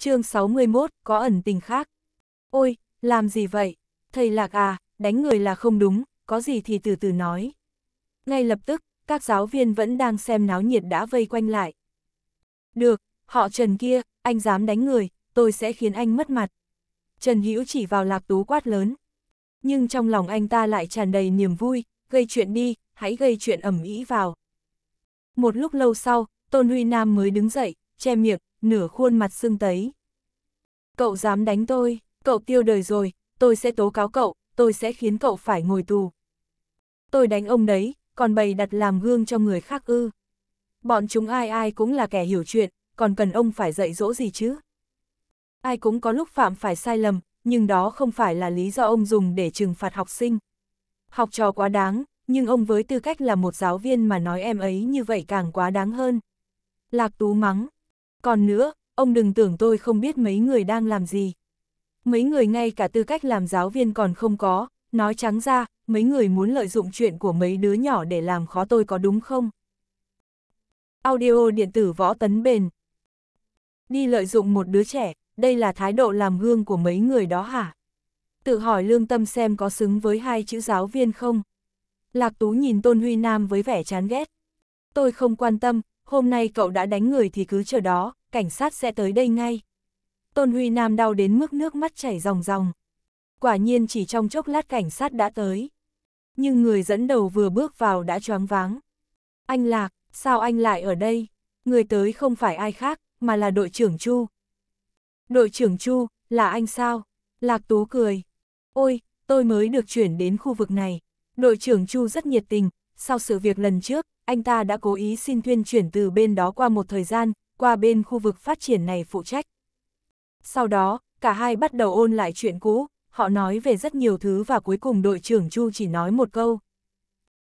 chương 61, có ẩn tình khác. Ôi, làm gì vậy? Thầy Lạc à, đánh người là không đúng, có gì thì từ từ nói. Ngay lập tức, các giáo viên vẫn đang xem náo nhiệt đã vây quanh lại. Được, họ Trần kia, anh dám đánh người, tôi sẽ khiến anh mất mặt. Trần Hữu chỉ vào Lạc Tú quát lớn. Nhưng trong lòng anh ta lại tràn đầy niềm vui, gây chuyện đi, hãy gây chuyện ẩm ý vào. Một lúc lâu sau, Tôn Huy Nam mới đứng dậy, che miệng, nửa khuôn mặt sưng tấy. Cậu dám đánh tôi, cậu tiêu đời rồi, tôi sẽ tố cáo cậu, tôi sẽ khiến cậu phải ngồi tù. Tôi đánh ông đấy, còn bày đặt làm gương cho người khác ư. Bọn chúng ai ai cũng là kẻ hiểu chuyện, còn cần ông phải dạy dỗ gì chứ? Ai cũng có lúc phạm phải sai lầm, nhưng đó không phải là lý do ông dùng để trừng phạt học sinh. Học trò quá đáng, nhưng ông với tư cách là một giáo viên mà nói em ấy như vậy càng quá đáng hơn. Lạc Tú mắng, còn nữa, ông đừng tưởng tôi không biết mấy người đang làm gì. Mấy người ngay cả tư cách làm giáo viên còn không có, nói trắng ra, mấy người muốn lợi dụng chuyện của mấy đứa nhỏ để làm khó tôi có đúng không? Audio điện tử võ tấn bền. Đi lợi dụng một đứa trẻ, đây là thái độ làm gương của mấy người đó hả? Tự hỏi lương tâm xem có xứng với hai chữ giáo viên không? Lạc Tú nhìn Tôn Huy Nam với vẻ chán ghét. Tôi không quan tâm, hôm nay cậu đã đánh người thì cứ chờ đó, cảnh sát sẽ tới đây ngay. Tôn Huy Nam đau đến mức nước mắt chảy ròng ròng. Quả nhiên chỉ trong chốc lát cảnh sát đã tới. Nhưng người dẫn đầu vừa bước vào đã choáng váng. Anh Lạc, sao anh lại ở đây? Người tới không phải ai khác, mà là đội trưởng Chu. Đội trưởng Chu, là anh sao? Lạc Tú cười. Ôi, tôi mới được chuyển đến khu vực này. Đội trưởng Chu rất nhiệt tình, sau sự việc lần trước, anh ta đã cố ý xin Thuyên chuyển từ bên đó qua một thời gian, qua bên khu vực phát triển này phụ trách. Sau đó, cả hai bắt đầu ôn lại chuyện cũ, họ nói về rất nhiều thứ và cuối cùng đội trưởng Chu chỉ nói một câu.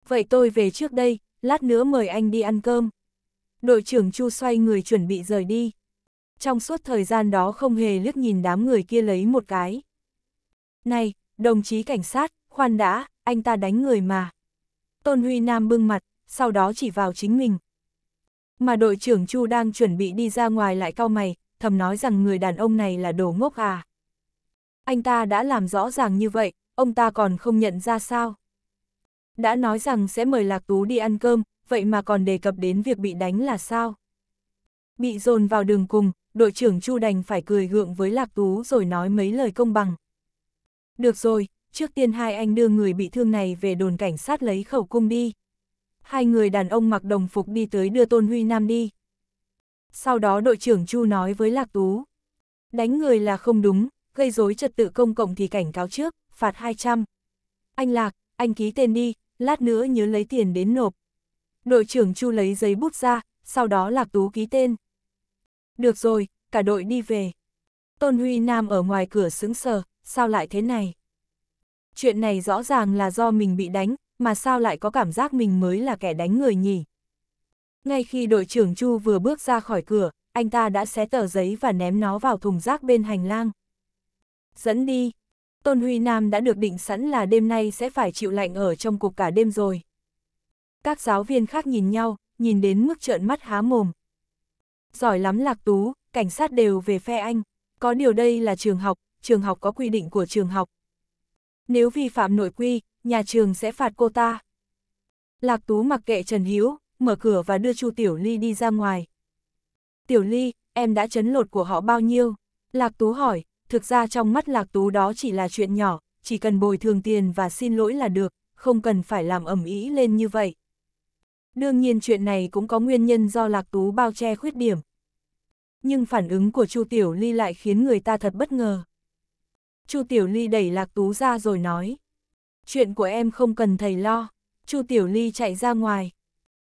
Vậy tôi về trước đây, lát nữa mời anh đi ăn cơm. Đội trưởng Chu xoay người chuẩn bị rời đi. Trong suốt thời gian đó không hề liếc nhìn đám người kia lấy một cái. Này, đồng chí cảnh sát, khoan đã, anh ta đánh người mà. Tôn Huy Nam bưng mặt, sau đó chỉ vào chính mình. Mà đội trưởng Chu đang chuẩn bị đi ra ngoài lại cau mày, thầm nói rằng người đàn ông này là đồ ngốc à. Anh ta đã làm rõ ràng như vậy, ông ta còn không nhận ra sao. Đã nói rằng sẽ mời Lạc Tú đi ăn cơm, vậy mà còn đề cập đến việc bị đánh là sao. Bị dồn vào đường cùng, đội trưởng Chu đành phải cười gượng với Lạc Tú rồi nói mấy lời công bằng. Được rồi, trước tiên hai anh đưa người bị thương này về đồn cảnh sát lấy khẩu cung đi hai người đàn ông mặc đồng phục đi tới đưa Tôn Huy Nam đi. Sau đó đội trưởng Chu nói với Lạc Tú. Đánh người là không đúng, gây rối trật tự công cộng thì cảnh cáo trước, phạt 200. Anh Lạc, anh ký tên đi, lát nữa nhớ lấy tiền đến nộp. Đội trưởng Chu lấy giấy bút ra, sau đó Lạc Tú ký tên. Được rồi, cả đội đi về. Tôn Huy Nam ở ngoài cửa sững sờ, sao lại thế này? Chuyện này rõ ràng là do mình bị đánh, mà sao lại có cảm giác mình mới là kẻ đánh người nhỉ? Ngay khi đội trưởng Chu vừa bước ra khỏi cửa, anh ta đã xé tờ giấy và ném nó vào thùng rác bên hành lang. Dẫn đi! Tôn Huy Nam đã được định sẵn là đêm nay sẽ phải chịu lạnh ở trong cục cả đêm rồi. Các giáo viên khác nhìn nhau, nhìn đến mức trợn mắt há mồm. Giỏi lắm lạc tú, cảnh sát đều về phe anh. Có điều đây là trường học, trường học có quy định của trường học. Nếu vi phạm nội quy, nhà trường sẽ phạt cô ta. Lạc Tú mặc kệ Trần Hiếu, mở cửa và đưa Chu Tiểu Ly đi ra ngoài. Tiểu Ly, em đã chấn lột của họ bao nhiêu? Lạc Tú hỏi, thực ra trong mắt Lạc Tú đó chỉ là chuyện nhỏ, chỉ cần bồi thường tiền và xin lỗi là được, không cần phải làm ẩm ý lên như vậy. Đương nhiên chuyện này cũng có nguyên nhân do Lạc Tú bao che khuyết điểm. Nhưng phản ứng của Chu Tiểu Ly lại khiến người ta thật bất ngờ. Chu Tiểu Ly đẩy Lạc Tú ra rồi nói chuyện của em không cần thầy lo. Chu Tiểu Ly chạy ra ngoài.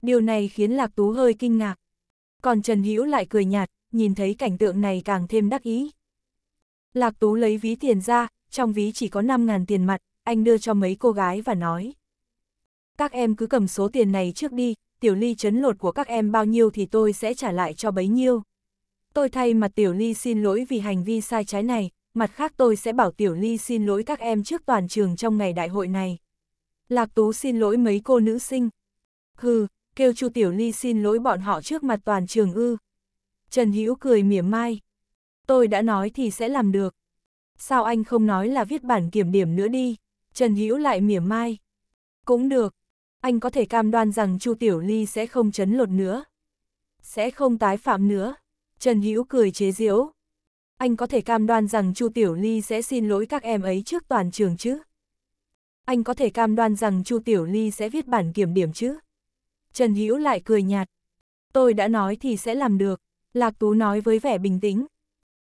Điều này khiến Lạc Tú hơi kinh ngạc. Còn Trần Hữu lại cười nhạt, nhìn thấy cảnh tượng này càng thêm đắc ý. Lạc Tú lấy ví tiền ra, trong ví chỉ có 5.000 tiền mặt, anh đưa cho mấy cô gái và nói. Các em cứ cầm số tiền này trước đi, Tiểu Ly chấn lột của các em bao nhiêu thì tôi sẽ trả lại cho bấy nhiêu. Tôi thay mặt Tiểu Ly xin lỗi vì hành vi sai trái này, mặt khác tôi sẽ bảo Tiểu Ly xin lỗi các em trước toàn trường trong ngày đại hội này. Lạc Tú xin lỗi mấy cô nữ sinh. Hừ, kêu Chu Tiểu Ly xin lỗi bọn họ trước mặt toàn trường ư. Trần Hữu cười mỉa mai. Tôi đã nói thì sẽ làm được. Sao anh không nói là viết bản kiểm điểm nữa đi? Trần Hữu lại mỉa mai. Cũng được. Anh có thể cam đoan rằng Chu Tiểu Ly sẽ không chấn lột nữa. Sẽ không tái phạm nữa. Trần Hữu cười chế giễu anh có thể cam đoan rằng Chu Tiểu Ly sẽ xin lỗi các em ấy trước toàn trường chứ? Anh có thể cam đoan rằng Chu Tiểu Ly sẽ viết bản kiểm điểm chứ? Trần Hữu lại cười nhạt. Tôi đã nói thì sẽ làm được, Lạc Tú nói với vẻ bình tĩnh.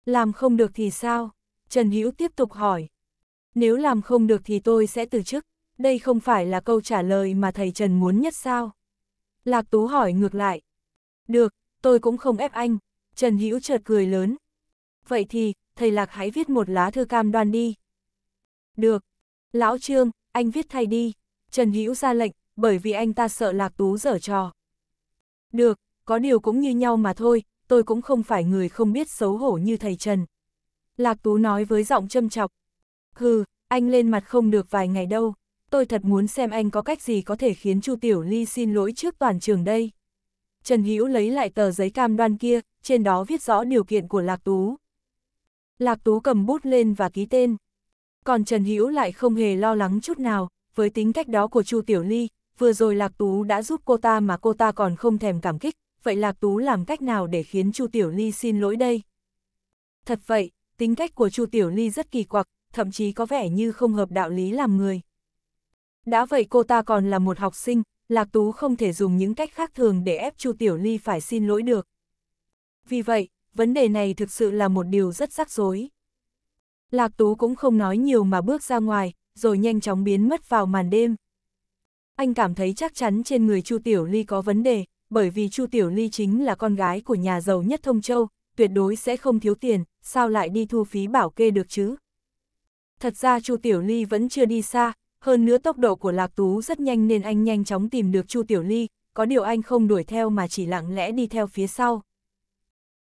Làm không được thì sao? Trần Hữu tiếp tục hỏi. Nếu làm không được thì tôi sẽ từ chức, đây không phải là câu trả lời mà thầy Trần muốn nhất sao? Lạc Tú hỏi ngược lại. Được, tôi cũng không ép anh. Trần Hữu chợt cười lớn, vậy thì, thầy Lạc hãy viết một lá thư cam đoan đi. Được. Lão Trương, anh viết thay đi. Trần Hữu ra lệnh, bởi vì anh ta sợ Lạc Tú dở trò. Được, có điều cũng như nhau mà thôi, tôi cũng không phải người không biết xấu hổ như thầy Trần. Lạc Tú nói với giọng châm chọc. Hừ, anh lên mặt không được vài ngày đâu, tôi thật muốn xem anh có cách gì có thể khiến Chu Tiểu Ly xin lỗi trước toàn trường đây. Trần Hữu lấy lại tờ giấy cam đoan kia, trên đó viết rõ điều kiện của Lạc Tú. Lạc Tú cầm bút lên và ký tên. Còn Trần Hữu lại không hề lo lắng chút nào, với tính cách đó của Chu Tiểu Ly, vừa rồi Lạc Tú đã giúp cô ta mà cô ta còn không thèm cảm kích, vậy Lạc Tú làm cách nào để khiến Chu Tiểu Ly xin lỗi đây? Thật vậy, tính cách của Chu Tiểu Ly rất kỳ quặc, thậm chí có vẻ như không hợp đạo lý làm người. Đã vậy cô ta còn là một học sinh, Lạc Tú không thể dùng những cách khác thường để ép Chu Tiểu Ly phải xin lỗi được. Vì vậy, vấn đề này thực sự là một điều rất rắc rối. Lạc Tú cũng không nói nhiều mà bước ra ngoài, rồi nhanh chóng biến mất vào màn đêm. Anh cảm thấy chắc chắn trên người Chu Tiểu Ly có vấn đề, bởi vì Chu Tiểu Ly chính là con gái của nhà giàu nhất Thông Châu, tuyệt đối sẽ không thiếu tiền, sao lại đi thu phí bảo kê được chứ? Thật ra Chu Tiểu Ly vẫn chưa đi xa, hơn nữa tốc độ của Lạc Tú rất nhanh nên anh nhanh chóng tìm được Chu Tiểu Ly, có điều anh không đuổi theo mà chỉ lặng lẽ đi theo phía sau.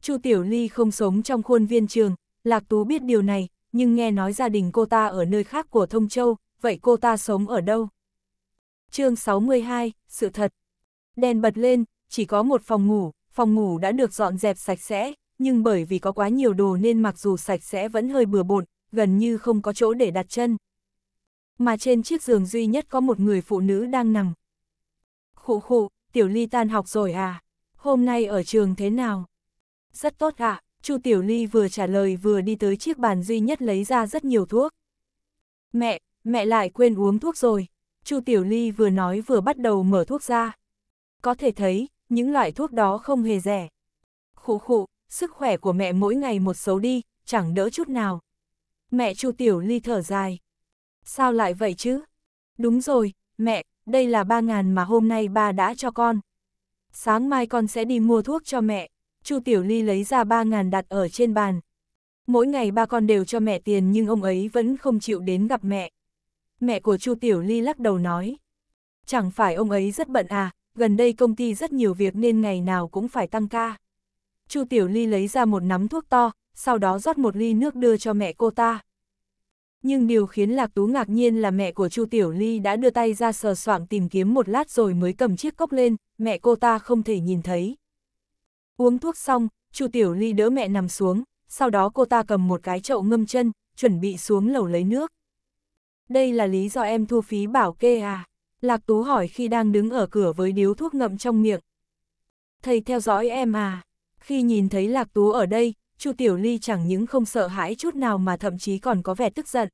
Chu Tiểu Ly không sống trong khuôn viên trường, Lạc Tú biết điều này, nhưng nghe nói gia đình cô ta ở nơi khác của Thông Châu, vậy cô ta sống ở đâu? chương 62, sự thật. Đèn bật lên, chỉ có một phòng ngủ, phòng ngủ đã được dọn dẹp sạch sẽ, nhưng bởi vì có quá nhiều đồ nên mặc dù sạch sẽ vẫn hơi bừa bộn, gần như không có chỗ để đặt chân. Mà trên chiếc giường duy nhất có một người phụ nữ đang nằm. Khụ khụ, tiểu ly tan học rồi à? Hôm nay ở trường thế nào? rất tốt ạ. À. Chu Tiểu Ly vừa trả lời vừa đi tới chiếc bàn duy nhất lấy ra rất nhiều thuốc. Mẹ, mẹ lại quên uống thuốc rồi. Chu Tiểu Ly vừa nói vừa bắt đầu mở thuốc ra. Có thể thấy, những loại thuốc đó không hề rẻ. Khụ khụ, sức khỏe của mẹ mỗi ngày một xấu đi, chẳng đỡ chút nào. Mẹ Chu Tiểu Ly thở dài. Sao lại vậy chứ? Đúng rồi, mẹ, đây là ba ngàn mà hôm nay ba đã cho con. Sáng mai con sẽ đi mua thuốc cho mẹ. Chu Tiểu Ly lấy ra 3.000 đặt ở trên bàn. Mỗi ngày ba con đều cho mẹ tiền nhưng ông ấy vẫn không chịu đến gặp mẹ. Mẹ của Chu Tiểu Ly lắc đầu nói. Chẳng phải ông ấy rất bận à, gần đây công ty rất nhiều việc nên ngày nào cũng phải tăng ca. Chu Tiểu Ly lấy ra một nắm thuốc to, sau đó rót một ly nước đưa cho mẹ cô ta. Nhưng điều khiến Lạc Tú ngạc nhiên là mẹ của Chu Tiểu Ly đã đưa tay ra sờ soạng tìm kiếm một lát rồi mới cầm chiếc cốc lên, mẹ cô ta không thể nhìn thấy. Uống thuốc xong, Chu Tiểu Ly đỡ mẹ nằm xuống, sau đó cô ta cầm một cái chậu ngâm chân, chuẩn bị xuống lầu lấy nước. Đây là lý do em thu phí bảo kê à? Lạc Tú hỏi khi đang đứng ở cửa với điếu thuốc ngậm trong miệng. Thầy theo dõi em à? Khi nhìn thấy Lạc Tú ở đây, Chu Tiểu Ly chẳng những không sợ hãi chút nào mà thậm chí còn có vẻ tức giận.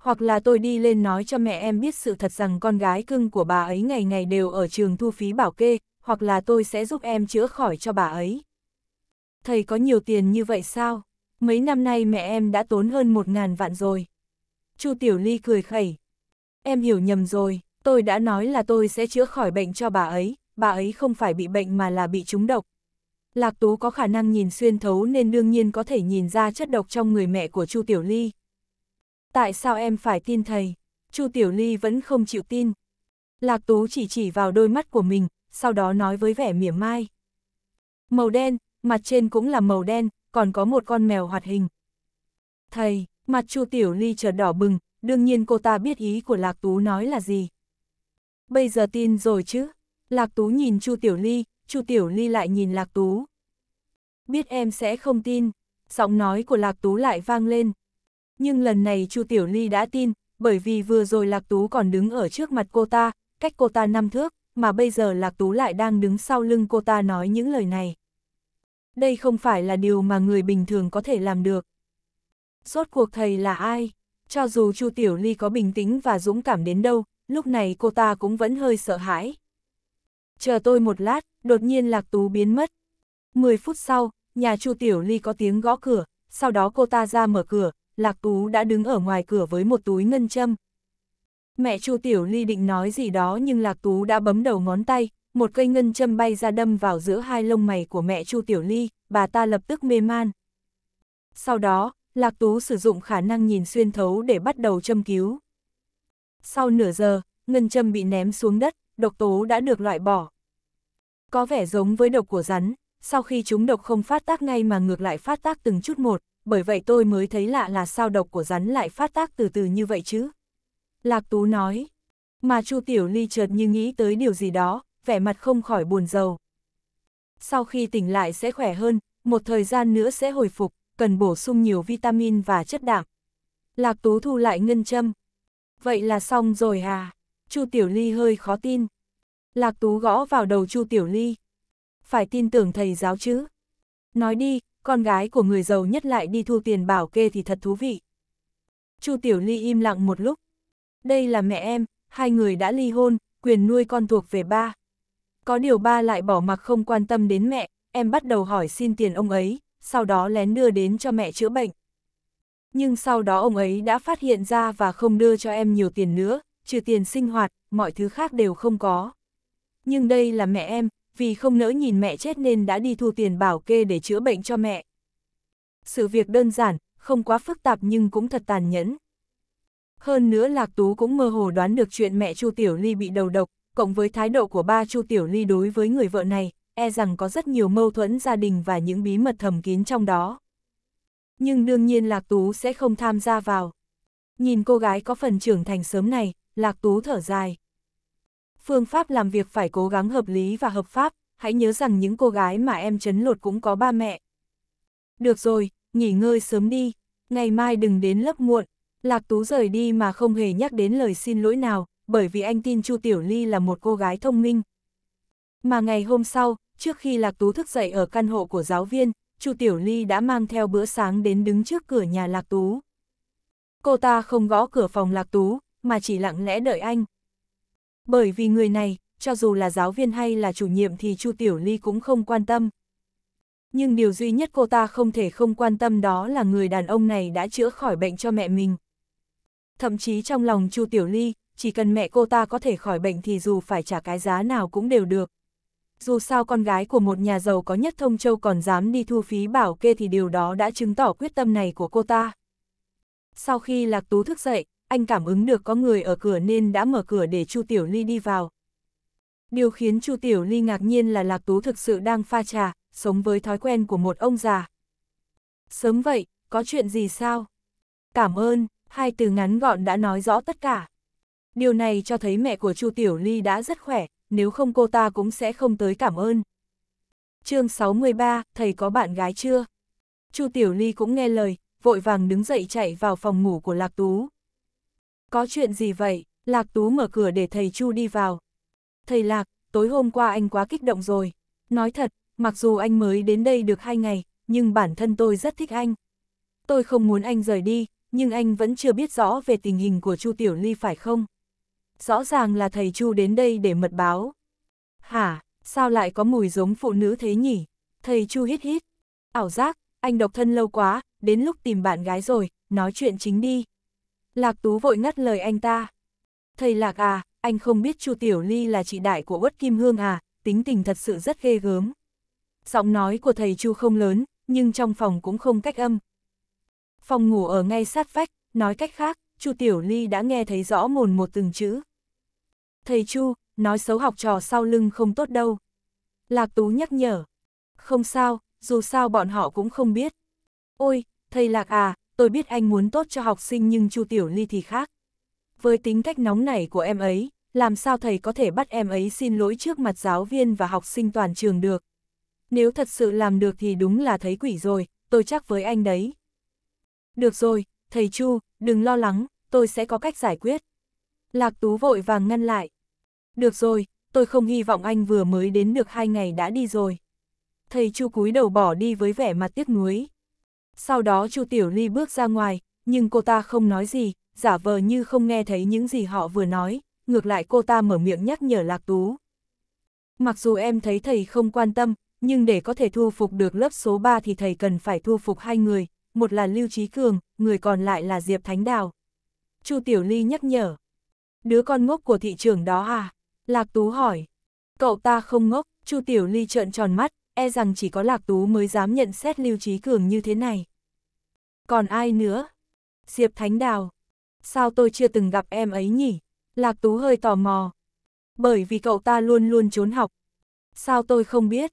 Hoặc là tôi đi lên nói cho mẹ em biết sự thật rằng con gái cưng của bà ấy ngày ngày đều ở trường thu phí bảo kê, hoặc là tôi sẽ giúp em chữa khỏi cho bà ấy. Thầy có nhiều tiền như vậy sao? Mấy năm nay mẹ em đã tốn hơn một ngàn vạn rồi. Chu Tiểu Ly cười khẩy. Em hiểu nhầm rồi, tôi đã nói là tôi sẽ chữa khỏi bệnh cho bà ấy, bà ấy không phải bị bệnh mà là bị trúng độc. Lạc Tú có khả năng nhìn xuyên thấu nên đương nhiên có thể nhìn ra chất độc trong người mẹ của Chu Tiểu Ly. Tại sao em phải tin thầy? Chu Tiểu Ly vẫn không chịu tin. Lạc Tú chỉ chỉ vào đôi mắt của mình, sau đó nói với vẻ mỉa mai. Màu đen, mặt trên cũng là màu đen, còn có một con mèo hoạt hình. Thầy, mặt Chu Tiểu Ly chợt đỏ bừng, đương nhiên cô ta biết ý của Lạc Tú nói là gì. Bây giờ tin rồi chứ? Lạc Tú nhìn Chu Tiểu Ly, Chu Tiểu Ly lại nhìn Lạc Tú. Biết em sẽ không tin, giọng nói của Lạc Tú lại vang lên. Nhưng lần này Chu Tiểu Ly đã tin, bởi vì vừa rồi Lạc Tú còn đứng ở trước mặt cô ta, cách cô ta năm thước, mà bây giờ Lạc Tú lại đang đứng sau lưng cô ta nói những lời này. Đây không phải là điều mà người bình thường có thể làm được. Rốt cuộc thầy là ai? Cho dù Chu Tiểu Ly có bình tĩnh và dũng cảm đến đâu, lúc này cô ta cũng vẫn hơi sợ hãi. Chờ tôi một lát, đột nhiên Lạc Tú biến mất. mười phút sau, nhà Chu Tiểu Ly có tiếng gõ cửa, sau đó cô ta ra mở cửa, Lạc Tú đã đứng ở ngoài cửa với một túi ngân châm, Mẹ Chu Tiểu Ly định nói gì đó nhưng Lạc Tú đã bấm đầu ngón tay, một cây ngân châm bay ra đâm vào giữa hai lông mày của mẹ Chu Tiểu Ly, bà ta lập tức mê man. Sau đó, Lạc Tú sử dụng khả năng nhìn xuyên thấu để bắt đầu châm cứu. Sau nửa giờ, ngân châm bị ném xuống đất, độc tố đã được loại bỏ. Có vẻ giống với độc của rắn, sau khi chúng độc không phát tác ngay mà ngược lại phát tác từng chút một, bởi vậy tôi mới thấy lạ là sao độc của rắn lại phát tác từ từ như vậy chứ. Lạc Tú nói. Mà Chu Tiểu Ly chợt như nghĩ tới điều gì đó, vẻ mặt không khỏi buồn rầu. Sau khi tỉnh lại sẽ khỏe hơn, một thời gian nữa sẽ hồi phục, cần bổ sung nhiều vitamin và chất đạm. Lạc Tú thu lại ngân châm. Vậy là xong rồi hà? Chu Tiểu Ly hơi khó tin. Lạc Tú gõ vào đầu Chu Tiểu Ly. Phải tin tưởng thầy giáo chứ. Nói đi, con gái của người giàu nhất lại đi thu tiền bảo kê thì thật thú vị. Chu Tiểu Ly im lặng một lúc, đây là mẹ em, hai người đã ly hôn, quyền nuôi con thuộc về ba. Có điều ba lại bỏ mặc không quan tâm đến mẹ, em bắt đầu hỏi xin tiền ông ấy, sau đó lén đưa đến cho mẹ chữa bệnh. Nhưng sau đó ông ấy đã phát hiện ra và không đưa cho em nhiều tiền nữa, trừ tiền sinh hoạt, mọi thứ khác đều không có. Nhưng đây là mẹ em, vì không nỡ nhìn mẹ chết nên đã đi thu tiền bảo kê để chữa bệnh cho mẹ. Sự việc đơn giản, không quá phức tạp nhưng cũng thật tàn nhẫn. Hơn nữa Lạc Tú cũng mơ hồ đoán được chuyện mẹ Chu Tiểu Ly bị đầu độc, cộng với thái độ của ba Chu Tiểu Ly đối với người vợ này, e rằng có rất nhiều mâu thuẫn gia đình và những bí mật thầm kín trong đó. Nhưng đương nhiên Lạc Tú sẽ không tham gia vào. Nhìn cô gái có phần trưởng thành sớm này, Lạc Tú thở dài. Phương pháp làm việc phải cố gắng hợp lý và hợp pháp, hãy nhớ rằng những cô gái mà em chấn lột cũng có ba mẹ. Được rồi, nghỉ ngơi sớm đi, ngày mai đừng đến lớp muộn. Lạc Tú rời đi mà không hề nhắc đến lời xin lỗi nào, bởi vì anh tin Chu Tiểu Ly là một cô gái thông minh. Mà ngày hôm sau, trước khi Lạc Tú thức dậy ở căn hộ của giáo viên, Chu Tiểu Ly đã mang theo bữa sáng đến đứng trước cửa nhà Lạc Tú. Cô ta không gõ cửa phòng Lạc Tú, mà chỉ lặng lẽ đợi anh. Bởi vì người này, cho dù là giáo viên hay là chủ nhiệm thì Chu Tiểu Ly cũng không quan tâm. Nhưng điều duy nhất cô ta không thể không quan tâm đó là người đàn ông này đã chữa khỏi bệnh cho mẹ mình. Thậm chí trong lòng Chu Tiểu Ly, chỉ cần mẹ cô ta có thể khỏi bệnh thì dù phải trả cái giá nào cũng đều được. Dù sao con gái của một nhà giàu có nhất thông châu còn dám đi thu phí bảo kê thì điều đó đã chứng tỏ quyết tâm này của cô ta. Sau khi Lạc Tú thức dậy, anh cảm ứng được có người ở cửa nên đã mở cửa để Chu Tiểu Ly đi vào. Điều khiến Chu Tiểu Ly ngạc nhiên là Lạc Tú thực sự đang pha trà, sống với thói quen của một ông già. Sớm vậy, có chuyện gì sao? Cảm ơn, hai từ ngắn gọn đã nói rõ tất cả. Điều này cho thấy mẹ của Chu Tiểu Ly đã rất khỏe, nếu không cô ta cũng sẽ không tới cảm ơn. chương 63, thầy có bạn gái chưa? Chu Tiểu Ly cũng nghe lời, vội vàng đứng dậy chạy vào phòng ngủ của Lạc Tú. Có chuyện gì vậy? Lạc Tú mở cửa để thầy Chu đi vào. Thầy Lạc, tối hôm qua anh quá kích động rồi. Nói thật, mặc dù anh mới đến đây được hai ngày, nhưng bản thân tôi rất thích anh. Tôi không muốn anh rời đi, nhưng anh vẫn chưa biết rõ về tình hình của Chu Tiểu Ly phải không? Rõ ràng là thầy Chu đến đây để mật báo. Hả, sao lại có mùi giống phụ nữ thế nhỉ? Thầy Chu hít hít. Ảo giác, anh độc thân lâu quá, đến lúc tìm bạn gái rồi, nói chuyện chính đi. Lạc Tú vội ngắt lời anh ta. Thầy Lạc à, anh không biết Chu Tiểu Ly là chị đại của Uất Kim Hương à, tính tình thật sự rất ghê gớm. Giọng nói của thầy Chu không lớn, nhưng trong phòng cũng không cách âm, phòng ngủ ở ngay sát vách, nói cách khác, Chu Tiểu Ly đã nghe thấy rõ mồn một từng chữ. Thầy Chu, nói xấu học trò sau lưng không tốt đâu. Lạc Tú nhắc nhở. Không sao, dù sao bọn họ cũng không biết. Ôi, thầy Lạc à, tôi biết anh muốn tốt cho học sinh nhưng Chu Tiểu Ly thì khác. Với tính cách nóng nảy của em ấy, làm sao thầy có thể bắt em ấy xin lỗi trước mặt giáo viên và học sinh toàn trường được. Nếu thật sự làm được thì đúng là thấy quỷ rồi, tôi chắc với anh đấy. Được rồi, thầy Chu, đừng lo lắng, tôi sẽ có cách giải quyết. Lạc Tú vội vàng ngăn lại. Được rồi, tôi không hy vọng anh vừa mới đến được hai ngày đã đi rồi. Thầy Chu cúi đầu bỏ đi với vẻ mặt tiếc nuối. Sau đó Chu Tiểu Ly bước ra ngoài, nhưng cô ta không nói gì, giả vờ như không nghe thấy những gì họ vừa nói, ngược lại cô ta mở miệng nhắc nhở Lạc Tú. Mặc dù em thấy thầy không quan tâm, nhưng để có thể thu phục được lớp số 3 thì thầy cần phải thu phục hai người, một là Lưu Trí Cường, người còn lại là Diệp Thánh Đào. Chu Tiểu Ly nhắc nhở. Đứa con ngốc của thị trường đó à? Lạc Tú hỏi. Cậu ta không ngốc, Chu Tiểu Ly trợn tròn mắt, e rằng chỉ có Lạc Tú mới dám nhận xét Lưu Trí Cường như thế này. Còn ai nữa? Diệp Thánh Đào. Sao tôi chưa từng gặp em ấy nhỉ? Lạc Tú hơi tò mò. Bởi vì cậu ta luôn luôn trốn học. Sao tôi không biết?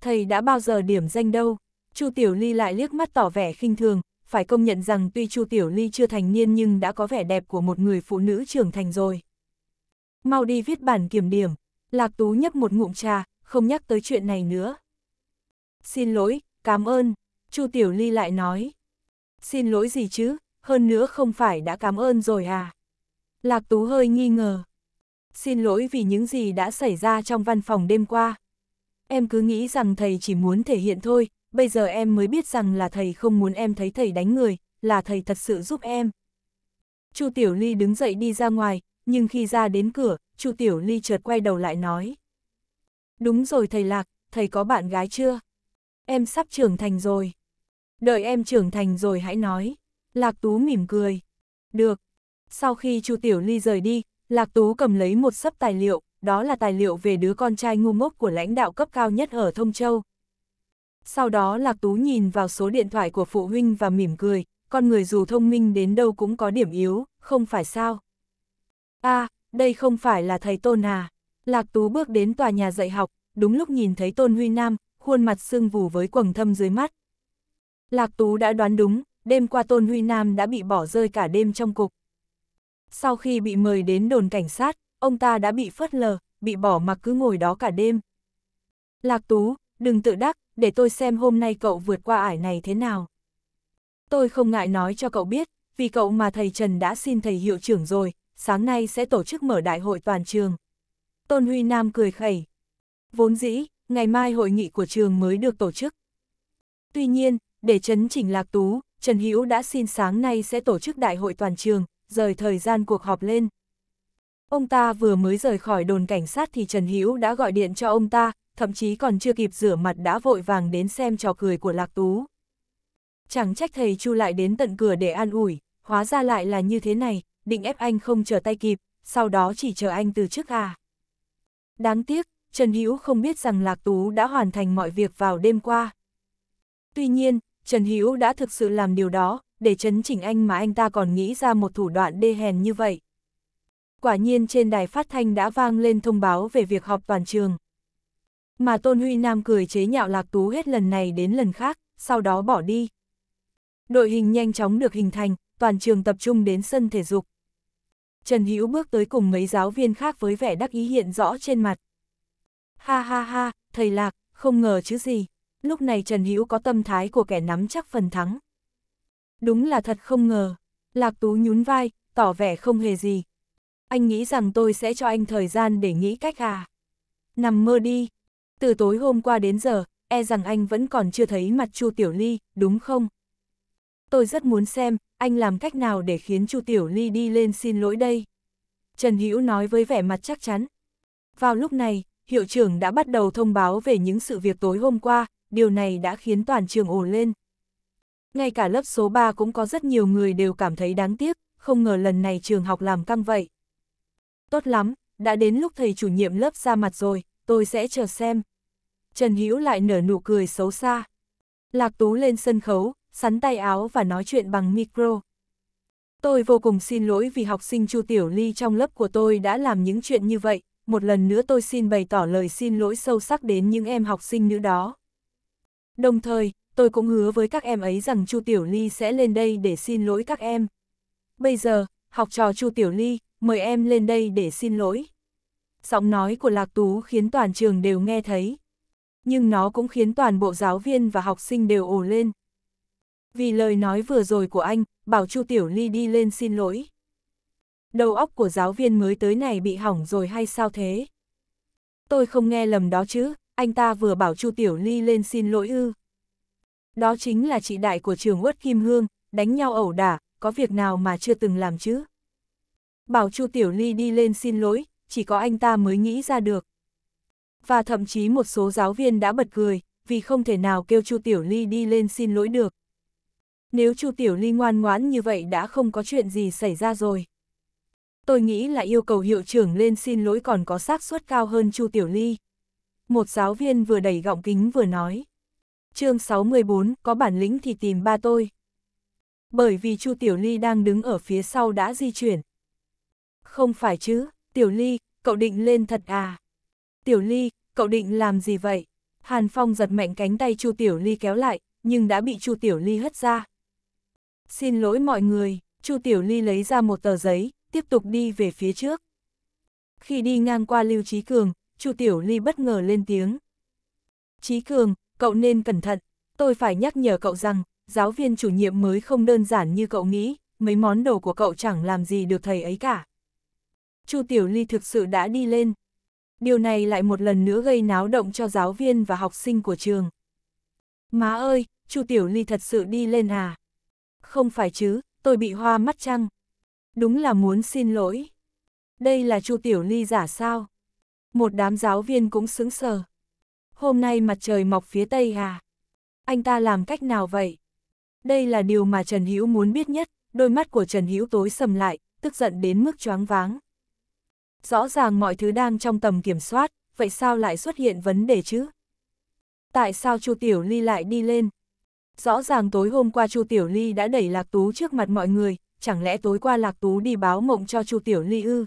Thầy đã bao giờ điểm danh đâu? Chu Tiểu Ly lại liếc mắt tỏ vẻ khinh thường, phải công nhận rằng tuy Chu Tiểu Ly chưa thành niên nhưng đã có vẻ đẹp của một người phụ nữ trưởng thành rồi. Mau đi viết bản kiểm điểm, Lạc Tú nhấp một ngụm trà, không nhắc tới chuyện này nữa. Xin lỗi, cảm ơn, Chu Tiểu Ly lại nói. Xin lỗi gì chứ, hơn nữa không phải đã cảm ơn rồi à? Lạc Tú hơi nghi ngờ. Xin lỗi vì những gì đã xảy ra trong văn phòng đêm qua. Em cứ nghĩ rằng thầy chỉ muốn thể hiện thôi, bây giờ em mới biết rằng là thầy không muốn em thấy thầy đánh người, là thầy thật sự giúp em. Chu Tiểu Ly đứng dậy đi ra ngoài, nhưng khi ra đến cửa, Chu Tiểu Ly chợt quay đầu lại nói. Đúng rồi thầy Lạc, thầy có bạn gái chưa? Em sắp trưởng thành rồi. Đợi em trưởng thành rồi hãy nói. Lạc Tú mỉm cười. Được. Sau khi Chu Tiểu Ly rời đi, Lạc Tú cầm lấy một sấp tài liệu, đó là tài liệu về đứa con trai ngu ngốc của lãnh đạo cấp cao nhất ở Thông Châu, sau đó Lạc Tú nhìn vào số điện thoại của phụ huynh và mỉm cười, con người dù thông minh đến đâu cũng có điểm yếu, không phải sao? a à, đây không phải là thầy Tôn à? Lạc Tú bước đến tòa nhà dạy học, đúng lúc nhìn thấy Tôn Huy Nam, khuôn mặt sưng vù với quầng thâm dưới mắt. Lạc Tú đã đoán đúng, đêm qua Tôn Huy Nam đã bị bỏ rơi cả đêm trong cục. Sau khi bị mời đến đồn cảnh sát, ông ta đã bị phớt lờ, bị bỏ mặc cứ ngồi đó cả đêm. Lạc Tú, đừng tự đắc, để tôi xem hôm nay cậu vượt qua ải này thế nào. Tôi không ngại nói cho cậu biết, vì cậu mà thầy Trần đã xin thầy hiệu trưởng rồi, sáng nay sẽ tổ chức mở đại hội toàn trường. Tôn Huy Nam cười khẩy. Vốn dĩ, ngày mai hội nghị của trường mới được tổ chức. Tuy nhiên, để chấn chỉnh lạc tú, Trần Hữu đã xin sáng nay sẽ tổ chức đại hội toàn trường, rời thời gian cuộc họp lên. Ông ta vừa mới rời khỏi đồn cảnh sát thì Trần Hữu đã gọi điện cho ông ta, thậm chí còn chưa kịp rửa mặt đã vội vàng đến xem trò cười của Lạc Tú. Chẳng trách thầy Chu lại đến tận cửa để an ủi, hóa ra lại là như thế này, định ép anh không chờ tay kịp, sau đó chỉ chờ anh từ trước à. Đáng tiếc, Trần Hữu không biết rằng Lạc Tú đã hoàn thành mọi việc vào đêm qua. Tuy nhiên, Trần Hữu đã thực sự làm điều đó, để chấn chỉnh anh mà anh ta còn nghĩ ra một thủ đoạn đê hèn như vậy. Quả nhiên trên đài phát thanh đã vang lên thông báo về việc họp toàn trường. Mà Tôn Huy Nam cười chế nhạo Lạc Tú hết lần này đến lần khác, sau đó bỏ đi. Đội hình nhanh chóng được hình thành, toàn trường tập trung đến sân thể dục. Trần Hữu bước tới cùng mấy giáo viên khác với vẻ đắc ý hiện rõ trên mặt. Ha ha ha, thầy Lạc, không ngờ chứ gì. Lúc này Trần Hữu có tâm thái của kẻ nắm chắc phần thắng. Đúng là thật không ngờ. Lạc Tú nhún vai, tỏ vẻ không hề gì. Anh nghĩ rằng tôi sẽ cho anh thời gian để nghĩ cách à. Nằm mơ đi, từ tối hôm qua đến giờ, e rằng anh vẫn còn chưa thấy mặt Chu Tiểu Ly, đúng không? Tôi rất muốn xem, anh làm cách nào để khiến Chu Tiểu Ly đi lên xin lỗi đây? Trần Hữu nói với vẻ mặt chắc chắn. Vào lúc này, hiệu trưởng đã bắt đầu thông báo về những sự việc tối hôm qua, điều này đã khiến toàn trường ồ lên. Ngay cả lớp số 3 cũng có rất nhiều người đều cảm thấy đáng tiếc, không ngờ lần này trường học làm căng vậy. Tốt lắm, đã đến lúc thầy chủ nhiệm lớp ra mặt rồi, tôi sẽ chờ xem. Trần Hữu lại nở nụ cười xấu xa. Lạc Tú lên sân khấu, sắn tay áo và nói chuyện bằng micro. Tôi vô cùng xin lỗi vì học sinh Chu Tiểu Ly trong lớp của tôi đã làm những chuyện như vậy, một lần nữa tôi xin bày tỏ lời xin lỗi sâu sắc đến những em học sinh nữ đó. Đồng thời, tôi cũng hứa với các em ấy rằng Chu Tiểu Ly sẽ lên đây để xin lỗi các em. Bây giờ, học trò Chu Tiểu Ly, mời em lên đây để xin lỗi giọng nói của Lạc Tú khiến toàn trường đều nghe thấy. Nhưng nó cũng khiến toàn bộ giáo viên và học sinh đều ồ lên. Vì lời nói vừa rồi của anh, bảo Chu Tiểu Ly đi lên xin lỗi. Đầu óc của giáo viên mới tới này bị hỏng rồi hay sao thế? Tôi không nghe lầm đó chứ, anh ta vừa bảo Chu Tiểu Ly lên xin lỗi ư. Đó chính là chị đại của trường Uất Kim Hương, đánh nhau ẩu đả, có việc nào mà chưa từng làm chứ? Bảo Chu Tiểu Ly đi lên xin lỗi, chỉ có anh ta mới nghĩ ra được. Và thậm chí một số giáo viên đã bật cười, vì không thể nào kêu Chu Tiểu Ly đi lên xin lỗi được. Nếu Chu Tiểu Ly ngoan ngoãn như vậy đã không có chuyện gì xảy ra rồi. Tôi nghĩ là yêu cầu hiệu trưởng lên xin lỗi còn có xác suất cao hơn Chu Tiểu Ly. Một giáo viên vừa đẩy gọng kính vừa nói. chương 64, có bản lĩnh thì tìm ba tôi. Bởi vì Chu Tiểu Ly đang đứng ở phía sau đã di chuyển. Không phải chứ, Tiểu Ly, cậu định lên thật à? Tiểu Ly, cậu định làm gì vậy? Hàn Phong giật mạnh cánh tay Chu Tiểu Ly kéo lại, nhưng đã bị Chu Tiểu Ly hất ra. Xin lỗi mọi người, Chu Tiểu Ly lấy ra một tờ giấy, tiếp tục đi về phía trước. Khi đi ngang qua Lưu Trí Cường, Chu Tiểu Ly bất ngờ lên tiếng. Trí Cường, cậu nên cẩn thận, tôi phải nhắc nhở cậu rằng, giáo viên chủ nhiệm mới không đơn giản như cậu nghĩ, mấy món đồ của cậu chẳng làm gì được thầy ấy cả. Chu Tiểu Ly thực sự đã đi lên. Điều này lại một lần nữa gây náo động cho giáo viên và học sinh của trường. Má ơi, Chu Tiểu Ly thật sự đi lên à? Không phải chứ, tôi bị hoa mắt chăng? Đúng là muốn xin lỗi. Đây là Chu Tiểu Ly giả sao? Một đám giáo viên cũng sững sờ. Hôm nay mặt trời mọc phía Tây à? Anh ta làm cách nào vậy? Đây là điều mà Trần Hữu muốn biết nhất, đôi mắt của Trần Hữu tối sầm lại, tức giận đến mức choáng váng rõ ràng mọi thứ đang trong tầm kiểm soát, vậy sao lại xuất hiện vấn đề chứ? Tại sao Chu Tiểu Ly lại đi lên? Rõ ràng tối hôm qua Chu Tiểu Ly đã đẩy Lạc Tú trước mặt mọi người, chẳng lẽ tối qua Lạc Tú đi báo mộng cho Chu Tiểu Ly ư?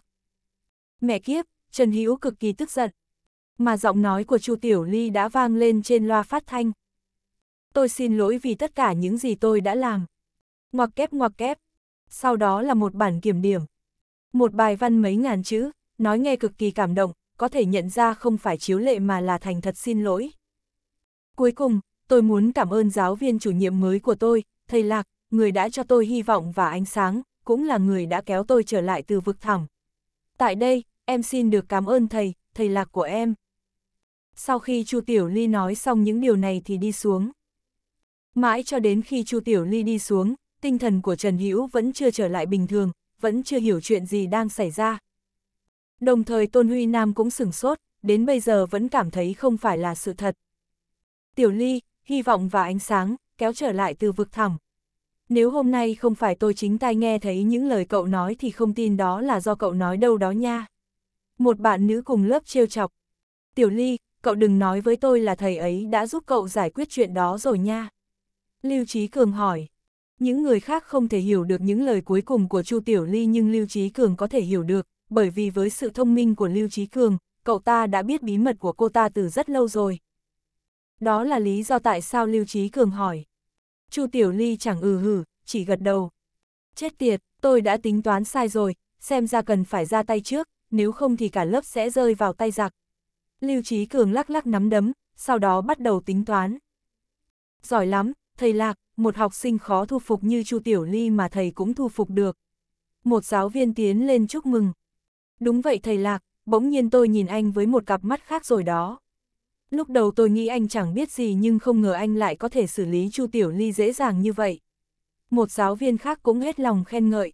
Mẹ kiếp, Trần Hữu cực kỳ tức giận. Mà giọng nói của Chu Tiểu Ly đã vang lên trên loa phát thanh. Tôi xin lỗi vì tất cả những gì tôi đã làm. Ngoặc kép ngoặc kép. Sau đó là một bản kiểm điểm. Một bài văn mấy ngàn chữ, nói nghe cực kỳ cảm động, có thể nhận ra không phải chiếu lệ mà là thành thật xin lỗi. Cuối cùng, tôi muốn cảm ơn giáo viên chủ nhiệm mới của tôi, thầy Lạc, người đã cho tôi hy vọng và ánh sáng, cũng là người đã kéo tôi trở lại từ vực thẳm. Tại đây, em xin được cảm ơn thầy, thầy Lạc của em. Sau khi Chu Tiểu Ly nói xong những điều này thì đi xuống. Mãi cho đến khi Chu Tiểu Ly đi xuống, tinh thần của Trần Hữu vẫn chưa trở lại bình thường, vẫn chưa hiểu chuyện gì đang xảy ra, Đồng thời Tôn Huy Nam cũng sửng sốt, đến bây giờ vẫn cảm thấy không phải là sự thật. Tiểu Ly, hy vọng và ánh sáng, kéo trở lại từ vực thẳm. Nếu hôm nay không phải tôi chính tai nghe thấy những lời cậu nói thì không tin đó là do cậu nói đâu đó nha. Một bạn nữ cùng lớp trêu chọc. Tiểu Ly, cậu đừng nói với tôi là thầy ấy đã giúp cậu giải quyết chuyện đó rồi nha. Lưu Trí Cường hỏi. Những người khác không thể hiểu được những lời cuối cùng của Chu Tiểu Ly nhưng Lưu Trí Cường có thể hiểu được bởi vì với sự thông minh của Lưu Trí Cường, cậu ta đã biết bí mật của cô ta từ rất lâu rồi. Đó là lý do tại sao Lưu Trí Cường hỏi. Chu Tiểu Ly chẳng ừ hử, chỉ gật đầu. Chết tiệt, tôi đã tính toán sai rồi, xem ra cần phải ra tay trước, nếu không thì cả lớp sẽ rơi vào tay giặc. Lưu Trí Cường lắc lắc nắm đấm, sau đó bắt đầu tính toán. Giỏi lắm, thầy Lạc, một học sinh khó thu phục như Chu Tiểu Ly mà thầy cũng thu phục được. Một giáo viên tiến lên chúc mừng. Đúng vậy thầy Lạc, bỗng nhiên tôi nhìn anh với một cặp mắt khác rồi đó. Lúc đầu tôi nghĩ anh chẳng biết gì nhưng không ngờ anh lại có thể xử lý Chu Tiểu Ly dễ dàng như vậy. Một giáo viên khác cũng hết lòng khen ngợi.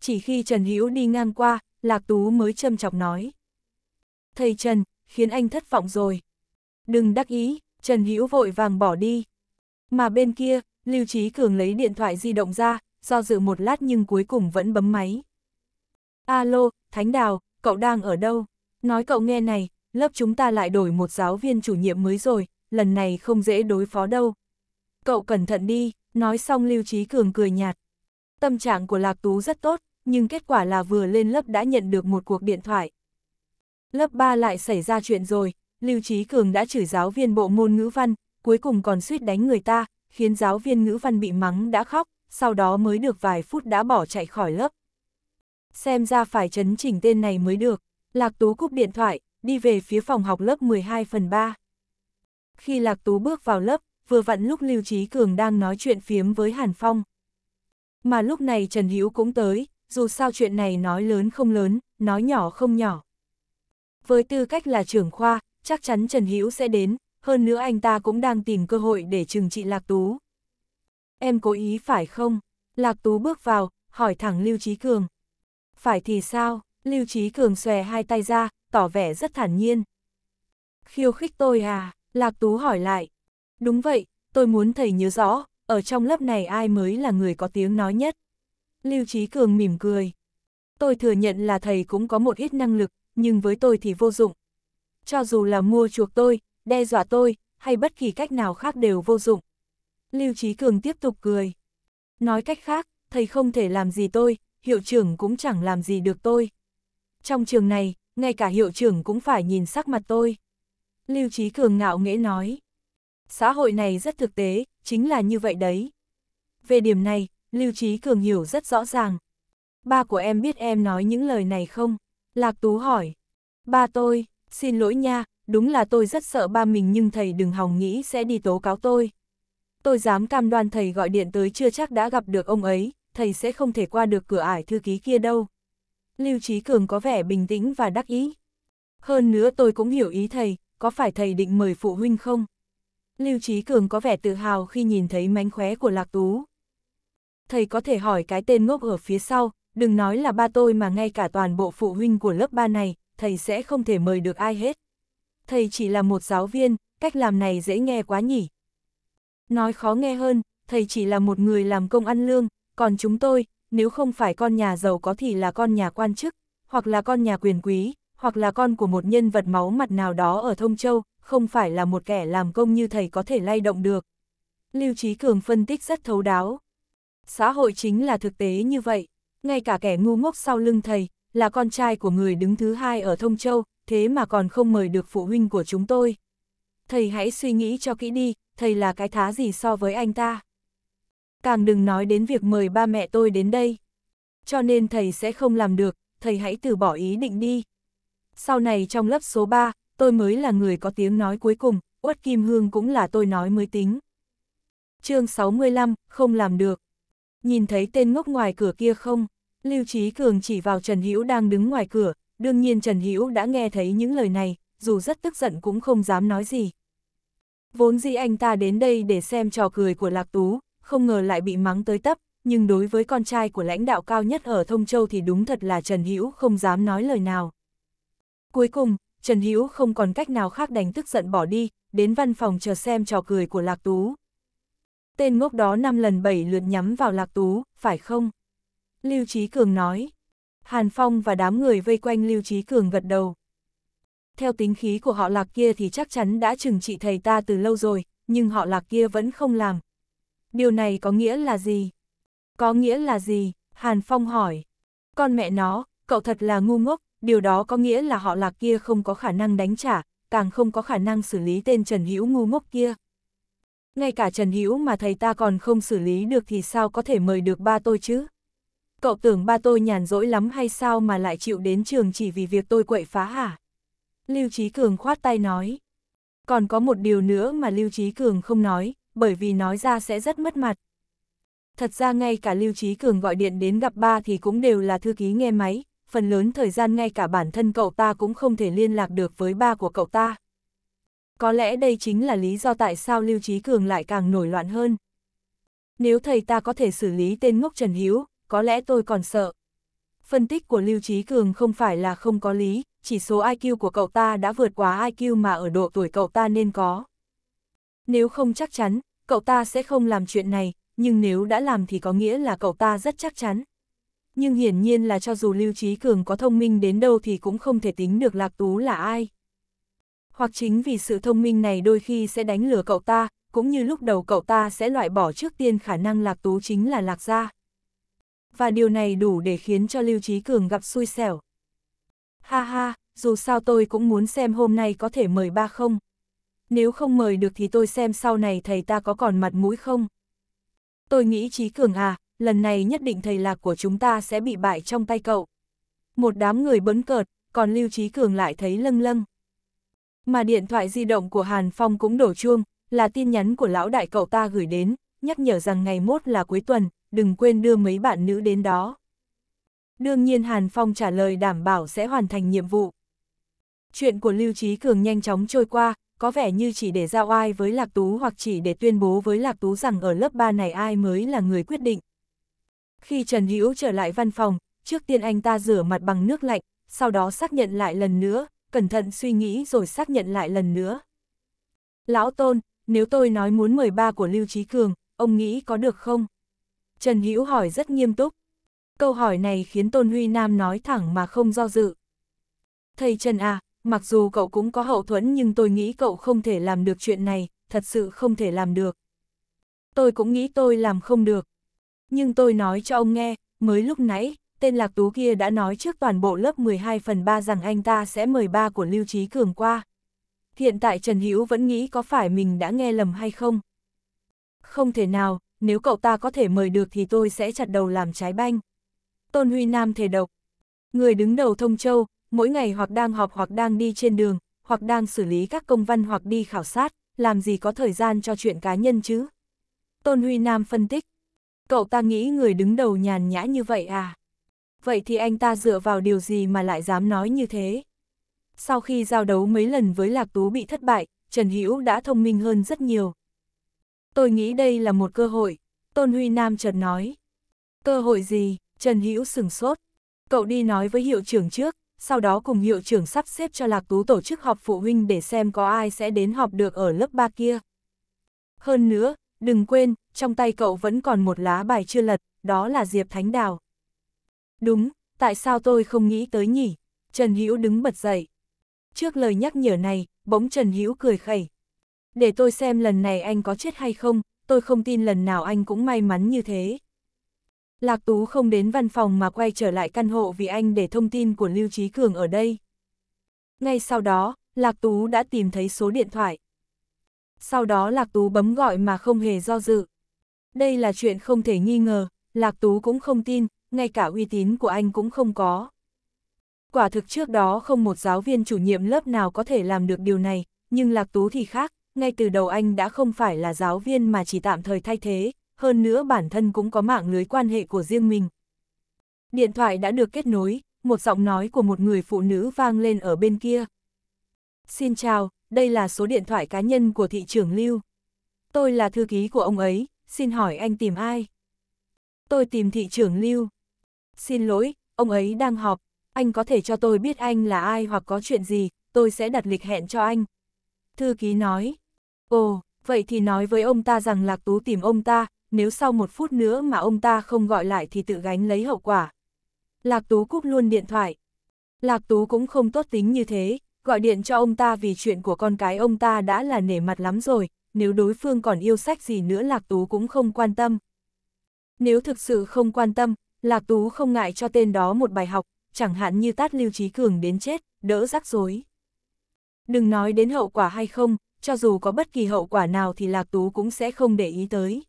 Chỉ khi Trần Hữu đi ngang qua, Lạc Tú mới châm chọc nói. Thầy Trần, khiến anh thất vọng rồi. Đừng đắc ý, Trần Hữu vội vàng bỏ đi. Mà bên kia, Lưu Trí Cường lấy điện thoại di động ra, do dự một lát nhưng cuối cùng vẫn bấm máy. Alo, Thánh Đào, cậu đang ở đâu? Nói cậu nghe này, lớp chúng ta lại đổi một giáo viên chủ nhiệm mới rồi, lần này không dễ đối phó đâu. Cậu cẩn thận đi, nói xong Lưu Trí Cường cười nhạt. Tâm trạng của Lạc Tú rất tốt, nhưng kết quả là vừa lên lớp đã nhận được một cuộc điện thoại. Lớp 3 lại xảy ra chuyện rồi, Lưu Trí Cường đã chửi giáo viên bộ môn ngữ văn, cuối cùng còn suýt đánh người ta, khiến giáo viên ngữ văn bị mắng đã khóc, sau đó mới được vài phút đã bỏ chạy khỏi lớp xem ra phải chấn chỉnh tên này mới được. Lạc Tú cúp điện thoại, đi về phía phòng học lớp 12 phần 3. Khi Lạc Tú bước vào lớp, vừa vặn lúc Lưu Trí Cường đang nói chuyện phiếm với Hàn Phong. Mà lúc này Trần Hữu cũng tới, dù sao chuyện này nói lớn không lớn, nói nhỏ không nhỏ. Với tư cách là trưởng khoa, chắc chắn Trần Hữu sẽ đến, hơn nữa anh ta cũng đang tìm cơ hội để trừng trị Lạc Tú. Em cố ý phải không? Lạc Tú bước vào, hỏi thẳng Lưu Trí Cường, phải thì sao, Lưu Trí Cường xòe hai tay ra, tỏ vẻ rất thản nhiên. Khiêu khích tôi à, Lạc Tú hỏi lại. Đúng vậy, tôi muốn thầy nhớ rõ, ở trong lớp này ai mới là người có tiếng nói nhất. Lưu Trí Cường mỉm cười. Tôi thừa nhận là thầy cũng có một ít năng lực, nhưng với tôi thì vô dụng. Cho dù là mua chuộc tôi, đe dọa tôi, hay bất kỳ cách nào khác đều vô dụng. Lưu Trí Cường tiếp tục cười. Nói cách khác, thầy không thể làm gì tôi, hiệu trưởng cũng chẳng làm gì được tôi. Trong trường này, ngay cả hiệu trưởng cũng phải nhìn sắc mặt tôi. Lưu Trí Cường ngạo nghễ nói. Xã hội này rất thực tế, chính là như vậy đấy. Về điểm này, Lưu Trí Cường hiểu rất rõ ràng. Ba của em biết em nói những lời này không? Lạc Tú hỏi. Ba tôi, xin lỗi nha, đúng là tôi rất sợ ba mình nhưng thầy đừng hòng nghĩ sẽ đi tố cáo tôi. Tôi dám cam đoan thầy gọi điện tới chưa chắc đã gặp được ông ấy, thầy sẽ không thể qua được cửa ải thư ký kia đâu. Lưu Trí Cường có vẻ bình tĩnh và đắc ý. Hơn nữa tôi cũng hiểu ý thầy, có phải thầy định mời phụ huynh không? Lưu Trí Cường có vẻ tự hào khi nhìn thấy mánh khóe của Lạc Tú. Thầy có thể hỏi cái tên ngốc ở phía sau, đừng nói là ba tôi mà ngay cả toàn bộ phụ huynh của lớp ba này, thầy sẽ không thể mời được ai hết. Thầy chỉ là một giáo viên, cách làm này dễ nghe quá nhỉ. Nói khó nghe hơn, thầy chỉ là một người làm công ăn lương, còn chúng tôi, nếu không phải con nhà giàu có thì là con nhà quan chức, hoặc là con nhà quyền quý, hoặc là con của một nhân vật máu mặt nào đó ở Thông Châu, không phải là một kẻ làm công như thầy có thể lay động được. Lưu Trí Cường phân tích rất thấu đáo. Xã hội chính là thực tế như vậy, ngay cả kẻ ngu ngốc sau lưng thầy, là con trai của người đứng thứ hai ở Thông Châu, thế mà còn không mời được phụ huynh của chúng tôi. Thầy hãy suy nghĩ cho kỹ đi, thầy là cái thá gì so với anh ta càng đừng nói đến việc mời ba mẹ tôi đến đây. Cho nên thầy sẽ không làm được, thầy hãy từ bỏ ý định đi. Sau này trong lớp số 3, tôi mới là người có tiếng nói cuối cùng, Uất Kim Hương cũng là tôi nói mới tính. chương 65, không làm được. Nhìn thấy tên ngốc ngoài cửa kia không? Lưu Trí Cường chỉ vào Trần Hữu đang đứng ngoài cửa, đương nhiên Trần Hữu đã nghe thấy những lời này, dù rất tức giận cũng không dám nói gì. Vốn dĩ anh ta đến đây để xem trò cười của Lạc Tú, không ngờ lại bị mắng tới tấp, nhưng đối với con trai của lãnh đạo cao nhất ở Thông Châu thì đúng thật là Trần Hữu không dám nói lời nào. Cuối cùng, Trần Hữu không còn cách nào khác đánh tức giận bỏ đi, đến văn phòng chờ xem trò cười của Lạc Tú. Tên ngốc đó năm lần bảy lượt nhắm vào Lạc Tú, phải không? Lưu Trí Cường nói. Hàn Phong và đám người vây quanh Lưu Trí Cường gật đầu. Theo tính khí của họ Lạc kia thì chắc chắn đã trừng trị thầy ta từ lâu rồi, nhưng họ Lạc kia vẫn không làm, Điều này có nghĩa là gì? Có nghĩa là gì? Hàn Phong hỏi. Con mẹ nó, cậu thật là ngu ngốc, điều đó có nghĩa là họ lạc kia không có khả năng đánh trả, càng không có khả năng xử lý tên Trần Hữu ngu ngốc kia. Ngay cả Trần Hữu mà thầy ta còn không xử lý được thì sao có thể mời được ba tôi chứ? Cậu tưởng ba tôi nhàn rỗi lắm hay sao mà lại chịu đến trường chỉ vì việc tôi quậy phá hả? Lưu Trí Cường khoát tay nói. Còn có một điều nữa mà Lưu Trí Cường không nói, bởi vì nói ra sẽ rất mất mặt. Thật ra ngay cả Lưu Trí Cường gọi điện đến gặp ba thì cũng đều là thư ký nghe máy, phần lớn thời gian ngay cả bản thân cậu ta cũng không thể liên lạc được với ba của cậu ta. Có lẽ đây chính là lý do tại sao Lưu Trí Cường lại càng nổi loạn hơn. Nếu thầy ta có thể xử lý tên ngốc Trần Hiếu, có lẽ tôi còn sợ. Phân tích của Lưu Trí Cường không phải là không có lý, chỉ số IQ của cậu ta đã vượt quá IQ mà ở độ tuổi cậu ta nên có. Nếu không chắc chắn, cậu ta sẽ không làm chuyện này, nhưng nếu đã làm thì có nghĩa là cậu ta rất chắc chắn. Nhưng hiển nhiên là cho dù Lưu Trí Cường có thông minh đến đâu thì cũng không thể tính được Lạc Tú là ai. Hoặc chính vì sự thông minh này đôi khi sẽ đánh lừa cậu ta, cũng như lúc đầu cậu ta sẽ loại bỏ trước tiên khả năng Lạc Tú chính là Lạc Gia. Và điều này đủ để khiến cho Lưu Trí Cường gặp xui xẻo. Ha ha, dù sao tôi cũng muốn xem hôm nay có thể mời ba không nếu không mời được thì tôi xem sau này thầy ta có còn mặt mũi không. Tôi nghĩ Trí Cường à, lần này nhất định thầy lạc của chúng ta sẽ bị bại trong tay cậu. Một đám người bấn cợt, còn Lưu Trí Cường lại thấy lâng lâng. Mà điện thoại di động của Hàn Phong cũng đổ chuông, là tin nhắn của lão đại cậu ta gửi đến, nhắc nhở rằng ngày mốt là cuối tuần, đừng quên đưa mấy bạn nữ đến đó. Đương nhiên Hàn Phong trả lời đảm bảo sẽ hoàn thành nhiệm vụ. Chuyện của Lưu Trí Cường nhanh chóng trôi qua, có vẻ như chỉ để giao ai với Lạc Tú hoặc chỉ để tuyên bố với Lạc Tú rằng ở lớp 3 này ai mới là người quyết định. Khi Trần Hữu trở lại văn phòng, trước tiên anh ta rửa mặt bằng nước lạnh, sau đó xác nhận lại lần nữa, cẩn thận suy nghĩ rồi xác nhận lại lần nữa. Lão Tôn, nếu tôi nói muốn mời ba của Lưu Trí Cường, ông nghĩ có được không? Trần Hữu hỏi rất nghiêm túc. Câu hỏi này khiến Tôn Huy Nam nói thẳng mà không do dự. Thầy Trần à, mặc dù cậu cũng có hậu thuẫn nhưng tôi nghĩ cậu không thể làm được chuyện này, thật sự không thể làm được. Tôi cũng nghĩ tôi làm không được. Nhưng tôi nói cho ông nghe, mới lúc nãy, tên lạc tú kia đã nói trước toàn bộ lớp 12 phần 3 rằng anh ta sẽ mời ba của Lưu Trí Cường qua. Hiện tại Trần Hữu vẫn nghĩ có phải mình đã nghe lầm hay không? Không thể nào, nếu cậu ta có thể mời được thì tôi sẽ chặt đầu làm trái banh. Tôn Huy Nam thề độc. Người đứng đầu Thông Châu, mỗi ngày hoặc đang họp hoặc đang đi trên đường, hoặc đang xử lý các công văn hoặc đi khảo sát, làm gì có thời gian cho chuyện cá nhân chứ? Tôn Huy Nam phân tích, cậu ta nghĩ người đứng đầu nhàn nhã như vậy à? Vậy thì anh ta dựa vào điều gì mà lại dám nói như thế? Sau khi giao đấu mấy lần với Lạc Tú bị thất bại, Trần Hữu đã thông minh hơn rất nhiều. Tôi nghĩ đây là một cơ hội, Tôn Huy Nam chợt nói. Cơ hội gì? Trần Hữu sừng sốt. Cậu đi nói với hiệu trưởng trước, sau đó cùng hiệu trưởng sắp xếp cho Lạc Tú tổ chức họp phụ huynh để xem có ai sẽ đến họp được ở lớp 3 kia. Hơn nữa, đừng quên, trong tay cậu vẫn còn một lá bài chưa lật, đó là Diệp Thánh Đào. Đúng, tại sao tôi không nghĩ tới nhỉ? Trần Hữu đứng bật dậy. Trước lời nhắc nhở này, bỗng Trần Hữu cười khẩy. Để tôi xem lần này anh có chết hay không, tôi không tin lần nào anh cũng may mắn như thế. Lạc Tú không đến văn phòng mà quay trở lại căn hộ vì anh để thông tin của Lưu Trí Cường ở đây. Ngay sau đó, Lạc Tú đã tìm thấy số điện thoại. Sau đó Lạc Tú bấm gọi mà không hề do dự. Đây là chuyện không thể nghi ngờ, Lạc Tú cũng không tin, ngay cả uy tín của anh cũng không có. Quả thực trước đó không một giáo viên chủ nhiệm lớp nào có thể làm được điều này, nhưng Lạc Tú thì khác, ngay từ đầu anh đã không phải là giáo viên mà chỉ tạm thời thay thế, hơn nữa bản thân cũng có mạng lưới quan hệ của riêng mình. Điện thoại đã được kết nối, một giọng nói của một người phụ nữ vang lên ở bên kia. Xin chào, đây là số điện thoại cá nhân của thị trưởng Lưu. Tôi là thư ký của ông ấy, xin hỏi anh tìm ai? Tôi tìm thị trưởng Lưu. Xin lỗi, ông ấy đang họp, anh có thể cho tôi biết anh là ai hoặc có chuyện gì, tôi sẽ đặt lịch hẹn cho anh. Thư ký nói, ồ, vậy thì nói với ông ta rằng Lạc Tú tìm ông ta, nếu sau một phút nữa mà ông ta không gọi lại thì tự gánh lấy hậu quả. Lạc Tú cúp luôn điện thoại. Lạc Tú cũng không tốt tính như thế, gọi điện cho ông ta vì chuyện của con cái ông ta đã là nể mặt lắm rồi, nếu đối phương còn yêu sách gì nữa Lạc Tú cũng không quan tâm. Nếu thực sự không quan tâm, Lạc Tú không ngại cho tên đó một bài học, chẳng hạn như tát Lưu Trí Cường đến chết, đỡ rắc rối. Đừng nói đến hậu quả hay không, cho dù có bất kỳ hậu quả nào thì Lạc Tú cũng sẽ không để ý tới.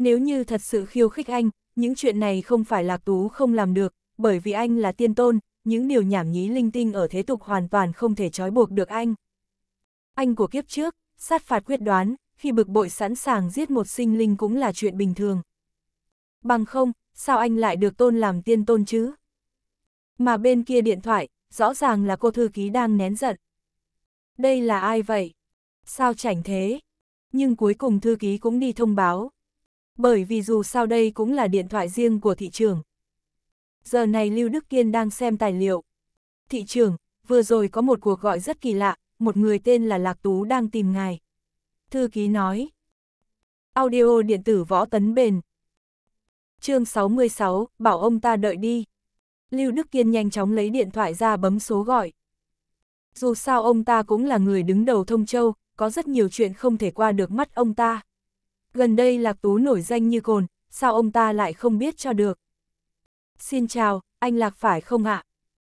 Nếu như thật sự khiêu khích anh, những chuyện này không phải Lạc Tú không làm được, bởi vì anh là tiên tôn, những điều nhảm nhí linh tinh ở thế tục hoàn toàn không thể trói buộc được anh. Anh của kiếp trước, sát phạt quyết đoán, khi bực bội sẵn sàng giết một sinh linh cũng là chuyện bình thường. Bằng không, sao anh lại được tôn làm tiên tôn chứ? Mà bên kia điện thoại, rõ ràng là cô thư ký đang nén giận. Đây là ai vậy? Sao chảnh thế? Nhưng cuối cùng thư ký cũng đi thông báo, bởi vì dù sao đây cũng là điện thoại riêng của thị trường. Giờ này Lưu Đức Kiên đang xem tài liệu. Thị trường, vừa rồi có một cuộc gọi rất kỳ lạ, một người tên là Lạc Tú đang tìm ngài. Thư ký nói. Audio điện tử võ tấn bền. chương 66, bảo ông ta đợi đi. Lưu Đức Kiên nhanh chóng lấy điện thoại ra bấm số gọi. Dù sao ông ta cũng là người đứng đầu thông châu, có rất nhiều chuyện không thể qua được mắt ông ta gần đây Lạc Tú nổi danh như cồn, sao ông ta lại không biết cho được. Xin chào, anh Lạc phải không ạ?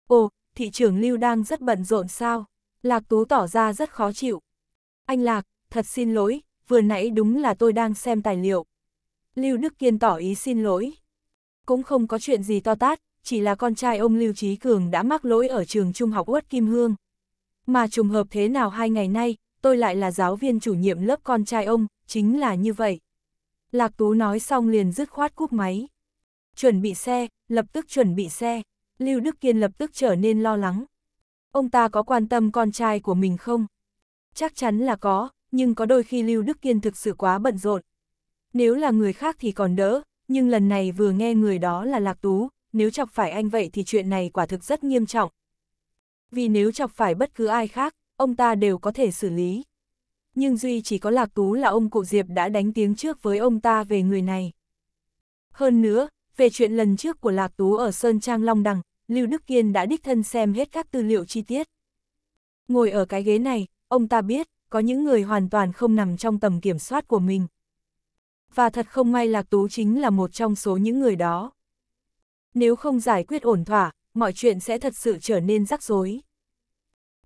Ồ, thị trưởng Lưu đang rất bận rộn sao? Lạc Tú tỏ ra rất khó chịu. Anh Lạc, thật xin lỗi, vừa nãy đúng là tôi đang xem tài liệu. Lưu Đức Kiên tỏ ý xin lỗi. Cũng không có chuyện gì to tát, chỉ là con trai ông Lưu Trí Cường đã mắc lỗi ở trường trung học Uất Kim Hương. Mà trùng hợp thế nào hai ngày nay, tôi lại là giáo viên chủ nhiệm lớp con trai ông, chính là như vậy. Lạc Tú nói xong liền dứt khoát cúp máy. Chuẩn bị xe, lập tức chuẩn bị xe. Lưu Đức Kiên lập tức trở nên lo lắng. Ông ta có quan tâm con trai của mình không? Chắc chắn là có, nhưng có đôi khi Lưu Đức Kiên thực sự quá bận rộn. Nếu là người khác thì còn đỡ, nhưng lần này vừa nghe người đó là Lạc Tú, nếu chọc phải anh vậy thì chuyện này quả thực rất nghiêm trọng. Vì nếu chọc phải bất cứ ai khác, ông ta đều có thể xử lý. Nhưng duy chỉ có Lạc Tú là ông cụ Diệp đã đánh tiếng trước với ông ta về người này. Hơn nữa, về chuyện lần trước của Lạc Tú ở Sơn Trang Long Đằng, Lưu Đức Kiên đã đích thân xem hết các tư liệu chi tiết. Ngồi ở cái ghế này, ông ta biết, có những người hoàn toàn không nằm trong tầm kiểm soát của mình. Và thật không may Lạc Tú chính là một trong số những người đó. Nếu không giải quyết ổn thỏa, mọi chuyện sẽ thật sự trở nên rắc rối.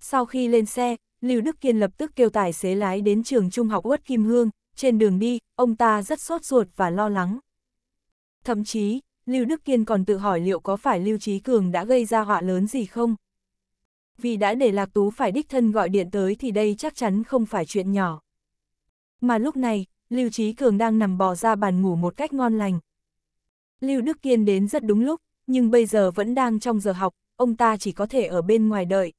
Sau khi lên xe, Lưu Đức Kiên lập tức kêu tài xế lái đến trường trung học Uất Kim Hương, trên đường đi, ông ta rất sốt ruột và lo lắng. Thậm chí, Lưu Đức Kiên còn tự hỏi liệu có phải Lưu Trí Cường đã gây ra họa lớn gì không? Vì đã để Lạc Tú phải đích thân gọi điện tới thì đây chắc chắn không phải chuyện nhỏ. Mà lúc này, Lưu Trí Cường đang nằm bò ra bàn ngủ một cách ngon lành. Lưu Đức Kiên đến rất đúng lúc, nhưng bây giờ vẫn đang trong giờ học, ông ta chỉ có thể ở bên ngoài đợi.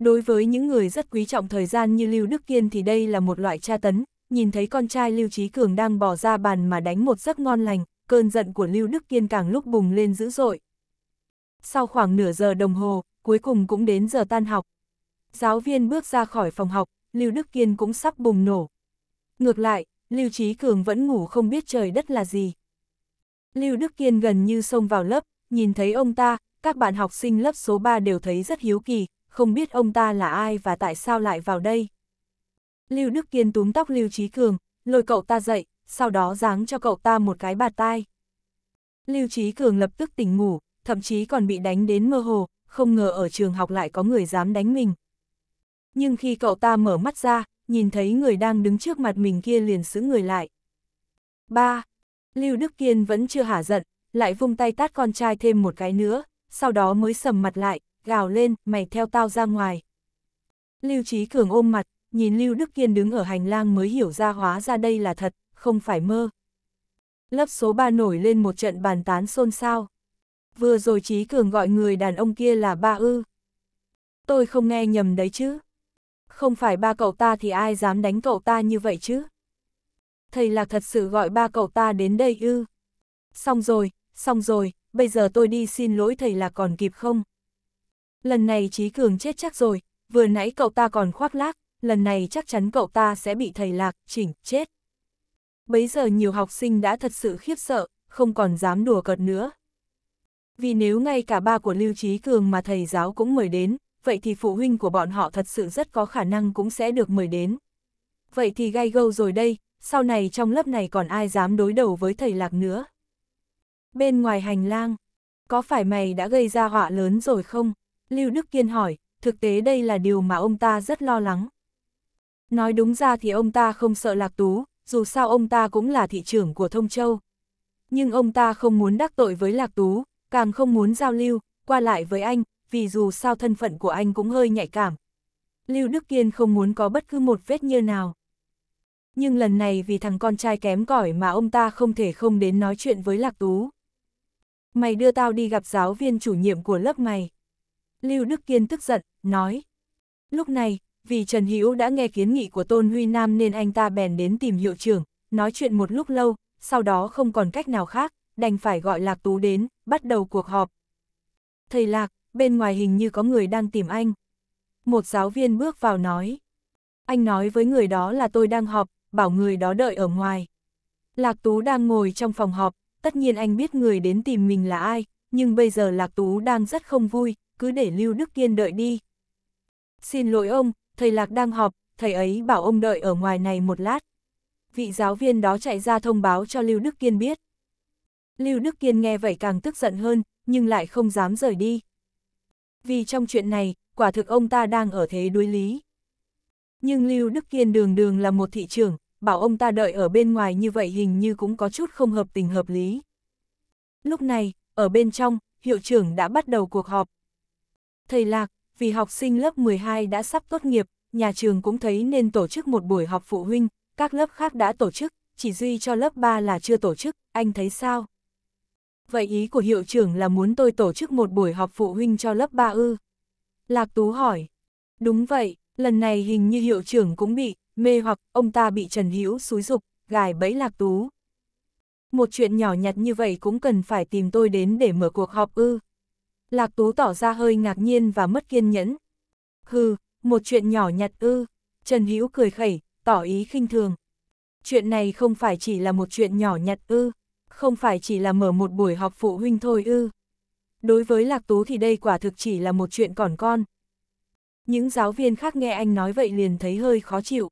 Đối với những người rất quý trọng thời gian như Lưu Đức Kiên thì đây là một loại tra tấn, nhìn thấy con trai Lưu Trí Cường đang bỏ ra bàn mà đánh một giấc ngon lành, cơn giận của Lưu Đức Kiên càng lúc bùng lên dữ dội. Sau khoảng nửa giờ đồng hồ, cuối cùng cũng đến giờ tan học. Giáo viên bước ra khỏi phòng học, Lưu Đức Kiên cũng sắp bùng nổ. Ngược lại, Lưu Trí Cường vẫn ngủ không biết trời đất là gì. Lưu Đức Kiên gần như xông vào lớp, nhìn thấy ông ta, các bạn học sinh lớp số 3 đều thấy rất hiếu kỳ, không biết ông ta là ai và tại sao lại vào đây. Lưu Đức Kiên túm tóc Lưu Trí Cường, lôi cậu ta dậy, sau đó giáng cho cậu ta một cái bạt tai. Lưu Trí Cường lập tức tỉnh ngủ, thậm chí còn bị đánh đến mơ hồ, không ngờ ở trường học lại có người dám đánh mình. Nhưng khi cậu ta mở mắt ra, nhìn thấy người đang đứng trước mặt mình kia liền xứ người lại. 3. Lưu Đức Kiên vẫn chưa hả giận, lại vung tay tát con trai thêm một cái nữa, sau đó mới sầm mặt lại, gào lên, mày theo tao ra ngoài. Lưu Trí Cường ôm mặt, nhìn Lưu Đức Kiên đứng ở hành lang mới hiểu ra hóa ra đây là thật, không phải mơ. Lớp số 3 nổi lên một trận bàn tán xôn xao. Vừa rồi Trí Cường gọi người đàn ông kia là ba ư. Tôi không nghe nhầm đấy chứ. Không phải ba cậu ta thì ai dám đánh cậu ta như vậy chứ. Thầy là thật sự gọi ba cậu ta đến đây ư. Xong rồi, xong rồi, bây giờ tôi đi xin lỗi thầy là còn kịp không? Lần này Trí Cường chết chắc rồi, vừa nãy cậu ta còn khoác lác, lần này chắc chắn cậu ta sẽ bị thầy lạc, chỉnh, chết. Bấy giờ nhiều học sinh đã thật sự khiếp sợ, không còn dám đùa cợt nữa. Vì nếu ngay cả ba của Lưu Trí Cường mà thầy giáo cũng mời đến, vậy thì phụ huynh của bọn họ thật sự rất có khả năng cũng sẽ được mời đến. Vậy thì gay gâu rồi đây, sau này trong lớp này còn ai dám đối đầu với thầy lạc nữa. Bên ngoài hành lang, có phải mày đã gây ra họa lớn rồi không? Lưu Đức Kiên hỏi, thực tế đây là điều mà ông ta rất lo lắng. Nói đúng ra thì ông ta không sợ Lạc Tú, dù sao ông ta cũng là thị trưởng của Thông Châu. Nhưng ông ta không muốn đắc tội với Lạc Tú, càng không muốn giao lưu, qua lại với anh, vì dù sao thân phận của anh cũng hơi nhạy cảm. Lưu Đức Kiên không muốn có bất cứ một vết như nào. Nhưng lần này vì thằng con trai kém cỏi mà ông ta không thể không đến nói chuyện với Lạc Tú. Mày đưa tao đi gặp giáo viên chủ nhiệm của lớp mày. Lưu Đức Kiên tức giận, nói. Lúc này, vì Trần Hữu đã nghe kiến nghị của Tôn Huy Nam nên anh ta bèn đến tìm hiệu trưởng, nói chuyện một lúc lâu, sau đó không còn cách nào khác, đành phải gọi Lạc Tú đến, bắt đầu cuộc họp. Thầy Lạc, bên ngoài hình như có người đang tìm anh. Một giáo viên bước vào nói. Anh nói với người đó là tôi đang họp, bảo người đó đợi ở ngoài. Lạc Tú đang ngồi trong phòng họp, tất nhiên anh biết người đến tìm mình là ai, nhưng bây giờ Lạc Tú đang rất không vui, cứ để Lưu Đức Kiên đợi đi. Xin lỗi ông, thầy Lạc đang họp, thầy ấy bảo ông đợi ở ngoài này một lát. Vị giáo viên đó chạy ra thông báo cho Lưu Đức Kiên biết. Lưu Đức Kiên nghe vậy càng tức giận hơn, nhưng lại không dám rời đi. Vì trong chuyện này, quả thực ông ta đang ở thế đối lý. Nhưng Lưu Đức Kiên đường đường là một thị trưởng, bảo ông ta đợi ở bên ngoài như vậy hình như cũng có chút không hợp tình hợp lý. Lúc này, ở bên trong, hiệu trưởng đã bắt đầu cuộc họp, Thầy Lạc, vì học sinh lớp 12 đã sắp tốt nghiệp, nhà trường cũng thấy nên tổ chức một buổi họp phụ huynh, các lớp khác đã tổ chức, chỉ duy cho lớp 3 là chưa tổ chức, anh thấy sao? Vậy ý của hiệu trưởng là muốn tôi tổ chức một buổi họp phụ huynh cho lớp 3 ư? Lạc Tú hỏi. Đúng vậy, lần này hình như hiệu trưởng cũng bị mê hoặc ông ta bị Trần Hữu xúi dục, gài bẫy Lạc Tú. Một chuyện nhỏ nhặt như vậy cũng cần phải tìm tôi đến để mở cuộc họp ư? Lạc Tú tỏ ra hơi ngạc nhiên và mất kiên nhẫn. Hừ, một chuyện nhỏ nhặt ư, Trần Hữu cười khẩy, tỏ ý khinh thường. Chuyện này không phải chỉ là một chuyện nhỏ nhặt ư, không phải chỉ là mở một buổi họp phụ huynh thôi ư. Đối với Lạc Tú thì đây quả thực chỉ là một chuyện còn con. Những giáo viên khác nghe anh nói vậy liền thấy hơi khó chịu.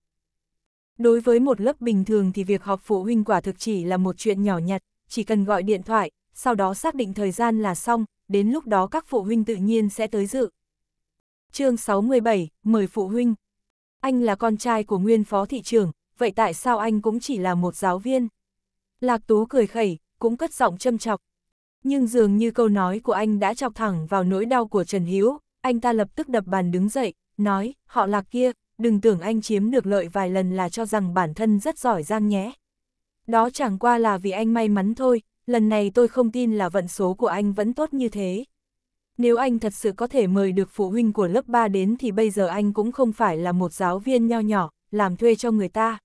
Đối với một lớp bình thường thì việc họp phụ huynh quả thực chỉ là một chuyện nhỏ nhặt, chỉ cần gọi điện thoại, sau đó xác định thời gian là xong, đến lúc đó các phụ huynh tự nhiên sẽ tới dự. chương 67, mời phụ huynh. Anh là con trai của nguyên phó thị trường, vậy tại sao anh cũng chỉ là một giáo viên? Lạc Tú cười khẩy, cũng cất giọng châm chọc. Nhưng dường như câu nói của anh đã chọc thẳng vào nỗi đau của Trần Hiếu, anh ta lập tức đập bàn đứng dậy, nói, họ lạc kia, đừng tưởng anh chiếm được lợi vài lần là cho rằng bản thân rất giỏi giang nhé. Đó chẳng qua là vì anh may mắn thôi, lần này tôi không tin là vận số của anh vẫn tốt như thế. Nếu anh thật sự có thể mời được phụ huynh của lớp 3 đến thì bây giờ anh cũng không phải là một giáo viên nho nhỏ, làm thuê cho người ta.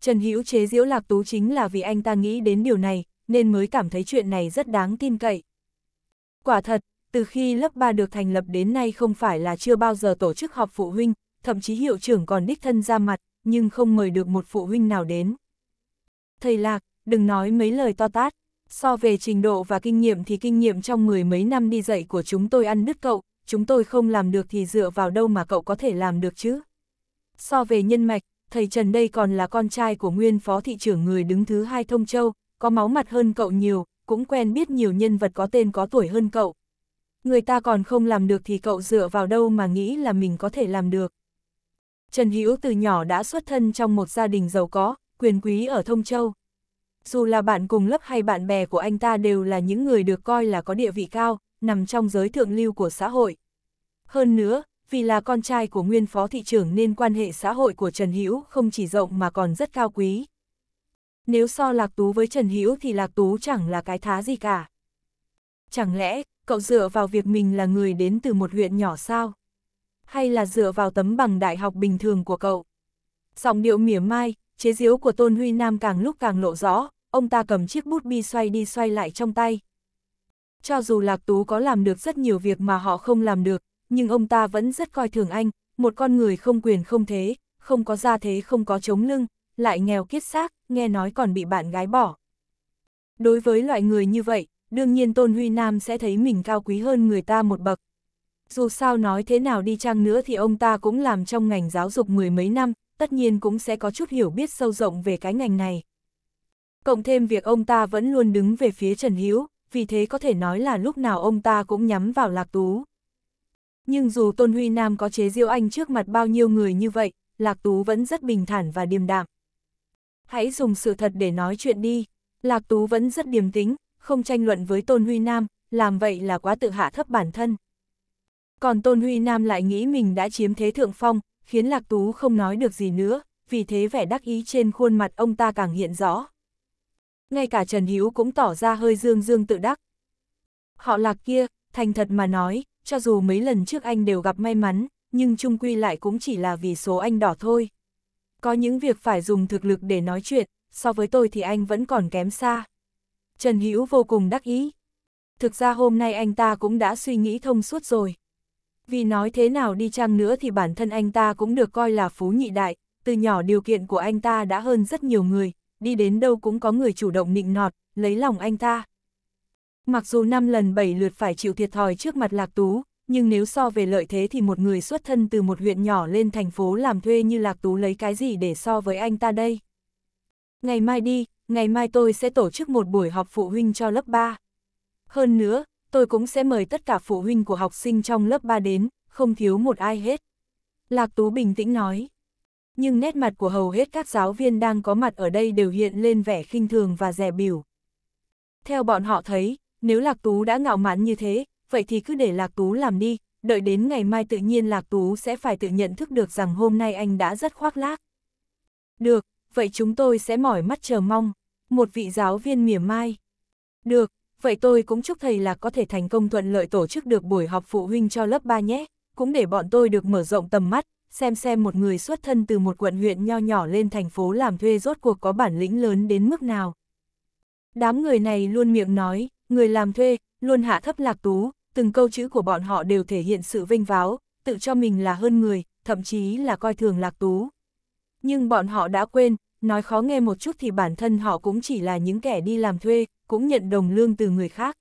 Trần Hữu chế diễu Lạc Tú chính là vì anh ta nghĩ đến điều này, nên mới cảm thấy chuyện này rất đáng tin cậy. Quả thật, từ khi lớp 3 được thành lập đến nay không phải là chưa bao giờ tổ chức họp phụ huynh, thậm chí hiệu trưởng còn đích thân ra mặt, nhưng không mời được một phụ huynh nào đến. Thầy Lạc, đừng nói mấy lời to tát. So về trình độ và kinh nghiệm thì kinh nghiệm trong mười mấy năm đi dạy của chúng tôi ăn đứt cậu, chúng tôi không làm được thì dựa vào đâu mà cậu có thể làm được chứ. So về nhân mạch, thầy Trần đây còn là con trai của nguyên phó thị trưởng người đứng thứ hai Thông Châu, có máu mặt hơn cậu nhiều, cũng quen biết nhiều nhân vật có tên có tuổi hơn cậu. Người ta còn không làm được thì cậu dựa vào đâu mà nghĩ là mình có thể làm được. Trần Hữu từ nhỏ đã xuất thân trong một gia đình giàu có, quyền quý ở Thông Châu dù là bạn cùng lớp hay bạn bè của anh ta đều là những người được coi là có địa vị cao, nằm trong giới thượng lưu của xã hội. Hơn nữa, vì là con trai của nguyên phó thị trưởng nên quan hệ xã hội của Trần Hữu không chỉ rộng mà còn rất cao quý. Nếu so Lạc Tú với Trần Hữu thì Lạc Tú chẳng là cái thá gì cả. Chẳng lẽ, cậu dựa vào việc mình là người đến từ một huyện nhỏ sao? Hay là dựa vào tấm bằng đại học bình thường của cậu? Giọng điệu mỉa mai, chế giễu của Tôn Huy Nam càng lúc càng lộ rõ, ông ta cầm chiếc bút bi xoay đi xoay lại trong tay. Cho dù Lạc Tú có làm được rất nhiều việc mà họ không làm được, nhưng ông ta vẫn rất coi thường anh, một con người không quyền không thế, không có gia thế không có chống lưng, lại nghèo kiết xác, nghe nói còn bị bạn gái bỏ. Đối với loại người như vậy, đương nhiên Tôn Huy Nam sẽ thấy mình cao quý hơn người ta một bậc. Dù sao nói thế nào đi chăng nữa thì ông ta cũng làm trong ngành giáo dục mười mấy năm, tất nhiên cũng sẽ có chút hiểu biết sâu rộng về cái ngành này cộng thêm việc ông ta vẫn luôn đứng về phía Trần Hiếu, vì thế có thể nói là lúc nào ông ta cũng nhắm vào Lạc Tú. Nhưng dù Tôn Huy Nam có chế diêu anh trước mặt bao nhiêu người như vậy, Lạc Tú vẫn rất bình thản và điềm đạm. Hãy dùng sự thật để nói chuyện đi. Lạc Tú vẫn rất điềm tính, không tranh luận với Tôn Huy Nam, làm vậy là quá tự hạ thấp bản thân. Còn Tôn Huy Nam lại nghĩ mình đã chiếm thế thượng phong, khiến Lạc Tú không nói được gì nữa, vì thế vẻ đắc ý trên khuôn mặt ông ta càng hiện rõ ngay cả Trần Hữu cũng tỏ ra hơi dương dương tự đắc. Họ lạc kia, thành thật mà nói, cho dù mấy lần trước anh đều gặp may mắn, nhưng chung quy lại cũng chỉ là vì số anh đỏ thôi. Có những việc phải dùng thực lực để nói chuyện, so với tôi thì anh vẫn còn kém xa. Trần Hữu vô cùng đắc ý. Thực ra hôm nay anh ta cũng đã suy nghĩ thông suốt rồi. Vì nói thế nào đi chăng nữa thì bản thân anh ta cũng được coi là phú nhị đại, từ nhỏ điều kiện của anh ta đã hơn rất nhiều người, đi đến đâu cũng có người chủ động nịnh nọt, lấy lòng anh ta. Mặc dù năm lần bảy lượt phải chịu thiệt thòi trước mặt Lạc Tú, nhưng nếu so về lợi thế thì một người xuất thân từ một huyện nhỏ lên thành phố làm thuê như Lạc Tú lấy cái gì để so với anh ta đây? Ngày mai đi, ngày mai tôi sẽ tổ chức một buổi họp phụ huynh cho lớp 3. Hơn nữa, tôi cũng sẽ mời tất cả phụ huynh của học sinh trong lớp 3 đến, không thiếu một ai hết. Lạc Tú bình tĩnh nói nhưng nét mặt của hầu hết các giáo viên đang có mặt ở đây đều hiện lên vẻ khinh thường và rẻ bỉu. Theo bọn họ thấy, nếu Lạc Tú đã ngạo mạn như thế, vậy thì cứ để Lạc Tú làm đi, đợi đến ngày mai tự nhiên Lạc Tú sẽ phải tự nhận thức được rằng hôm nay anh đã rất khoác lác. Được, vậy chúng tôi sẽ mỏi mắt chờ mong. Một vị giáo viên mỉa mai. Được, vậy tôi cũng chúc thầy là có thể thành công thuận lợi tổ chức được buổi họp phụ huynh cho lớp 3 nhé, cũng để bọn tôi được mở rộng tầm mắt, xem xem một người xuất thân từ một quận huyện nho nhỏ lên thành phố làm thuê rốt cuộc có bản lĩnh lớn đến mức nào. Đám người này luôn miệng nói, người làm thuê, luôn hạ thấp lạc tú, từng câu chữ của bọn họ đều thể hiện sự vinh váo, tự cho mình là hơn người, thậm chí là coi thường lạc tú. Nhưng bọn họ đã quên, nói khó nghe một chút thì bản thân họ cũng chỉ là những kẻ đi làm thuê, cũng nhận đồng lương từ người khác.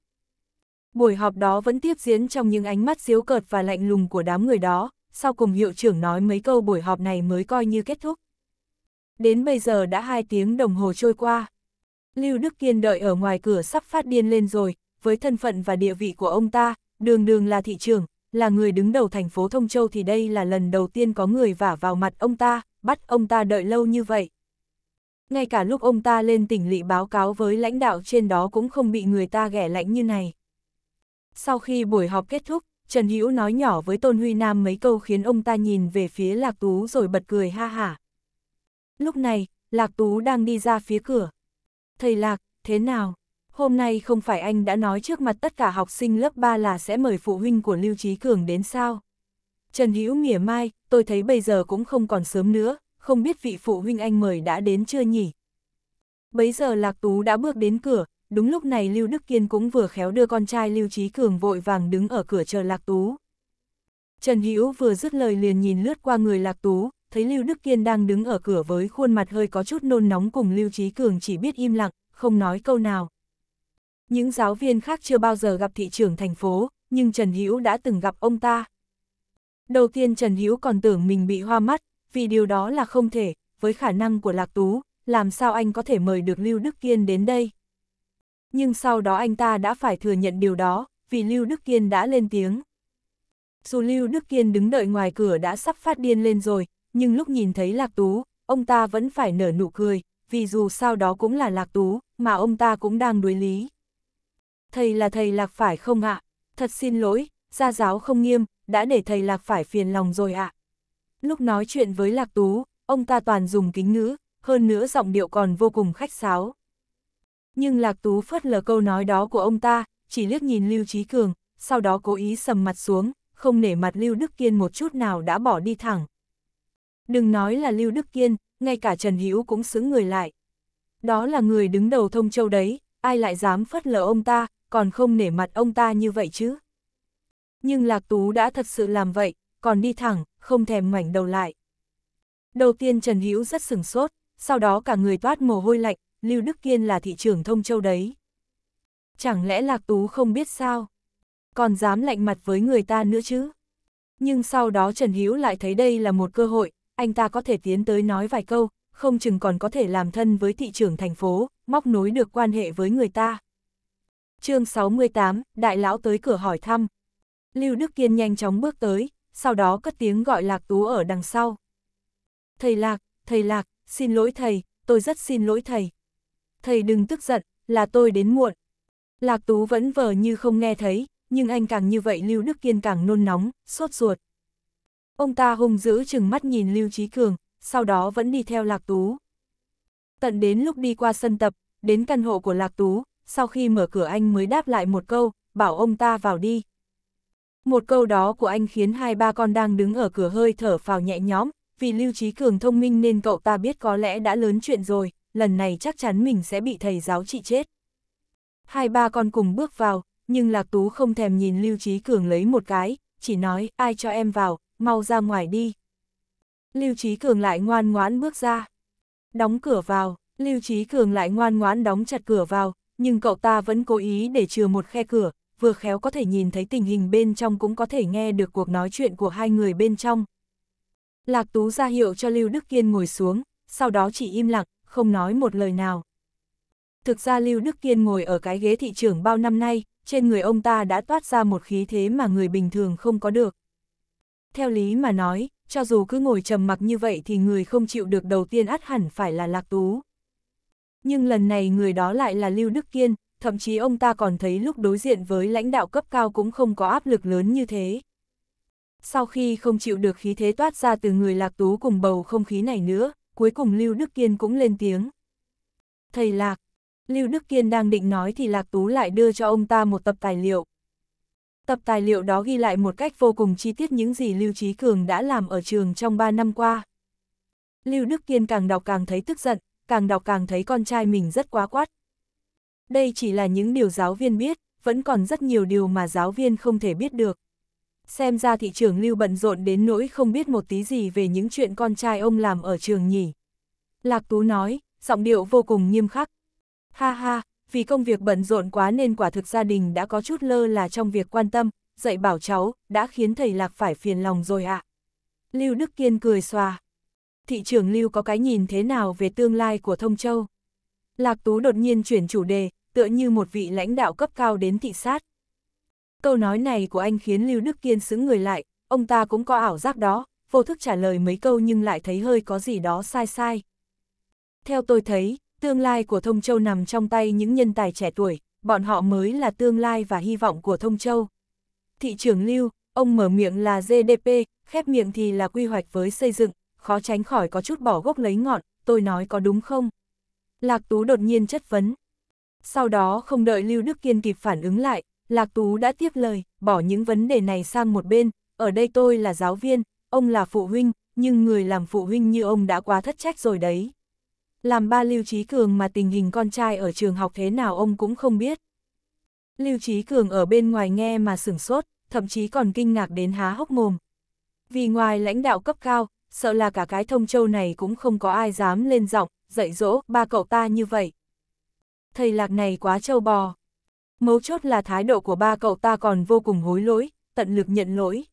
Buổi họp đó vẫn tiếp diễn trong những ánh mắt diếu cợt và lạnh lùng của đám người đó, sau cùng hiệu trưởng nói mấy câu buổi họp này mới coi như kết thúc. Đến bây giờ đã 2 tiếng đồng hồ trôi qua. Lưu Đức Kiên đợi ở ngoài cửa sắp phát điên lên rồi, với thân phận và địa vị của ông ta, đường đường là thị trưởng, là người đứng đầu thành phố Thông Châu thì đây là lần đầu tiên có người vả vào mặt ông ta, bắt ông ta đợi lâu như vậy. Ngay cả lúc ông ta lên tỉnh lỵ báo cáo với lãnh đạo trên đó cũng không bị người ta ghẻ lạnh như này. Sau khi buổi họp kết thúc, Trần Hữu nói nhỏ với Tôn Huy Nam mấy câu khiến ông ta nhìn về phía Lạc Tú rồi bật cười ha hả. Lúc này, Lạc Tú đang đi ra phía cửa. Thầy Lạc, thế nào? Hôm nay không phải anh đã nói trước mặt tất cả học sinh lớp 3 là sẽ mời phụ huynh của Lưu Trí Cường đến sao? Trần Hữu mỉa mai, tôi thấy bây giờ cũng không còn sớm nữa, không biết vị phụ huynh anh mời đã đến chưa nhỉ? Bấy giờ Lạc Tú đã bước đến cửa, đúng lúc này Lưu Đức Kiên cũng vừa khéo đưa con trai Lưu Trí Cường vội vàng đứng ở cửa chờ Lạc Tú. Trần Hữu vừa dứt lời liền nhìn lướt qua người Lạc Tú, thấy Lưu Đức Kiên đang đứng ở cửa với khuôn mặt hơi có chút nôn nóng cùng Lưu Trí Cường chỉ biết im lặng, không nói câu nào. Những giáo viên khác chưa bao giờ gặp thị trưởng thành phố, nhưng Trần Hữu đã từng gặp ông ta. Đầu tiên Trần Hữu còn tưởng mình bị hoa mắt, vì điều đó là không thể, với khả năng của Lạc Tú, làm sao anh có thể mời được Lưu Đức Kiên đến đây. Nhưng sau đó anh ta đã phải thừa nhận điều đó, vì Lưu Đức Kiên đã lên tiếng. Dù Lưu Đức Kiên đứng đợi ngoài cửa đã sắp phát điên lên rồi, nhưng lúc nhìn thấy Lạc Tú, ông ta vẫn phải nở nụ cười, vì dù sao đó cũng là Lạc Tú, mà ông ta cũng đang đối lý. Thầy là thầy Lạc phải không ạ? Thật xin lỗi, gia giáo không nghiêm, đã để thầy Lạc phải phiền lòng rồi ạ. Lúc nói chuyện với Lạc Tú, ông ta toàn dùng kính ngữ, hơn nữa giọng điệu còn vô cùng khách sáo nhưng Lạc Tú phớt lờ câu nói đó của ông ta, chỉ liếc nhìn Lưu Trí Cường, sau đó cố ý sầm mặt xuống, không nể mặt Lưu Đức Kiên một chút nào đã bỏ đi thẳng. Đừng nói là Lưu Đức Kiên, ngay cả Trần Hữu cũng xứng người lại. Đó là người đứng đầu thông châu đấy, ai lại dám phớt lờ ông ta, còn không nể mặt ông ta như vậy chứ. Nhưng Lạc Tú đã thật sự làm vậy, còn đi thẳng, không thèm ngoảnh đầu lại. Đầu tiên Trần Hữu rất sừng sốt, sau đó cả người toát mồ hôi lạnh, Lưu Đức Kiên là thị trưởng thông châu đấy. Chẳng lẽ Lạc Tú không biết sao? Còn dám lạnh mặt với người ta nữa chứ? Nhưng sau đó Trần Hiếu lại thấy đây là một cơ hội, anh ta có thể tiến tới nói vài câu, không chừng còn có thể làm thân với thị trưởng thành phố, móc nối được quan hệ với người ta. chương 68, đại lão tới cửa hỏi thăm. Lưu Đức Kiên nhanh chóng bước tới, sau đó cất tiếng gọi Lạc Tú ở đằng sau. Thầy Lạc, thầy Lạc, xin lỗi thầy, tôi rất xin lỗi thầy thầy đừng tức giận, là tôi đến muộn. Lạc Tú vẫn vờ như không nghe thấy, nhưng anh càng như vậy Lưu Đức Kiên càng nôn nóng, sốt ruột. Ông ta hung dữ chừng mắt nhìn Lưu Trí Cường, sau đó vẫn đi theo Lạc Tú. Tận đến lúc đi qua sân tập, đến căn hộ của Lạc Tú, sau khi mở cửa anh mới đáp lại một câu, bảo ông ta vào đi. Một câu đó của anh khiến hai ba con đang đứng ở cửa hơi thở phào nhẹ nhõm, vì Lưu Trí Cường thông minh nên cậu ta biết có lẽ đã lớn chuyện rồi lần này chắc chắn mình sẽ bị thầy giáo trị chết. Hai ba con cùng bước vào, nhưng Lạc Tú không thèm nhìn Lưu Trí Cường lấy một cái, chỉ nói, ai cho em vào, mau ra ngoài đi. Lưu Trí Cường lại ngoan ngoãn bước ra. Đóng cửa vào, Lưu Trí Cường lại ngoan ngoãn đóng chặt cửa vào, nhưng cậu ta vẫn cố ý để chừa một khe cửa, vừa khéo có thể nhìn thấy tình hình bên trong cũng có thể nghe được cuộc nói chuyện của hai người bên trong. Lạc Tú ra hiệu cho Lưu Đức Kiên ngồi xuống, sau đó chỉ im lặng, không nói một lời nào. Thực ra Lưu Đức Kiên ngồi ở cái ghế thị trưởng bao năm nay, trên người ông ta đã toát ra một khí thế mà người bình thường không có được. Theo lý mà nói, cho dù cứ ngồi trầm mặc như vậy thì người không chịu được đầu tiên ắt hẳn phải là Lạc Tú. Nhưng lần này người đó lại là Lưu Đức Kiên, thậm chí ông ta còn thấy lúc đối diện với lãnh đạo cấp cao cũng không có áp lực lớn như thế. Sau khi không chịu được khí thế toát ra từ người Lạc Tú cùng bầu không khí này nữa, cuối cùng Lưu Đức Kiên cũng lên tiếng. Thầy Lạc, Lưu Đức Kiên đang định nói thì Lạc Tú lại đưa cho ông ta một tập tài liệu. Tập tài liệu đó ghi lại một cách vô cùng chi tiết những gì Lưu Trí Cường đã làm ở trường trong 3 năm qua. Lưu Đức Kiên càng đọc càng thấy tức giận, càng đọc càng thấy con trai mình rất quá quát. Đây chỉ là những điều giáo viên biết, vẫn còn rất nhiều điều mà giáo viên không thể biết được xem ra thị trường lưu bận rộn đến nỗi không biết một tí gì về những chuyện con trai ông làm ở trường nhỉ. Lạc Tú nói, giọng điệu vô cùng nghiêm khắc. Ha ha, vì công việc bận rộn quá nên quả thực gia đình đã có chút lơ là trong việc quan tâm, dạy bảo cháu, đã khiến thầy Lạc phải phiền lòng rồi ạ. À. Lưu Đức Kiên cười xòa. Thị trưởng Lưu có cái nhìn thế nào về tương lai của Thông Châu? Lạc Tú đột nhiên chuyển chủ đề, tựa như một vị lãnh đạo cấp cao đến thị sát, Câu nói này của anh khiến Lưu Đức Kiên xứng người lại, ông ta cũng có ảo giác đó, vô thức trả lời mấy câu nhưng lại thấy hơi có gì đó sai sai. Theo tôi thấy, tương lai của Thông Châu nằm trong tay những nhân tài trẻ tuổi, bọn họ mới là tương lai và hy vọng của Thông Châu. Thị trưởng Lưu, ông mở miệng là GDP, khép miệng thì là quy hoạch với xây dựng, khó tránh khỏi có chút bỏ gốc lấy ngọn, tôi nói có đúng không? Lạc Tú đột nhiên chất vấn. Sau đó không đợi Lưu Đức Kiên kịp phản ứng lại, Lạc Tú đã tiếp lời, bỏ những vấn đề này sang một bên, ở đây tôi là giáo viên, ông là phụ huynh, nhưng người làm phụ huynh như ông đã quá thất trách rồi đấy. Làm ba Lưu Trí Cường mà tình hình con trai ở trường học thế nào ông cũng không biết. Lưu Trí Cường ở bên ngoài nghe mà sửng sốt, thậm chí còn kinh ngạc đến há hốc mồm. Vì ngoài lãnh đạo cấp cao, sợ là cả cái thông châu này cũng không có ai dám lên giọng, dạy dỗ ba cậu ta như vậy. Thầy lạc này quá trâu bò. Mấu chốt là thái độ của ba cậu ta còn vô cùng hối lỗi, tận lực nhận lỗi.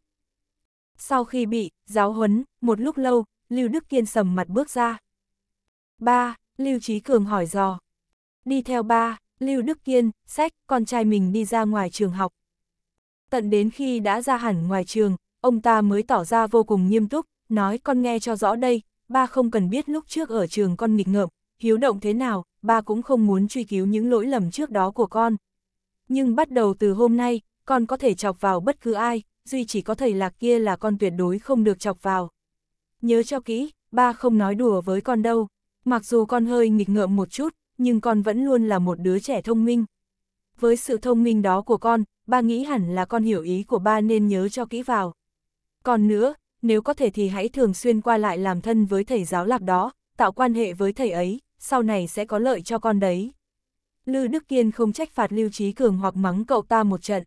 Sau khi bị, giáo huấn, một lúc lâu, Lưu Đức Kiên sầm mặt bước ra. Ba, Lưu Trí Cường hỏi dò. Đi theo ba, Lưu Đức Kiên, sách, con trai mình đi ra ngoài trường học. Tận đến khi đã ra hẳn ngoài trường, ông ta mới tỏ ra vô cùng nghiêm túc, nói con nghe cho rõ đây, ba không cần biết lúc trước ở trường con nghịch ngợm, hiếu động thế nào, ba cũng không muốn truy cứu những lỗi lầm trước đó của con, nhưng bắt đầu từ hôm nay, con có thể chọc vào bất cứ ai, duy chỉ có thầy lạc kia là con tuyệt đối không được chọc vào. Nhớ cho kỹ, ba không nói đùa với con đâu, mặc dù con hơi nghịch ngợm một chút, nhưng con vẫn luôn là một đứa trẻ thông minh. Với sự thông minh đó của con, ba nghĩ hẳn là con hiểu ý của ba nên nhớ cho kỹ vào. Còn nữa, nếu có thể thì hãy thường xuyên qua lại làm thân với thầy giáo lạc đó, tạo quan hệ với thầy ấy, sau này sẽ có lợi cho con đấy. Lư Đức Kiên không trách phạt Lưu Trí Cường hoặc mắng cậu ta một trận.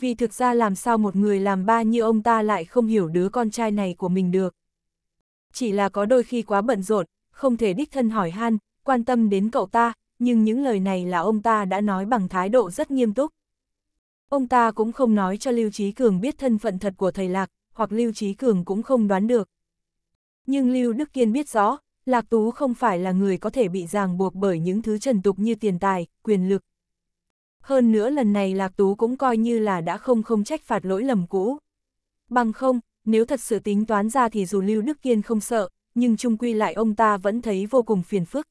Vì thực ra làm sao một người làm ba như ông ta lại không hiểu đứa con trai này của mình được. Chỉ là có đôi khi quá bận rộn, không thể đích thân hỏi han, quan tâm đến cậu ta, nhưng những lời này là ông ta đã nói bằng thái độ rất nghiêm túc. Ông ta cũng không nói cho Lưu Trí Cường biết thân phận thật của thầy Lạc, hoặc Lưu Trí Cường cũng không đoán được. Nhưng Lưu Đức Kiên biết rõ, Lạc Tú không phải là người có thể bị ràng buộc bởi những thứ trần tục như tiền tài, quyền lực. Hơn nữa lần này Lạc Tú cũng coi như là đã không không trách phạt lỗi lầm cũ. Bằng không, nếu thật sự tính toán ra thì dù Lưu Đức Kiên không sợ, nhưng chung quy lại ông ta vẫn thấy vô cùng phiền phức.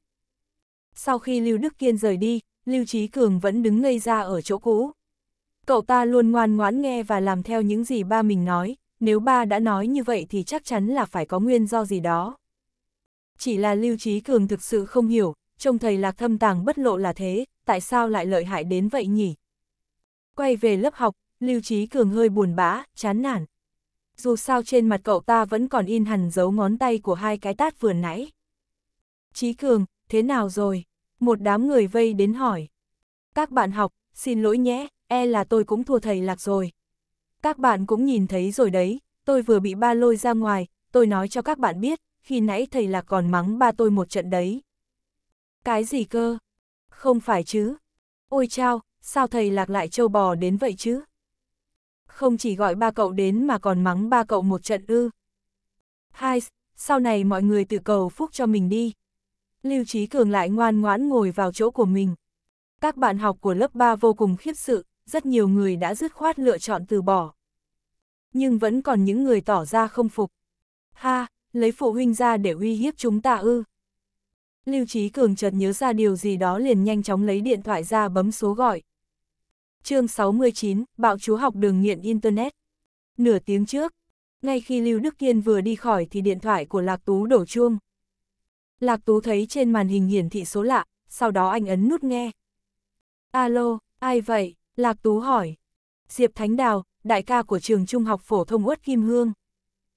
Sau khi Lưu Đức Kiên rời đi, Lưu Trí Cường vẫn đứng ngây ra ở chỗ cũ. Cậu ta luôn ngoan ngoãn nghe và làm theo những gì ba mình nói, nếu ba đã nói như vậy thì chắc chắn là phải có nguyên do gì đó. Chỉ là Lưu Trí Cường thực sự không hiểu, trông thầy lạc thâm tàng bất lộ là thế, tại sao lại lợi hại đến vậy nhỉ? Quay về lớp học, Lưu Trí Cường hơi buồn bã, chán nản. Dù sao trên mặt cậu ta vẫn còn in hẳn dấu ngón tay của hai cái tát vừa nãy. Trí Cường, thế nào rồi? Một đám người vây đến hỏi. Các bạn học, xin lỗi nhé, e là tôi cũng thua thầy lạc rồi. Các bạn cũng nhìn thấy rồi đấy, tôi vừa bị ba lôi ra ngoài, tôi nói cho các bạn biết, khi nãy thầy là còn mắng ba tôi một trận đấy. Cái gì cơ? Không phải chứ. Ôi chao, sao thầy lạc lại châu bò đến vậy chứ? Không chỉ gọi ba cậu đến mà còn mắng ba cậu một trận ư. Hai, sau này mọi người tự cầu phúc cho mình đi. Lưu Trí Cường lại ngoan ngoãn ngồi vào chỗ của mình. Các bạn học của lớp 3 vô cùng khiếp sự, rất nhiều người đã dứt khoát lựa chọn từ bỏ. Nhưng vẫn còn những người tỏ ra không phục. Ha, lấy phụ huynh ra để uy hiếp chúng ta ư. Lưu Trí Cường chợt nhớ ra điều gì đó liền nhanh chóng lấy điện thoại ra bấm số gọi. chương 69, Bạo chú học đường nghiện Internet. Nửa tiếng trước, ngay khi Lưu Đức Kiên vừa đi khỏi thì điện thoại của Lạc Tú đổ chuông. Lạc Tú thấy trên màn hình hiển thị số lạ, sau đó anh ấn nút nghe. Alo, ai vậy? Lạc Tú hỏi. Diệp Thánh Đào, đại ca của trường trung học phổ thông Uất Kim Hương.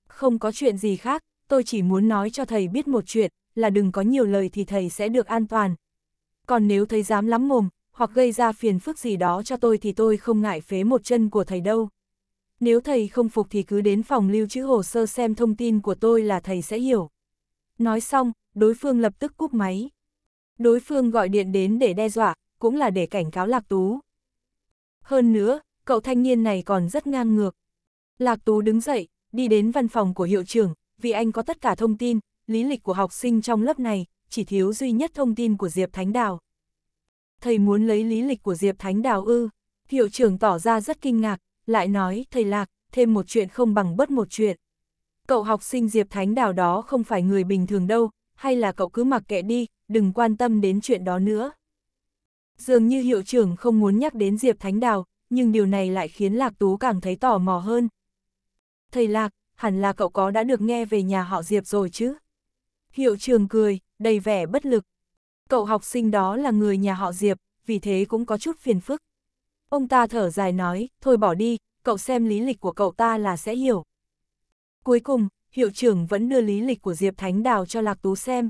Không có chuyện gì khác, tôi chỉ muốn nói cho thầy biết một chuyện, là đừng có nhiều lời thì thầy sẽ được an toàn. Còn nếu thầy dám lắm mồm, hoặc gây ra phiền phức gì đó cho tôi thì tôi không ngại phế một chân của thầy đâu. Nếu thầy không phục thì cứ đến phòng lưu trữ hồ sơ xem thông tin của tôi là thầy sẽ hiểu. Nói xong, đối phương lập tức cúp máy. Đối phương gọi điện đến để đe dọa, cũng là để cảnh cáo Lạc Tú. Hơn nữa, cậu thanh niên này còn rất ngang ngược. Lạc Tú đứng dậy, đi đến văn phòng của hiệu trưởng, vì anh có tất cả thông tin, lý lịch của học sinh trong lớp này, chỉ thiếu duy nhất thông tin của Diệp Thánh Đào. Thầy muốn lấy lý lịch của Diệp Thánh Đào ư, hiệu trưởng tỏ ra rất kinh ngạc, lại nói, thầy Lạc, thêm một chuyện không bằng bất một chuyện. Cậu học sinh Diệp Thánh Đào đó không phải người bình thường đâu, hay là cậu cứ mặc kệ đi, đừng quan tâm đến chuyện đó nữa. Dường như hiệu trưởng không muốn nhắc đến Diệp Thánh Đào, nhưng điều này lại khiến Lạc Tú càng thấy tò mò hơn. Thầy Lạc, hẳn là cậu có đã được nghe về nhà họ Diệp rồi chứ? Hiệu trường cười, đầy vẻ bất lực. Cậu học sinh đó là người nhà họ Diệp, vì thế cũng có chút phiền phức. Ông ta thở dài nói, thôi bỏ đi, cậu xem lý lịch của cậu ta là sẽ hiểu. Cuối cùng, hiệu trưởng vẫn đưa lý lịch của Diệp Thánh Đào cho Lạc Tú xem.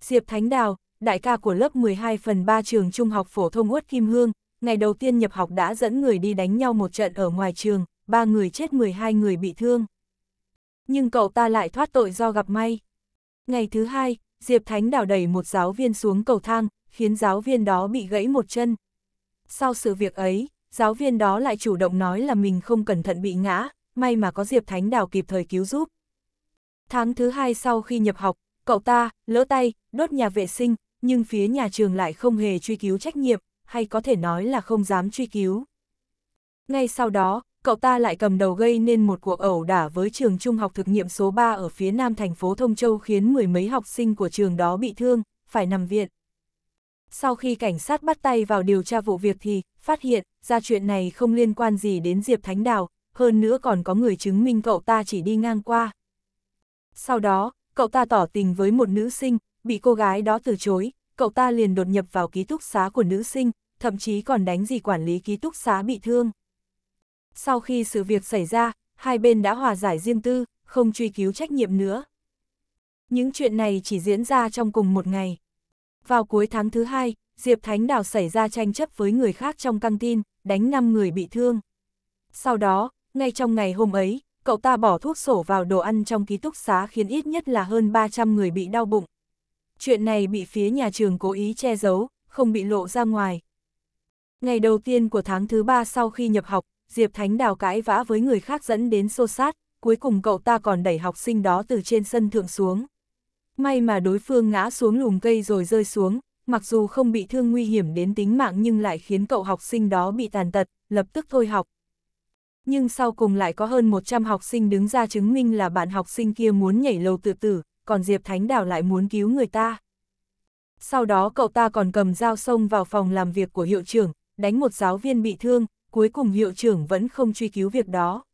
Diệp Thánh Đào, đại ca của lớp 12 phần 3 trường trung học phổ thông Uất Kim Hương, ngày đầu tiên nhập học đã dẫn người đi đánh nhau một trận ở ngoài trường, ba người chết 12 người bị thương nhưng cậu ta lại thoát tội do gặp may. Ngày thứ hai, Diệp Thánh đảo đẩy một giáo viên xuống cầu thang, khiến giáo viên đó bị gãy một chân. Sau sự việc ấy, giáo viên đó lại chủ động nói là mình không cẩn thận bị ngã, may mà có Diệp Thánh đảo kịp thời cứu giúp. Tháng thứ hai sau khi nhập học, cậu ta lỡ tay, đốt nhà vệ sinh, nhưng phía nhà trường lại không hề truy cứu trách nhiệm, hay có thể nói là không dám truy cứu. Ngay sau đó, cậu ta lại cầm đầu gây nên một cuộc ẩu đả với trường trung học thực nghiệm số 3 ở phía nam thành phố Thông Châu khiến mười mấy học sinh của trường đó bị thương, phải nằm viện. Sau khi cảnh sát bắt tay vào điều tra vụ việc thì, phát hiện, ra chuyện này không liên quan gì đến Diệp Thánh Đào, hơn nữa còn có người chứng minh cậu ta chỉ đi ngang qua. Sau đó, cậu ta tỏ tình với một nữ sinh, bị cô gái đó từ chối, cậu ta liền đột nhập vào ký túc xá của nữ sinh, thậm chí còn đánh gì quản lý ký túc xá bị thương sau khi sự việc xảy ra, hai bên đã hòa giải riêng tư, không truy cứu trách nhiệm nữa. Những chuyện này chỉ diễn ra trong cùng một ngày. Vào cuối tháng thứ hai, Diệp Thánh Đào xảy ra tranh chấp với người khác trong căng tin, đánh 5 người bị thương. Sau đó, ngay trong ngày hôm ấy, cậu ta bỏ thuốc sổ vào đồ ăn trong ký túc xá khiến ít nhất là hơn 300 người bị đau bụng. Chuyện này bị phía nhà trường cố ý che giấu, không bị lộ ra ngoài. Ngày đầu tiên của tháng thứ ba sau khi nhập học, Diệp Thánh Đào cãi vã với người khác dẫn đến xô sát, cuối cùng cậu ta còn đẩy học sinh đó từ trên sân thượng xuống. May mà đối phương ngã xuống lùm cây rồi rơi xuống, mặc dù không bị thương nguy hiểm đến tính mạng nhưng lại khiến cậu học sinh đó bị tàn tật, lập tức thôi học. Nhưng sau cùng lại có hơn 100 học sinh đứng ra chứng minh là bạn học sinh kia muốn nhảy lầu tự tử, còn Diệp Thánh Đào lại muốn cứu người ta. Sau đó cậu ta còn cầm dao xông vào phòng làm việc của hiệu trưởng, đánh một giáo viên bị thương, cuối cùng hiệu trưởng vẫn không truy cứu việc đó.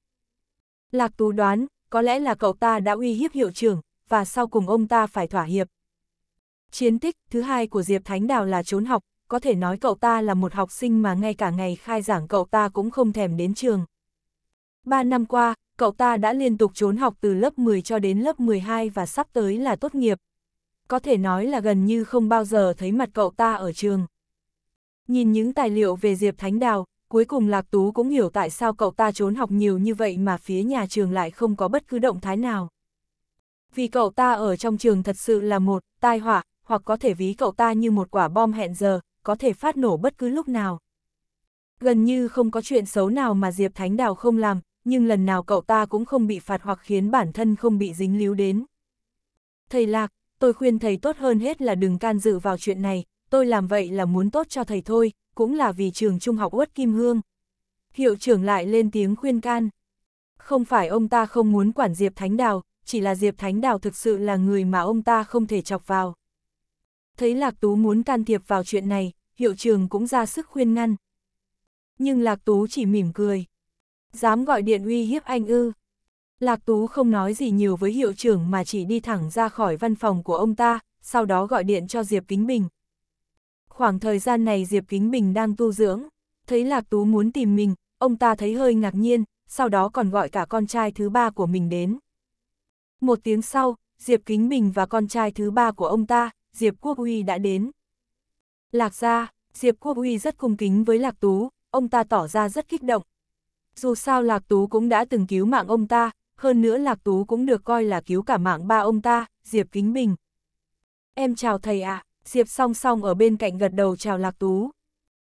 Lạc Tú đoán, có lẽ là cậu ta đã uy hiếp hiệu trưởng, và sau cùng ông ta phải thỏa hiệp. Chiến tích thứ hai của Diệp Thánh Đào là trốn học, có thể nói cậu ta là một học sinh mà ngay cả ngày khai giảng cậu ta cũng không thèm đến trường. Ba năm qua, cậu ta đã liên tục trốn học từ lớp 10 cho đến lớp 12 và sắp tới là tốt nghiệp. Có thể nói là gần như không bao giờ thấy mặt cậu ta ở trường. Nhìn những tài liệu về Diệp Thánh Đào, cuối cùng Lạc Tú cũng hiểu tại sao cậu ta trốn học nhiều như vậy mà phía nhà trường lại không có bất cứ động thái nào. Vì cậu ta ở trong trường thật sự là một tai họa, hoặc có thể ví cậu ta như một quả bom hẹn giờ, có thể phát nổ bất cứ lúc nào. Gần như không có chuyện xấu nào mà Diệp Thánh Đào không làm, nhưng lần nào cậu ta cũng không bị phạt hoặc khiến bản thân không bị dính líu đến. Thầy Lạc, tôi khuyên thầy tốt hơn hết là đừng can dự vào chuyện này, tôi làm vậy là muốn tốt cho thầy thôi, cũng là vì trường trung học Uất Kim Hương. Hiệu trưởng lại lên tiếng khuyên can. Không phải ông ta không muốn quản Diệp Thánh Đào, chỉ là Diệp Thánh Đào thực sự là người mà ông ta không thể chọc vào. Thấy Lạc Tú muốn can thiệp vào chuyện này, hiệu trường cũng ra sức khuyên ngăn. Nhưng Lạc Tú chỉ mỉm cười. Dám gọi điện uy hiếp anh ư. Lạc Tú không nói gì nhiều với hiệu trưởng mà chỉ đi thẳng ra khỏi văn phòng của ông ta, sau đó gọi điện cho Diệp Kính Bình, Khoảng thời gian này Diệp Kính Bình đang tu dưỡng, thấy Lạc Tú muốn tìm mình, ông ta thấy hơi ngạc nhiên, sau đó còn gọi cả con trai thứ ba của mình đến. Một tiếng sau, Diệp Kính Bình và con trai thứ ba của ông ta, Diệp Quốc Uy đã đến. Lạc gia, Diệp Quốc Uy rất cung kính với Lạc Tú, ông ta tỏ ra rất kích động. Dù sao Lạc Tú cũng đã từng cứu mạng ông ta, hơn nữa Lạc Tú cũng được coi là cứu cả mạng ba ông ta, Diệp Kính Bình. Em chào thầy ạ, à. Diệp song song ở bên cạnh gật đầu chào Lạc Tú.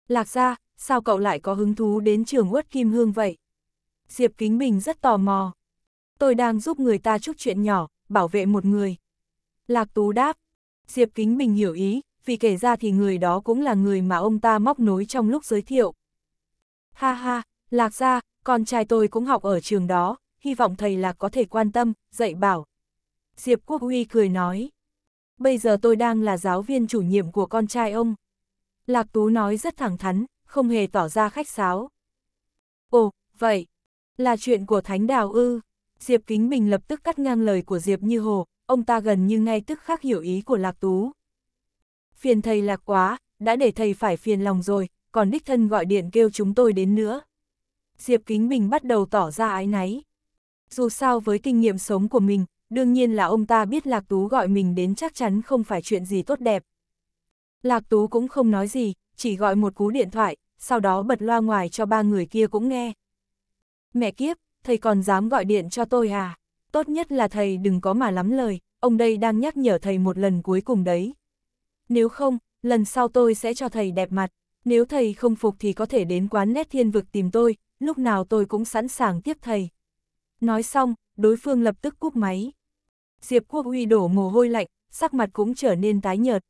Lạc ra, sao cậu lại có hứng thú đến trường uất kim hương vậy? Diệp Kính Bình rất tò mò. Tôi đang giúp người ta chút chuyện nhỏ, bảo vệ một người. Lạc Tú đáp. Diệp Kính Bình hiểu ý, vì kể ra thì người đó cũng là người mà ông ta móc nối trong lúc giới thiệu. Ha ha, Lạc ra, con trai tôi cũng học ở trường đó, hy vọng thầy Lạc có thể quan tâm, dạy bảo. Diệp Quốc Huy cười nói bây giờ tôi đang là giáo viên chủ nhiệm của con trai ông. Lạc Tú nói rất thẳng thắn, không hề tỏ ra khách sáo. Ồ, vậy, là chuyện của Thánh Đào ư? Diệp Kính Bình lập tức cắt ngang lời của Diệp Như Hồ, ông ta gần như ngay tức khắc hiểu ý của Lạc Tú. Phiền thầy lạc quá, đã để thầy phải phiền lòng rồi, còn đích thân gọi điện kêu chúng tôi đến nữa. Diệp Kính Bình bắt đầu tỏ ra ái náy. Dù sao với kinh nghiệm sống của mình, đương nhiên là ông ta biết Lạc Tú gọi mình đến chắc chắn không phải chuyện gì tốt đẹp. Lạc Tú cũng không nói gì, chỉ gọi một cú điện thoại, sau đó bật loa ngoài cho ba người kia cũng nghe. Mẹ kiếp, thầy còn dám gọi điện cho tôi à? Tốt nhất là thầy đừng có mà lắm lời, ông đây đang nhắc nhở thầy một lần cuối cùng đấy. Nếu không, lần sau tôi sẽ cho thầy đẹp mặt, nếu thầy không phục thì có thể đến quán nét thiên vực tìm tôi, lúc nào tôi cũng sẵn sàng tiếp thầy. Nói xong, đối phương lập tức cúp máy. Diệp Quốc Uy đổ mồ hôi lạnh, sắc mặt cũng trở nên tái nhợt.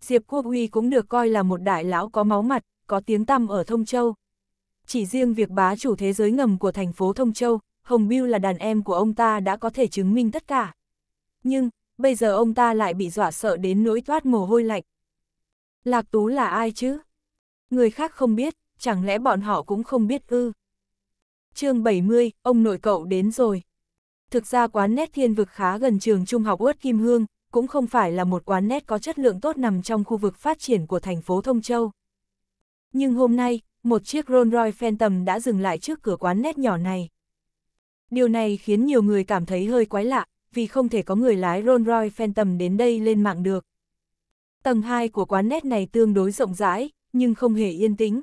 Diệp Quốc Uy cũng được coi là một đại lão có máu mặt, có tiếng tăm ở Thông Châu. Chỉ riêng việc bá chủ thế giới ngầm của thành phố Thông Châu, Hồng Biêu là đàn em của ông ta đã có thể chứng minh tất cả. Nhưng, bây giờ ông ta lại bị dọa sợ đến nỗi toát mồ hôi lạnh. Lạc Tú là ai chứ? Người khác không biết, chẳng lẽ bọn họ cũng không biết ư? chương 70, ông nội cậu đến rồi. Thực ra quán nét thiên vực khá gần trường trung học Uất Kim Hương, cũng không phải là một quán nét có chất lượng tốt nằm trong khu vực phát triển của thành phố Thông Châu. Nhưng hôm nay, một chiếc Rolls Royce Phantom đã dừng lại trước cửa quán nét nhỏ này. Điều này khiến nhiều người cảm thấy hơi quái lạ, vì không thể có người lái Rolls Royce Phantom đến đây lên mạng được. Tầng 2 của quán nét này tương đối rộng rãi, nhưng không hề yên tĩnh.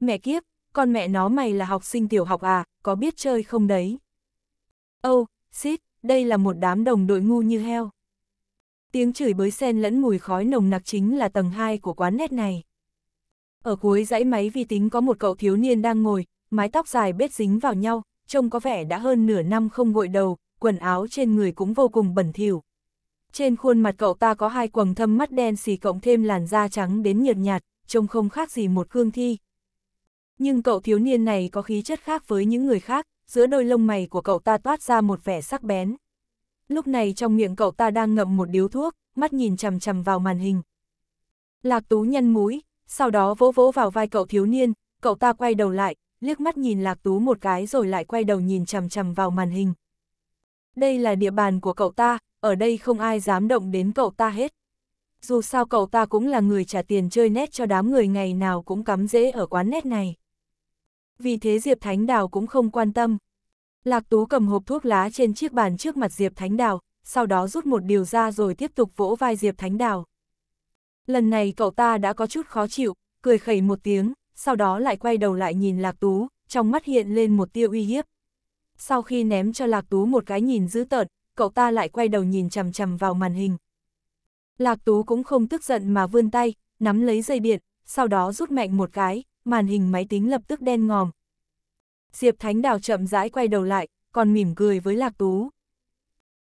Mẹ kiếp, con mẹ nó mày là học sinh tiểu học à, có biết chơi không đấy? Oh, shit, đây là một đám đồng đội ngu như heo. Tiếng chửi bới sen lẫn mùi khói nồng nặc chính là tầng 2 của quán nét này. Ở cuối dãy máy vi tính có một cậu thiếu niên đang ngồi, mái tóc dài bết dính vào nhau, trông có vẻ đã hơn nửa năm không gội đầu, quần áo trên người cũng vô cùng bẩn thỉu. Trên khuôn mặt cậu ta có hai quầng thâm mắt đen xì cộng thêm làn da trắng đến nhợt nhạt, trông không khác gì một cương thi. Nhưng cậu thiếu niên này có khí chất khác với những người khác, giữa đôi lông mày của cậu ta toát ra một vẻ sắc bén. Lúc này trong miệng cậu ta đang ngậm một điếu thuốc, mắt nhìn chằm chằm vào màn hình. Lạc Tú nhăn mũi, sau đó vỗ vỗ vào vai cậu thiếu niên, cậu ta quay đầu lại, liếc mắt nhìn Lạc Tú một cái rồi lại quay đầu nhìn chằm chằm vào màn hình. Đây là địa bàn của cậu ta, ở đây không ai dám động đến cậu ta hết. Dù sao cậu ta cũng là người trả tiền chơi nét cho đám người ngày nào cũng cắm dễ ở quán nét này. Vì thế Diệp Thánh Đào cũng không quan tâm. Lạc Tú cầm hộp thuốc lá trên chiếc bàn trước mặt Diệp Thánh Đào, sau đó rút một điều ra rồi tiếp tục vỗ vai Diệp Thánh Đào. Lần này cậu ta đã có chút khó chịu, cười khẩy một tiếng, sau đó lại quay đầu lại nhìn Lạc Tú, trong mắt hiện lên một tia uy hiếp. Sau khi ném cho Lạc Tú một cái nhìn dữ tợn, cậu ta lại quay đầu nhìn chằm chằm vào màn hình. Lạc Tú cũng không tức giận mà vươn tay, nắm lấy dây điện, sau đó rút mạnh một cái, màn hình máy tính lập tức đen ngòm. Diệp Thánh Đào chậm rãi quay đầu lại, còn mỉm cười với Lạc Tú.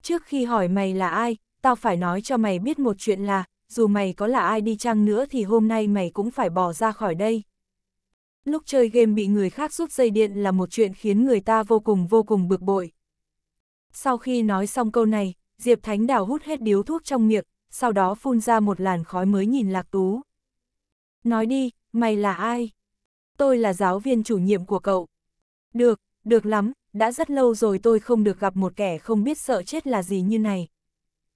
Trước khi hỏi mày là ai, tao phải nói cho mày biết một chuyện là, dù mày có là ai đi chăng nữa thì hôm nay mày cũng phải bỏ ra khỏi đây. Lúc chơi game bị người khác rút dây điện là một chuyện khiến người ta vô cùng vô cùng bực bội. Sau khi nói xong câu này, Diệp Thánh Đào hút hết điếu thuốc trong miệng, sau đó phun ra một làn khói mới nhìn Lạc Tú. Nói đi, mày là ai? tôi là giáo viên chủ nhiệm của cậu. Được, được lắm, đã rất lâu rồi tôi không được gặp một kẻ không biết sợ chết là gì như này.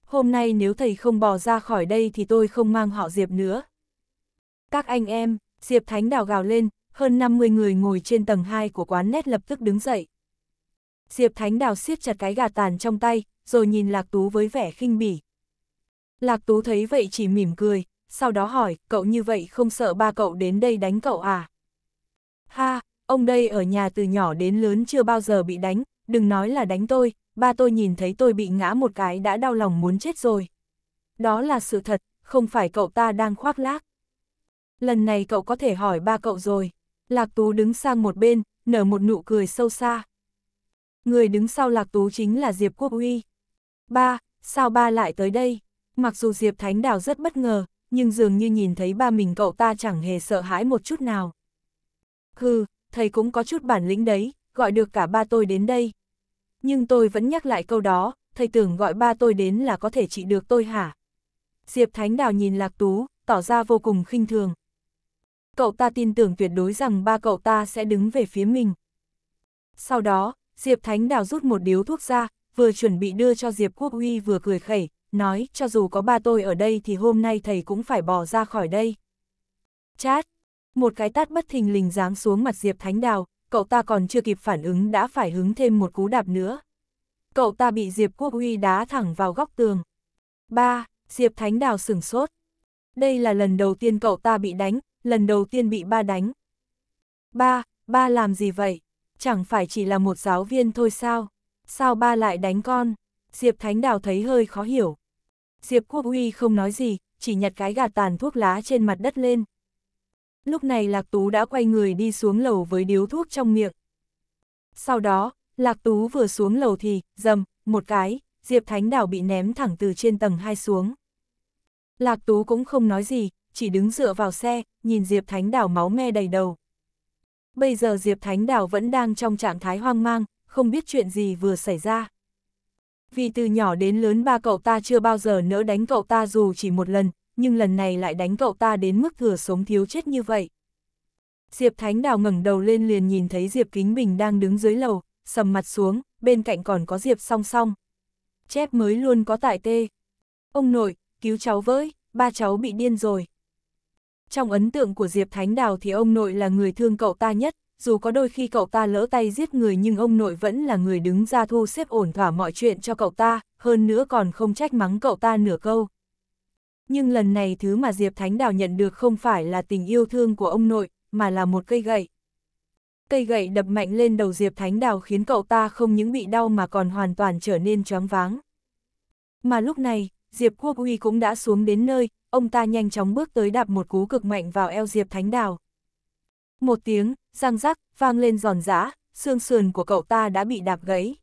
Hôm nay nếu thầy không bò ra khỏi đây thì tôi không mang họ Diệp nữa. Các anh em, Diệp Thánh Đào gào lên, hơn 50 người ngồi trên tầng 2 của quán nét lập tức đứng dậy. Diệp Thánh Đào siết chặt cái gà tàn trong tay, rồi nhìn Lạc Tú với vẻ khinh bỉ. Lạc Tú thấy vậy chỉ mỉm cười, sau đó hỏi, cậu như vậy không sợ ba cậu đến đây đánh cậu à? Ha, ông đây ở nhà từ nhỏ đến lớn chưa bao giờ bị đánh, đừng nói là đánh tôi, ba tôi nhìn thấy tôi bị ngã một cái đã đau lòng muốn chết rồi. Đó là sự thật, không phải cậu ta đang khoác lác. Lần này cậu có thể hỏi ba cậu rồi. Lạc Tú đứng sang một bên, nở một nụ cười sâu xa. Người đứng sau Lạc Tú chính là Diệp Quốc Huy. Ba, sao ba lại tới đây? Mặc dù Diệp Thánh Đào rất bất ngờ, nhưng dường như nhìn thấy ba mình cậu ta chẳng hề sợ hãi một chút nào. Hừ, thầy cũng có chút bản lĩnh đấy, gọi được cả ba tôi đến đây. Nhưng tôi vẫn nhắc lại câu đó, thầy tưởng gọi ba tôi đến là có thể trị được tôi hả? Diệp Thánh Đào nhìn Lạc Tú, tỏ ra vô cùng khinh thường. Cậu ta tin tưởng tuyệt đối rằng ba cậu ta sẽ đứng về phía mình. Sau đó, Diệp Thánh Đào rút một điếu thuốc ra, vừa chuẩn bị đưa cho Diệp Quốc Huy vừa cười khẩy, nói cho dù có ba tôi ở đây thì hôm nay thầy cũng phải bỏ ra khỏi đây. Chát, một cái tát bất thình lình giáng xuống mặt Diệp Thánh Đào, cậu ta còn chưa kịp phản ứng đã phải hứng thêm một cú đạp nữa. Cậu ta bị Diệp Quốc Huy đá thẳng vào góc tường. 3. Diệp Thánh Đào sửng sốt. Đây là lần đầu tiên cậu ta bị đánh, lần đầu tiên bị ba đánh. Ba, ba làm gì vậy? Chẳng phải chỉ là một giáo viên thôi sao? Sao ba lại đánh con? Diệp Thánh Đào thấy hơi khó hiểu. Diệp Quốc Huy không nói gì, chỉ nhặt cái gạt tàn thuốc lá trên mặt đất lên, lúc này Lạc Tú đã quay người đi xuống lầu với điếu thuốc trong miệng. Sau đó, Lạc Tú vừa xuống lầu thì, dầm, một cái, Diệp Thánh Đảo bị ném thẳng từ trên tầng 2 xuống. Lạc Tú cũng không nói gì, chỉ đứng dựa vào xe, nhìn Diệp Thánh Đảo máu me đầy đầu. Bây giờ Diệp Thánh Đảo vẫn đang trong trạng thái hoang mang, không biết chuyện gì vừa xảy ra. Vì từ nhỏ đến lớn ba cậu ta chưa bao giờ nỡ đánh cậu ta dù chỉ một lần, nhưng lần này lại đánh cậu ta đến mức thừa sống thiếu chết như vậy. Diệp Thánh Đào ngẩng đầu lên liền nhìn thấy Diệp Kính Bình đang đứng dưới lầu, sầm mặt xuống, bên cạnh còn có Diệp song song. Chép mới luôn có tại tê. Ông nội, cứu cháu với, ba cháu bị điên rồi. Trong ấn tượng của Diệp Thánh Đào thì ông nội là người thương cậu ta nhất, dù có đôi khi cậu ta lỡ tay giết người nhưng ông nội vẫn là người đứng ra thu xếp ổn thỏa mọi chuyện cho cậu ta, hơn nữa còn không trách mắng cậu ta nửa câu nhưng lần này thứ mà Diệp Thánh Đào nhận được không phải là tình yêu thương của ông nội, mà là một cây gậy. Cây gậy đập mạnh lên đầu Diệp Thánh Đào khiến cậu ta không những bị đau mà còn hoàn toàn trở nên choáng váng. Mà lúc này, Diệp Quốc Uy cũng đã xuống đến nơi, ông ta nhanh chóng bước tới đạp một cú cực mạnh vào eo Diệp Thánh Đào. Một tiếng, răng rắc, vang lên giòn giã, xương sườn của cậu ta đã bị đạp gãy.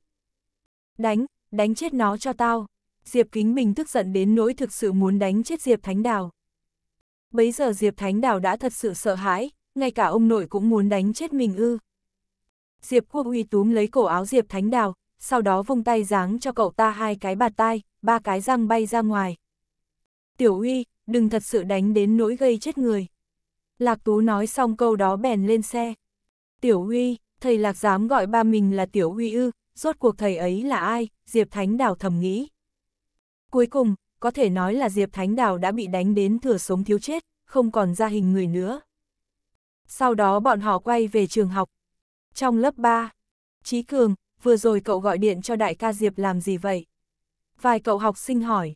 Đánh, đánh chết nó cho tao. Diệp Kính Bình tức giận đến nỗi thực sự muốn đánh chết Diệp Thánh Đào. Bấy giờ Diệp Thánh Đào đã thật sự sợ hãi, ngay cả ông nội cũng muốn đánh chết mình ư. Diệp Quốc Uy túm lấy cổ áo Diệp Thánh Đào, sau đó vung tay giáng cho cậu ta hai cái bạt tai, ba cái răng bay ra ngoài. Tiểu Uy, đừng thật sự đánh đến nỗi gây chết người. Lạc Tú nói xong câu đó bèn lên xe. Tiểu Uy, thầy Lạc dám gọi ba mình là Tiểu Uy ư, rốt cuộc thầy ấy là ai, Diệp Thánh Đào thầm nghĩ. Cuối cùng, có thể nói là Diệp Thánh Đào đã bị đánh đến thừa sống thiếu chết, không còn ra hình người nữa. Sau đó bọn họ quay về trường học. Trong lớp 3, Trí Cường, vừa rồi cậu gọi điện cho đại ca Diệp làm gì vậy? Vài cậu học sinh hỏi.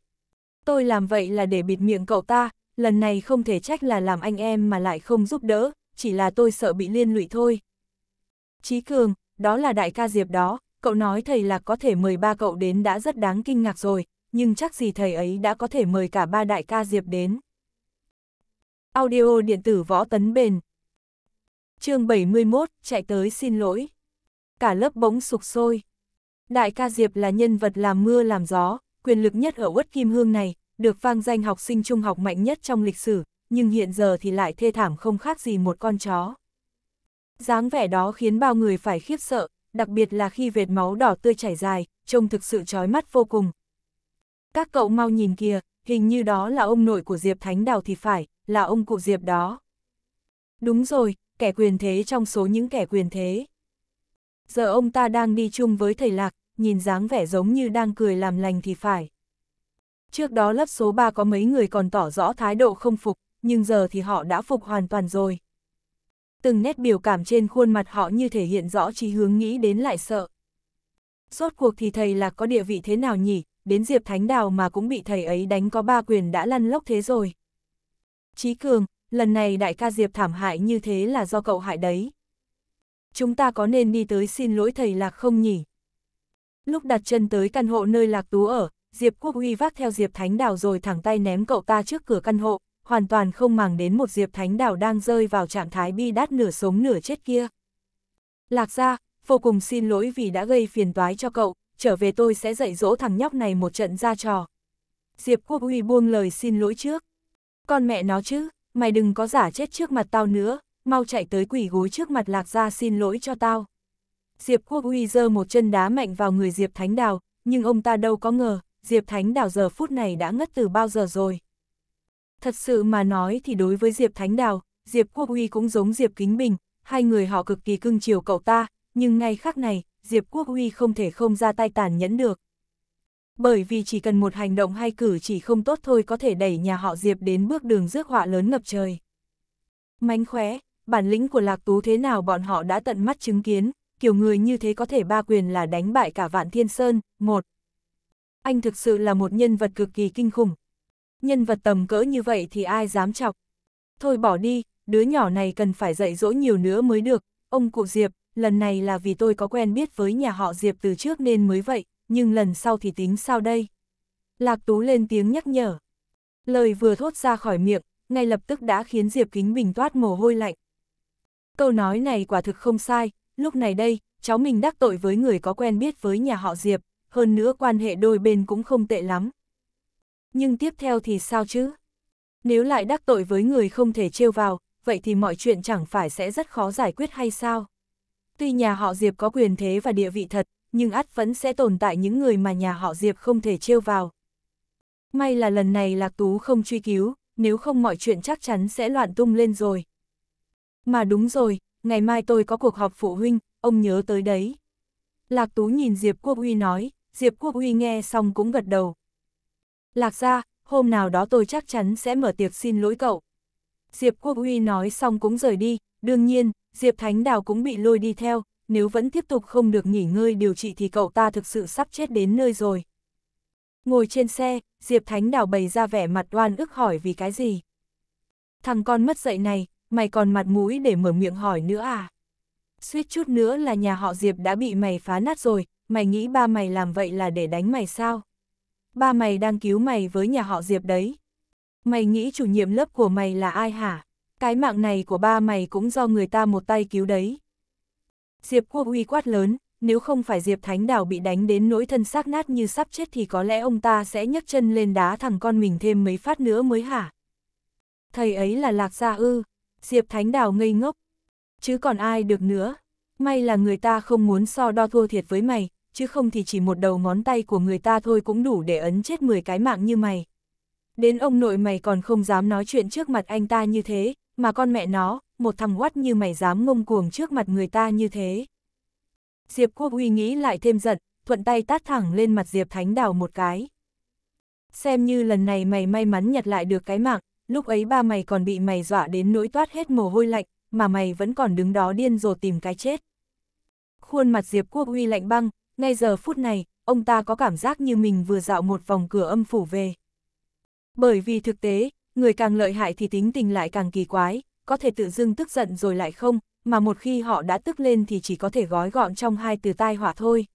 Tôi làm vậy là để bịt miệng cậu ta, lần này không thể trách là làm anh em mà lại không giúp đỡ, chỉ là tôi sợ bị liên lụy thôi. Trí Cường, đó là đại ca Diệp đó, cậu nói thầy là có thể mời ba cậu đến đã rất đáng kinh ngạc rồi, nhưng chắc gì thầy ấy đã có thể mời cả ba đại ca Diệp đến. Audio điện tử võ tấn bền chương 71, chạy tới xin lỗi. Cả lớp bỗng sụp sôi. Đại ca Diệp là nhân vật làm mưa làm gió, quyền lực nhất ở Uất Kim Hương này, được vang danh học sinh trung học mạnh nhất trong lịch sử, nhưng hiện giờ thì lại thê thảm không khác gì một con chó. dáng vẻ đó khiến bao người phải khiếp sợ, đặc biệt là khi vệt máu đỏ tươi chảy dài, trông thực sự trói mắt vô cùng, các cậu mau nhìn kìa, hình như đó là ông nội của Diệp Thánh Đào thì phải, là ông cụ Diệp đó. Đúng rồi, kẻ quyền thế trong số những kẻ quyền thế. Giờ ông ta đang đi chung với thầy Lạc, nhìn dáng vẻ giống như đang cười làm lành thì phải. Trước đó lớp số 3 có mấy người còn tỏ rõ thái độ không phục, nhưng giờ thì họ đã phục hoàn toàn rồi. Từng nét biểu cảm trên khuôn mặt họ như thể hiện rõ trí hướng nghĩ đến lại sợ. Rốt cuộc thì thầy lạc có địa vị thế nào nhỉ, đến Diệp Thánh Đào mà cũng bị thầy ấy đánh có ba quyền đã lăn lóc thế rồi. Chí Cường, lần này đại ca Diệp thảm hại như thế là do cậu hại đấy. Chúng ta có nên đi tới xin lỗi thầy Lạc không nhỉ? Lúc đặt chân tới căn hộ nơi Lạc Tú ở, Diệp Quốc Huy vác theo Diệp Thánh Đào rồi thẳng tay ném cậu ta trước cửa căn hộ, hoàn toàn không màng đến một Diệp Thánh Đào đang rơi vào trạng thái bi đát nửa sống nửa chết kia. Lạc ra, vô cùng xin lỗi vì đã gây phiền toái cho cậu, trở về tôi sẽ dạy dỗ thằng nhóc này một trận ra trò. Diệp Quốc Huy buông lời xin lỗi trước. Con mẹ nó chứ, mày đừng có giả chết trước mặt tao nữa, mau chạy tới quỷ gối trước mặt lạc ra xin lỗi cho tao. Diệp Quốc Huy giơ một chân đá mạnh vào người Diệp Thánh Đào, nhưng ông ta đâu có ngờ, Diệp Thánh Đào giờ phút này đã ngất từ bao giờ rồi. Thật sự mà nói thì đối với Diệp Thánh Đào, Diệp Quốc Huy cũng giống Diệp Kính Bình, hai người họ cực kỳ cưng chiều cậu ta, nhưng ngay khắc này, Diệp Quốc Huy không thể không ra tay tàn nhẫn được. Bởi vì chỉ cần một hành động hay cử chỉ không tốt thôi có thể đẩy nhà họ Diệp đến bước đường rước họa lớn ngập trời. Mánh khóe, bản lĩnh của Lạc Tú thế nào bọn họ đã tận mắt chứng kiến, kiểu người như thế có thể ba quyền là đánh bại cả Vạn Thiên Sơn, một. Anh thực sự là một nhân vật cực kỳ kinh khủng. Nhân vật tầm cỡ như vậy thì ai dám chọc. Thôi bỏ đi, đứa nhỏ này cần phải dạy dỗ nhiều nữa mới được, ông cụ Diệp, lần này là vì tôi có quen biết với nhà họ Diệp từ trước nên mới vậy, nhưng lần sau thì tính sao đây? Lạc Tú lên tiếng nhắc nhở. Lời vừa thốt ra khỏi miệng, ngay lập tức đã khiến Diệp Kính Bình toát mồ hôi lạnh. Câu nói này quả thực không sai, lúc này đây, cháu mình đắc tội với người có quen biết với nhà họ Diệp, hơn nữa quan hệ đôi bên cũng không tệ lắm. Nhưng tiếp theo thì sao chứ? Nếu lại đắc tội với người không thể trêu vào, vậy thì mọi chuyện chẳng phải sẽ rất khó giải quyết hay sao? Tuy nhà họ Diệp có quyền thế và địa vị thật, nhưng ắt vẫn sẽ tồn tại những người mà nhà họ Diệp không thể trêu vào. May là lần này Lạc Tú không truy cứu, nếu không mọi chuyện chắc chắn sẽ loạn tung lên rồi. Mà đúng rồi, ngày mai tôi có cuộc họp phụ huynh, ông nhớ tới đấy. Lạc Tú nhìn Diệp Quốc Huy nói, Diệp Quốc Huy nghe xong cũng gật đầu. Lạc ra, hôm nào đó tôi chắc chắn sẽ mở tiệc xin lỗi cậu. Diệp Quốc Huy nói xong cũng rời đi, đương nhiên, Diệp Thánh Đào cũng bị lôi đi theo, nếu vẫn tiếp tục không được nghỉ ngơi điều trị thì cậu ta thực sự sắp chết đến nơi rồi. Ngồi trên xe, Diệp Thánh Đào bày ra vẻ mặt oan ức hỏi vì cái gì. Thằng con mất dậy này, mày còn mặt mũi để mở miệng hỏi nữa à? Suýt chút nữa là nhà họ Diệp đã bị mày phá nát rồi, mày nghĩ ba mày làm vậy là để đánh mày sao? Ba mày đang cứu mày với nhà họ Diệp đấy. Mày nghĩ chủ nhiệm lớp của mày là ai hả? cái mạng này của ba mày cũng do người ta một tay cứu đấy. Diệp Quốc uy quát lớn, nếu không phải Diệp Thánh Đảo bị đánh đến nỗi thân xác nát như sắp chết thì có lẽ ông ta sẽ nhấc chân lên đá thằng con mình thêm mấy phát nữa mới hả. Thầy ấy là Lạc Gia Ư, Diệp Thánh Đảo ngây ngốc, chứ còn ai được nữa. May là người ta không muốn so đo thua thiệt với mày, chứ không thì chỉ một đầu ngón tay của người ta thôi cũng đủ để ấn chết 10 cái mạng như mày. Đến ông nội mày còn không dám nói chuyện trước mặt anh ta như thế, mà con mẹ nó, một thằng quát như mày dám ngông cuồng trước mặt người ta như thế. Diệp Quốc Huy nghĩ lại thêm giận, thuận tay tát thẳng lên mặt Diệp Thánh Đào một cái. Xem như lần này mày may mắn nhặt lại được cái mạng, lúc ấy ba mày còn bị mày dọa đến nỗi toát hết mồ hôi lạnh, mà mày vẫn còn đứng đó điên rồ tìm cái chết. Khuôn mặt Diệp Quốc Huy lạnh băng, ngay giờ phút này, ông ta có cảm giác như mình vừa dạo một vòng cửa âm phủ về. Bởi vì thực tế, người càng lợi hại thì tính tình lại càng kỳ quái, có thể tự dưng tức giận rồi lại không, mà một khi họ đã tức lên thì chỉ có thể gói gọn trong hai từ tai hỏa thôi.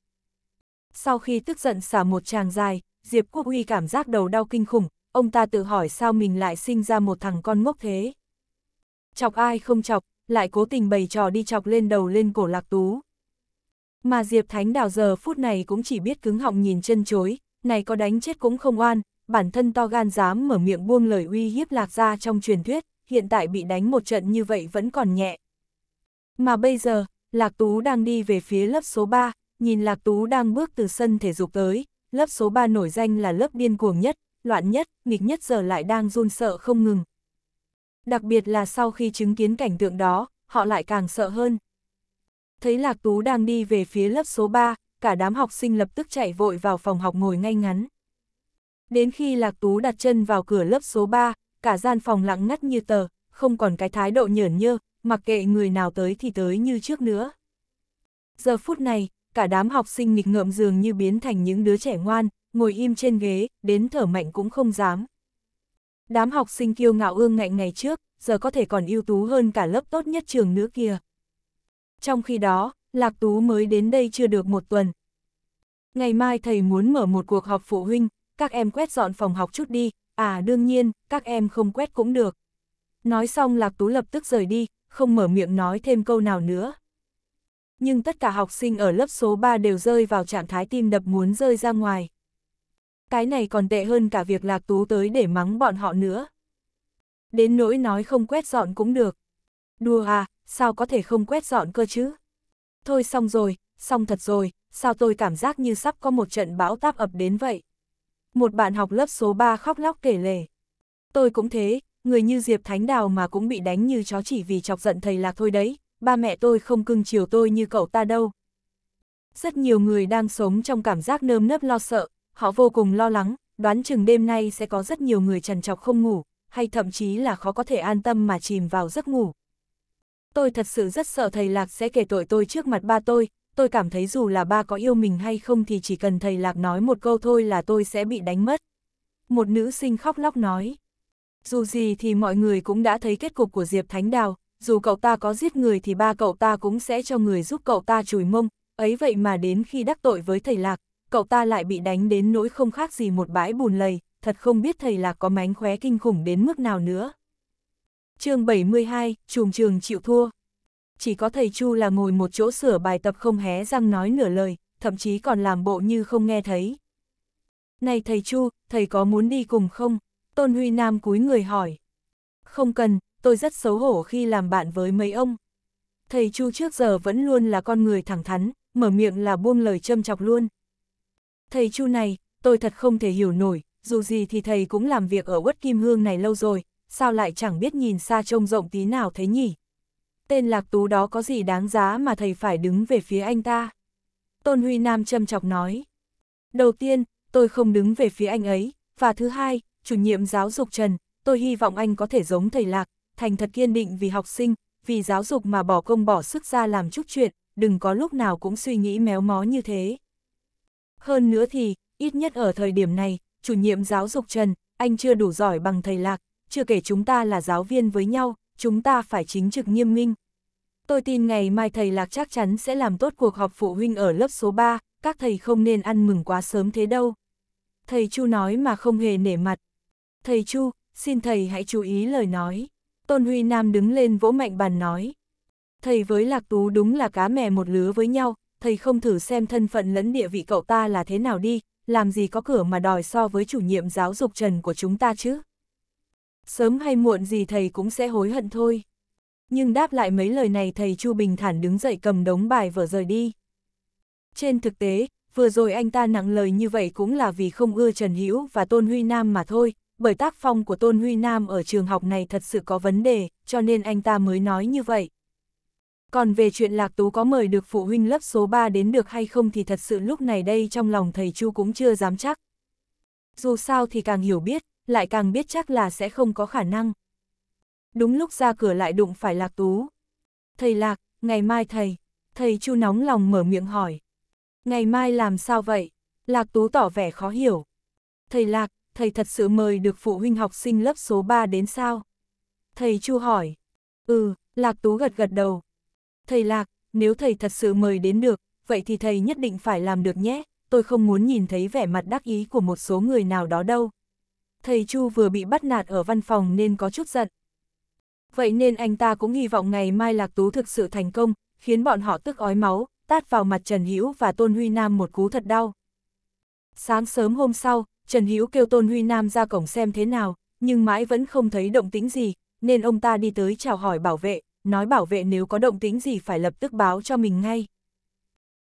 Sau khi tức giận xả một tràng dài, Diệp Quốc Huy cảm giác đầu đau kinh khủng, ông ta tự hỏi sao mình lại sinh ra một thằng con ngốc thế. Chọc ai không chọc, lại cố tình bày trò đi chọc lên đầu lên cổ lạc tú. Mà Diệp Thánh Đào giờ phút này cũng chỉ biết cứng họng nhìn chân chối, này có đánh chết cũng không oan, bản thân to gan dám mở miệng buông lời uy hiếp lạc gia trong truyền thuyết, hiện tại bị đánh một trận như vậy vẫn còn nhẹ. Mà bây giờ, Lạc Tú đang đi về phía lớp số 3, nhìn Lạc Tú đang bước từ sân thể dục tới, lớp số 3 nổi danh là lớp điên cuồng nhất, loạn nhất, nghịch nhất giờ lại đang run sợ không ngừng. Đặc biệt là sau khi chứng kiến cảnh tượng đó, họ lại càng sợ hơn. Thấy Lạc Tú đang đi về phía lớp số 3, cả đám học sinh lập tức chạy vội vào phòng học ngồi ngay ngắn. Đến khi Lạc Tú đặt chân vào cửa lớp số 3, cả gian phòng lặng ngắt như tờ, không còn cái thái độ nhởn nhơ, mặc kệ người nào tới thì tới như trước nữa. Giờ phút này, cả đám học sinh nghịch ngợm dường như biến thành những đứa trẻ ngoan, ngồi im trên ghế, đến thở mạnh cũng không dám. Đám học sinh kiêu ngạo ương ngạnh ngày trước, giờ có thể còn ưu tú hơn cả lớp tốt nhất trường nữa kia. Trong khi đó, Lạc Tú mới đến đây chưa được một tuần. Ngày mai thầy muốn mở một cuộc họp phụ huynh, các em quét dọn phòng học chút đi, à đương nhiên, các em không quét cũng được. Nói xong Lạc Tú lập tức rời đi, không mở miệng nói thêm câu nào nữa. Nhưng tất cả học sinh ở lớp số 3 đều rơi vào trạng thái tim đập muốn rơi ra ngoài. Cái này còn tệ hơn cả việc Lạc Tú tới để mắng bọn họ nữa. Đến nỗi nói không quét dọn cũng được. Đùa à, sao có thể không quét dọn cơ chứ? Thôi xong rồi, xong thật rồi, sao tôi cảm giác như sắp có một trận bão táp ập đến vậy? một bạn học lớp số 3 khóc lóc kể lể. Tôi cũng thế, người như Diệp Thánh Đào mà cũng bị đánh như chó chỉ vì chọc giận thầy lạc thôi đấy, ba mẹ tôi không cưng chiều tôi như cậu ta đâu. Rất nhiều người đang sống trong cảm giác nơm nớp lo sợ, họ vô cùng lo lắng, đoán chừng đêm nay sẽ có rất nhiều người trần chọc không ngủ, hay thậm chí là khó có thể an tâm mà chìm vào giấc ngủ. Tôi thật sự rất sợ thầy Lạc sẽ kể tội tôi trước mặt ba tôi, tôi cảm thấy dù là ba có yêu mình hay không thì chỉ cần thầy Lạc nói một câu thôi là tôi sẽ bị đánh mất. Một nữ sinh khóc lóc nói. Dù gì thì mọi người cũng đã thấy kết cục của Diệp Thánh Đào, dù cậu ta có giết người thì ba cậu ta cũng sẽ cho người giúp cậu ta chùi mông, ấy vậy mà đến khi đắc tội với thầy Lạc, cậu ta lại bị đánh đến nỗi không khác gì một bãi bùn lầy, thật không biết thầy Lạc có mánh khóe kinh khủng đến mức nào nữa. chương 72, Trùm Trường chịu thua chỉ có thầy Chu là ngồi một chỗ sửa bài tập không hé răng nói nửa lời, thậm chí còn làm bộ như không nghe thấy. Này thầy Chu, thầy có muốn đi cùng không? Tôn Huy Nam cúi người hỏi. Không cần, tôi rất xấu hổ khi làm bạn với mấy ông. Thầy Chu trước giờ vẫn luôn là con người thẳng thắn, mở miệng là buông lời châm chọc luôn. Thầy Chu này, tôi thật không thể hiểu nổi, dù gì thì thầy cũng làm việc ở Uất Kim Hương này lâu rồi, sao lại chẳng biết nhìn xa trông rộng tí nào thế nhỉ? tên lạc tú đó có gì đáng giá mà thầy phải đứng về phía anh ta? Tôn Huy Nam châm chọc nói. Đầu tiên, tôi không đứng về phía anh ấy, và thứ hai, chủ nhiệm giáo dục Trần, tôi hy vọng anh có thể giống thầy lạc, thành thật kiên định vì học sinh, vì giáo dục mà bỏ công bỏ sức ra làm chút chuyện, đừng có lúc nào cũng suy nghĩ méo mó như thế. Hơn nữa thì, ít nhất ở thời điểm này, chủ nhiệm giáo dục Trần, anh chưa đủ giỏi bằng thầy lạc, chưa kể chúng ta là giáo viên với nhau, chúng ta phải chính trực nghiêm minh. Tôi tin ngày mai thầy Lạc chắc chắn sẽ làm tốt cuộc họp phụ huynh ở lớp số 3, các thầy không nên ăn mừng quá sớm thế đâu. Thầy Chu nói mà không hề nể mặt. Thầy Chu, xin thầy hãy chú ý lời nói. Tôn Huy Nam đứng lên vỗ mạnh bàn nói. Thầy với Lạc Tú đúng là cá mè một lứa với nhau, thầy không thử xem thân phận lẫn địa vị cậu ta là thế nào đi, làm gì có cửa mà đòi so với chủ nhiệm giáo dục trần của chúng ta chứ sớm hay muộn gì thầy cũng sẽ hối hận thôi. Nhưng đáp lại mấy lời này thầy Chu Bình thản đứng dậy cầm đống bài vở rời đi. Trên thực tế, vừa rồi anh ta nặng lời như vậy cũng là vì không ưa Trần Hữu và Tôn Huy Nam mà thôi, bởi tác phong của Tôn Huy Nam ở trường học này thật sự có vấn đề, cho nên anh ta mới nói như vậy. Còn về chuyện Lạc Tú có mời được phụ huynh lớp số 3 đến được hay không thì thật sự lúc này đây trong lòng thầy Chu cũng chưa dám chắc. Dù sao thì càng hiểu biết, lại càng biết chắc là sẽ không có khả năng. Đúng lúc ra cửa lại đụng phải Lạc Tú. Thầy Lạc, ngày mai thầy, thầy Chu nóng lòng mở miệng hỏi. Ngày mai làm sao vậy? Lạc Tú tỏ vẻ khó hiểu. Thầy Lạc, thầy thật sự mời được phụ huynh học sinh lớp số 3 đến sao? Thầy Chu hỏi. Ừ, Lạc Tú gật gật đầu. Thầy Lạc, nếu thầy thật sự mời đến được, vậy thì thầy nhất định phải làm được nhé, tôi không muốn nhìn thấy vẻ mặt đắc ý của một số người nào đó đâu, thầy Chu vừa bị bắt nạt ở văn phòng nên có chút giận. Vậy nên anh ta cũng hy vọng ngày mai Lạc Tú thực sự thành công, khiến bọn họ tức ói máu, tát vào mặt Trần Hữu và Tôn Huy Nam một cú thật đau. Sáng sớm hôm sau, Trần Hữu kêu Tôn Huy Nam ra cổng xem thế nào, nhưng mãi vẫn không thấy động tĩnh gì, nên ông ta đi tới chào hỏi bảo vệ, nói bảo vệ nếu có động tĩnh gì phải lập tức báo cho mình ngay.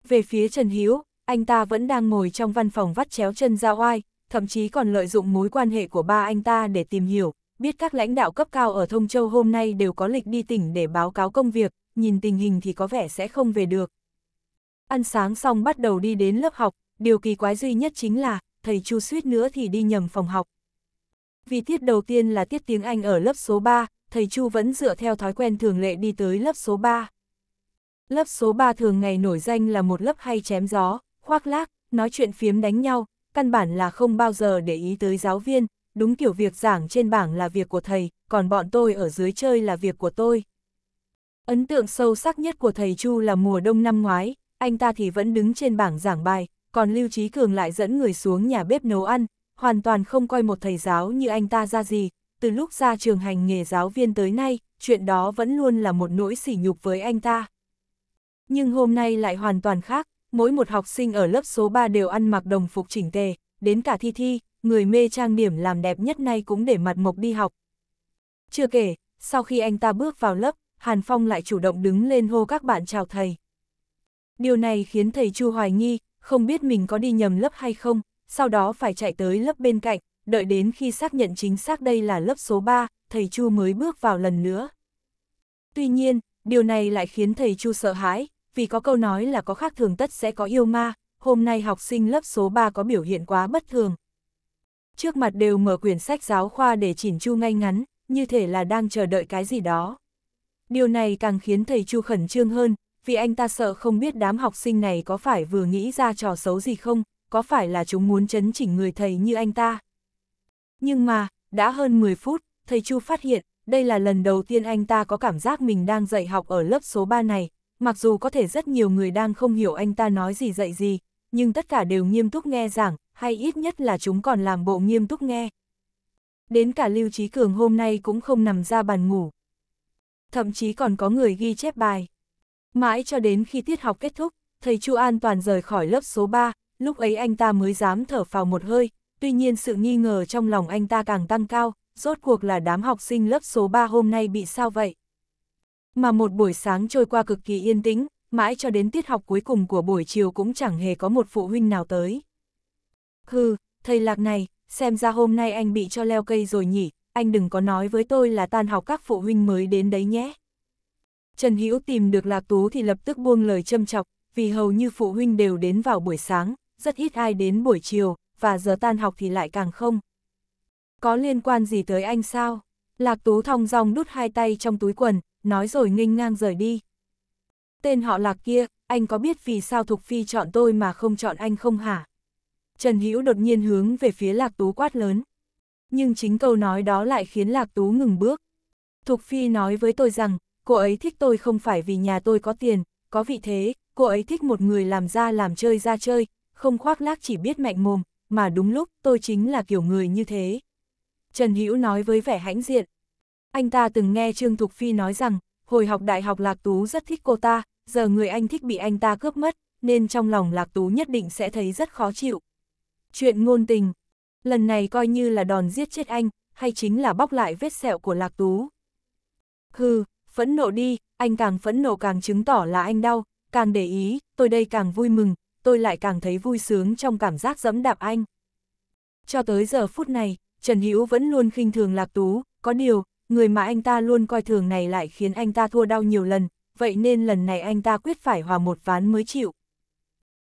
Về phía Trần Hiếu, anh ta vẫn đang ngồi trong văn phòng vắt chéo chân ra oai, thậm chí còn lợi dụng mối quan hệ của ba anh ta để tìm hiểu, biết các lãnh đạo cấp cao ở Thông Châu hôm nay đều có lịch đi tỉnh để báo cáo công việc, nhìn tình hình thì có vẻ sẽ không về được. Ăn sáng xong bắt đầu đi đến lớp học, điều kỳ quái duy nhất chính là, thầy Chu suýt nữa thì đi nhầm phòng học. Vì tiết đầu tiên là tiết tiếng Anh ở lớp số 3, thầy Chu vẫn dựa theo thói quen thường lệ đi tới lớp số 3. Lớp số 3 thường ngày nổi danh là một lớp hay chém gió, khoác lác, nói chuyện phiếm đánh nhau, căn bản là không bao giờ để ý tới giáo viên, đúng kiểu việc giảng trên bảng là việc của thầy, còn bọn tôi ở dưới chơi là việc của tôi. Ấn tượng sâu sắc nhất của thầy Chu là mùa đông năm ngoái, anh ta thì vẫn đứng trên bảng giảng bài, còn Lưu Trí Cường lại dẫn người xuống nhà bếp nấu ăn, hoàn toàn không coi một thầy giáo như anh ta ra gì. Từ lúc ra trường hành nghề giáo viên tới nay, chuyện đó vẫn luôn là một nỗi sỉ nhục với anh ta. Nhưng hôm nay lại hoàn toàn khác, mỗi một học sinh ở lớp số 3 đều ăn mặc đồng phục chỉnh tề, đến cả thi thi, người mê trang điểm làm đẹp nhất nay cũng để mặt mộc đi học. Chưa kể, sau khi anh ta bước vào lớp, Hàn Phong lại chủ động đứng lên hô các bạn chào thầy. Điều này khiến thầy Chu hoài nghi, không biết mình có đi nhầm lớp hay không, sau đó phải chạy tới lớp bên cạnh, đợi đến khi xác nhận chính xác đây là lớp số 3, thầy Chu mới bước vào lần nữa. Tuy nhiên, điều này lại khiến thầy Chu sợ hãi, vì có câu nói là có khác thường tất sẽ có yêu ma, hôm nay học sinh lớp số 3 có biểu hiện quá bất thường. Trước mặt đều mở quyển sách giáo khoa để chỉnh chu ngay ngắn, như thể là đang chờ đợi cái gì đó. Điều này càng khiến thầy Chu khẩn trương hơn, vì anh ta sợ không biết đám học sinh này có phải vừa nghĩ ra trò xấu gì không, có phải là chúng muốn chấn chỉnh người thầy như anh ta. Nhưng mà, đã hơn 10 phút, thầy Chu phát hiện, đây là lần đầu tiên anh ta có cảm giác mình đang dạy học ở lớp số 3 này, mặc dù có thể rất nhiều người đang không hiểu anh ta nói gì dạy gì, nhưng tất cả đều nghiêm túc nghe giảng, hay ít nhất là chúng còn làm bộ nghiêm túc nghe. Đến cả Lưu Trí Cường hôm nay cũng không nằm ra bàn ngủ. Thậm chí còn có người ghi chép bài. Mãi cho đến khi tiết học kết thúc, thầy Chu An toàn rời khỏi lớp số 3, lúc ấy anh ta mới dám thở phào một hơi, tuy nhiên sự nghi ngờ trong lòng anh ta càng tăng cao, rốt cuộc là đám học sinh lớp số 3 hôm nay bị sao vậy? mà một buổi sáng trôi qua cực kỳ yên tĩnh, mãi cho đến tiết học cuối cùng của buổi chiều cũng chẳng hề có một phụ huynh nào tới. Hừ, thầy lạc này, xem ra hôm nay anh bị cho leo cây rồi nhỉ, anh đừng có nói với tôi là tan học các phụ huynh mới đến đấy nhé. Trần Hữu tìm được Lạc Tú thì lập tức buông lời châm chọc, vì hầu như phụ huynh đều đến vào buổi sáng, rất ít ai đến buổi chiều, và giờ tan học thì lại càng không. Có liên quan gì tới anh sao? Lạc Tú thong dong đút hai tay trong túi quần, nói rồi nghênh ngang rời đi. Tên họ lạc kia, anh có biết vì sao Thục Phi chọn tôi mà không chọn anh không hả? Trần Hữu đột nhiên hướng về phía Lạc Tú quát lớn. Nhưng chính câu nói đó lại khiến Lạc Tú ngừng bước. Thục Phi nói với tôi rằng, cô ấy thích tôi không phải vì nhà tôi có tiền, có vị thế, cô ấy thích một người làm ra làm chơi ra chơi, không khoác lác chỉ biết mạnh mồm, mà đúng lúc tôi chính là kiểu người như thế. Trần Hữu nói với vẻ hãnh diện, anh ta từng nghe Trương Thục Phi nói rằng, hồi học đại học Lạc Tú rất thích cô ta, giờ người anh thích bị anh ta cướp mất, nên trong lòng Lạc Tú nhất định sẽ thấy rất khó chịu. Chuyện ngôn tình, lần này coi như là đòn giết chết anh, hay chính là bóc lại vết sẹo của Lạc Tú. Hừ, phẫn nộ đi, anh càng phẫn nộ càng chứng tỏ là anh đau, càng để ý, tôi đây càng vui mừng, tôi lại càng thấy vui sướng trong cảm giác dẫm đạp anh. Cho tới giờ phút này, Trần Hữu vẫn luôn khinh thường Lạc Tú, có điều, người mà anh ta luôn coi thường này lại khiến anh ta thua đau nhiều lần, vậy nên lần này anh ta quyết phải hòa một ván mới chịu.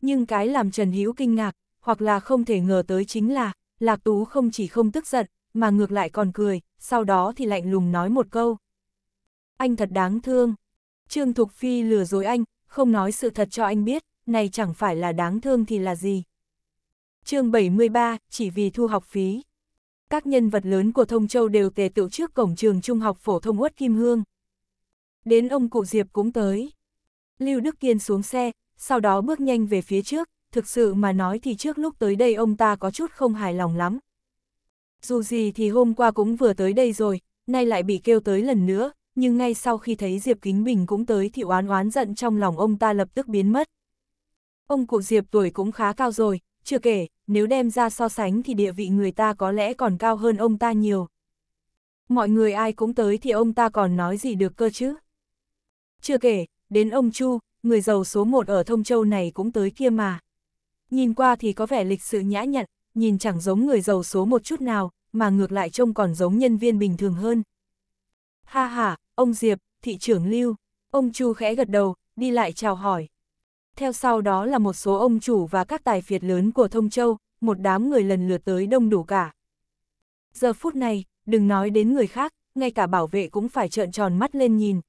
Nhưng cái làm Trần Hữu kinh ngạc, hoặc là không thể ngờ tới chính là, Lạc Tú không chỉ không tức giận, mà ngược lại còn cười, sau đó thì lạnh lùng nói một câu. Anh thật đáng thương. Trương Thục Phi lừa dối anh, không nói sự thật cho anh biết, này chẳng phải là đáng thương thì là gì. chương 73, chỉ vì thu học phí các nhân vật lớn của Thông Châu đều tề tựu trước cổng trường trung học phổ thông Uất Kim Hương. Đến ông cụ Diệp cũng tới. Lưu Đức Kiên xuống xe, sau đó bước nhanh về phía trước, thực sự mà nói thì trước lúc tới đây ông ta có chút không hài lòng lắm. Dù gì thì hôm qua cũng vừa tới đây rồi, nay lại bị kêu tới lần nữa, nhưng ngay sau khi thấy Diệp Kính Bình cũng tới thì oán oán giận trong lòng ông ta lập tức biến mất. Ông cụ Diệp tuổi cũng khá cao rồi, chưa kể, nếu đem ra so sánh thì địa vị người ta có lẽ còn cao hơn ông ta nhiều. Mọi người ai cũng tới thì ông ta còn nói gì được cơ chứ. Chưa kể, đến ông Chu, người giàu số một ở Thông Châu này cũng tới kia mà. Nhìn qua thì có vẻ lịch sự nhã nhặn, nhìn chẳng giống người giàu số một chút nào, mà ngược lại trông còn giống nhân viên bình thường hơn. Ha ha, ông Diệp, thị trưởng Lưu, ông Chu khẽ gật đầu, đi lại chào hỏi theo sau đó là một số ông chủ và các tài phiệt lớn của Thông Châu, một đám người lần lượt tới đông đủ cả. Giờ phút này, đừng nói đến người khác, ngay cả bảo vệ cũng phải trợn tròn mắt lên nhìn.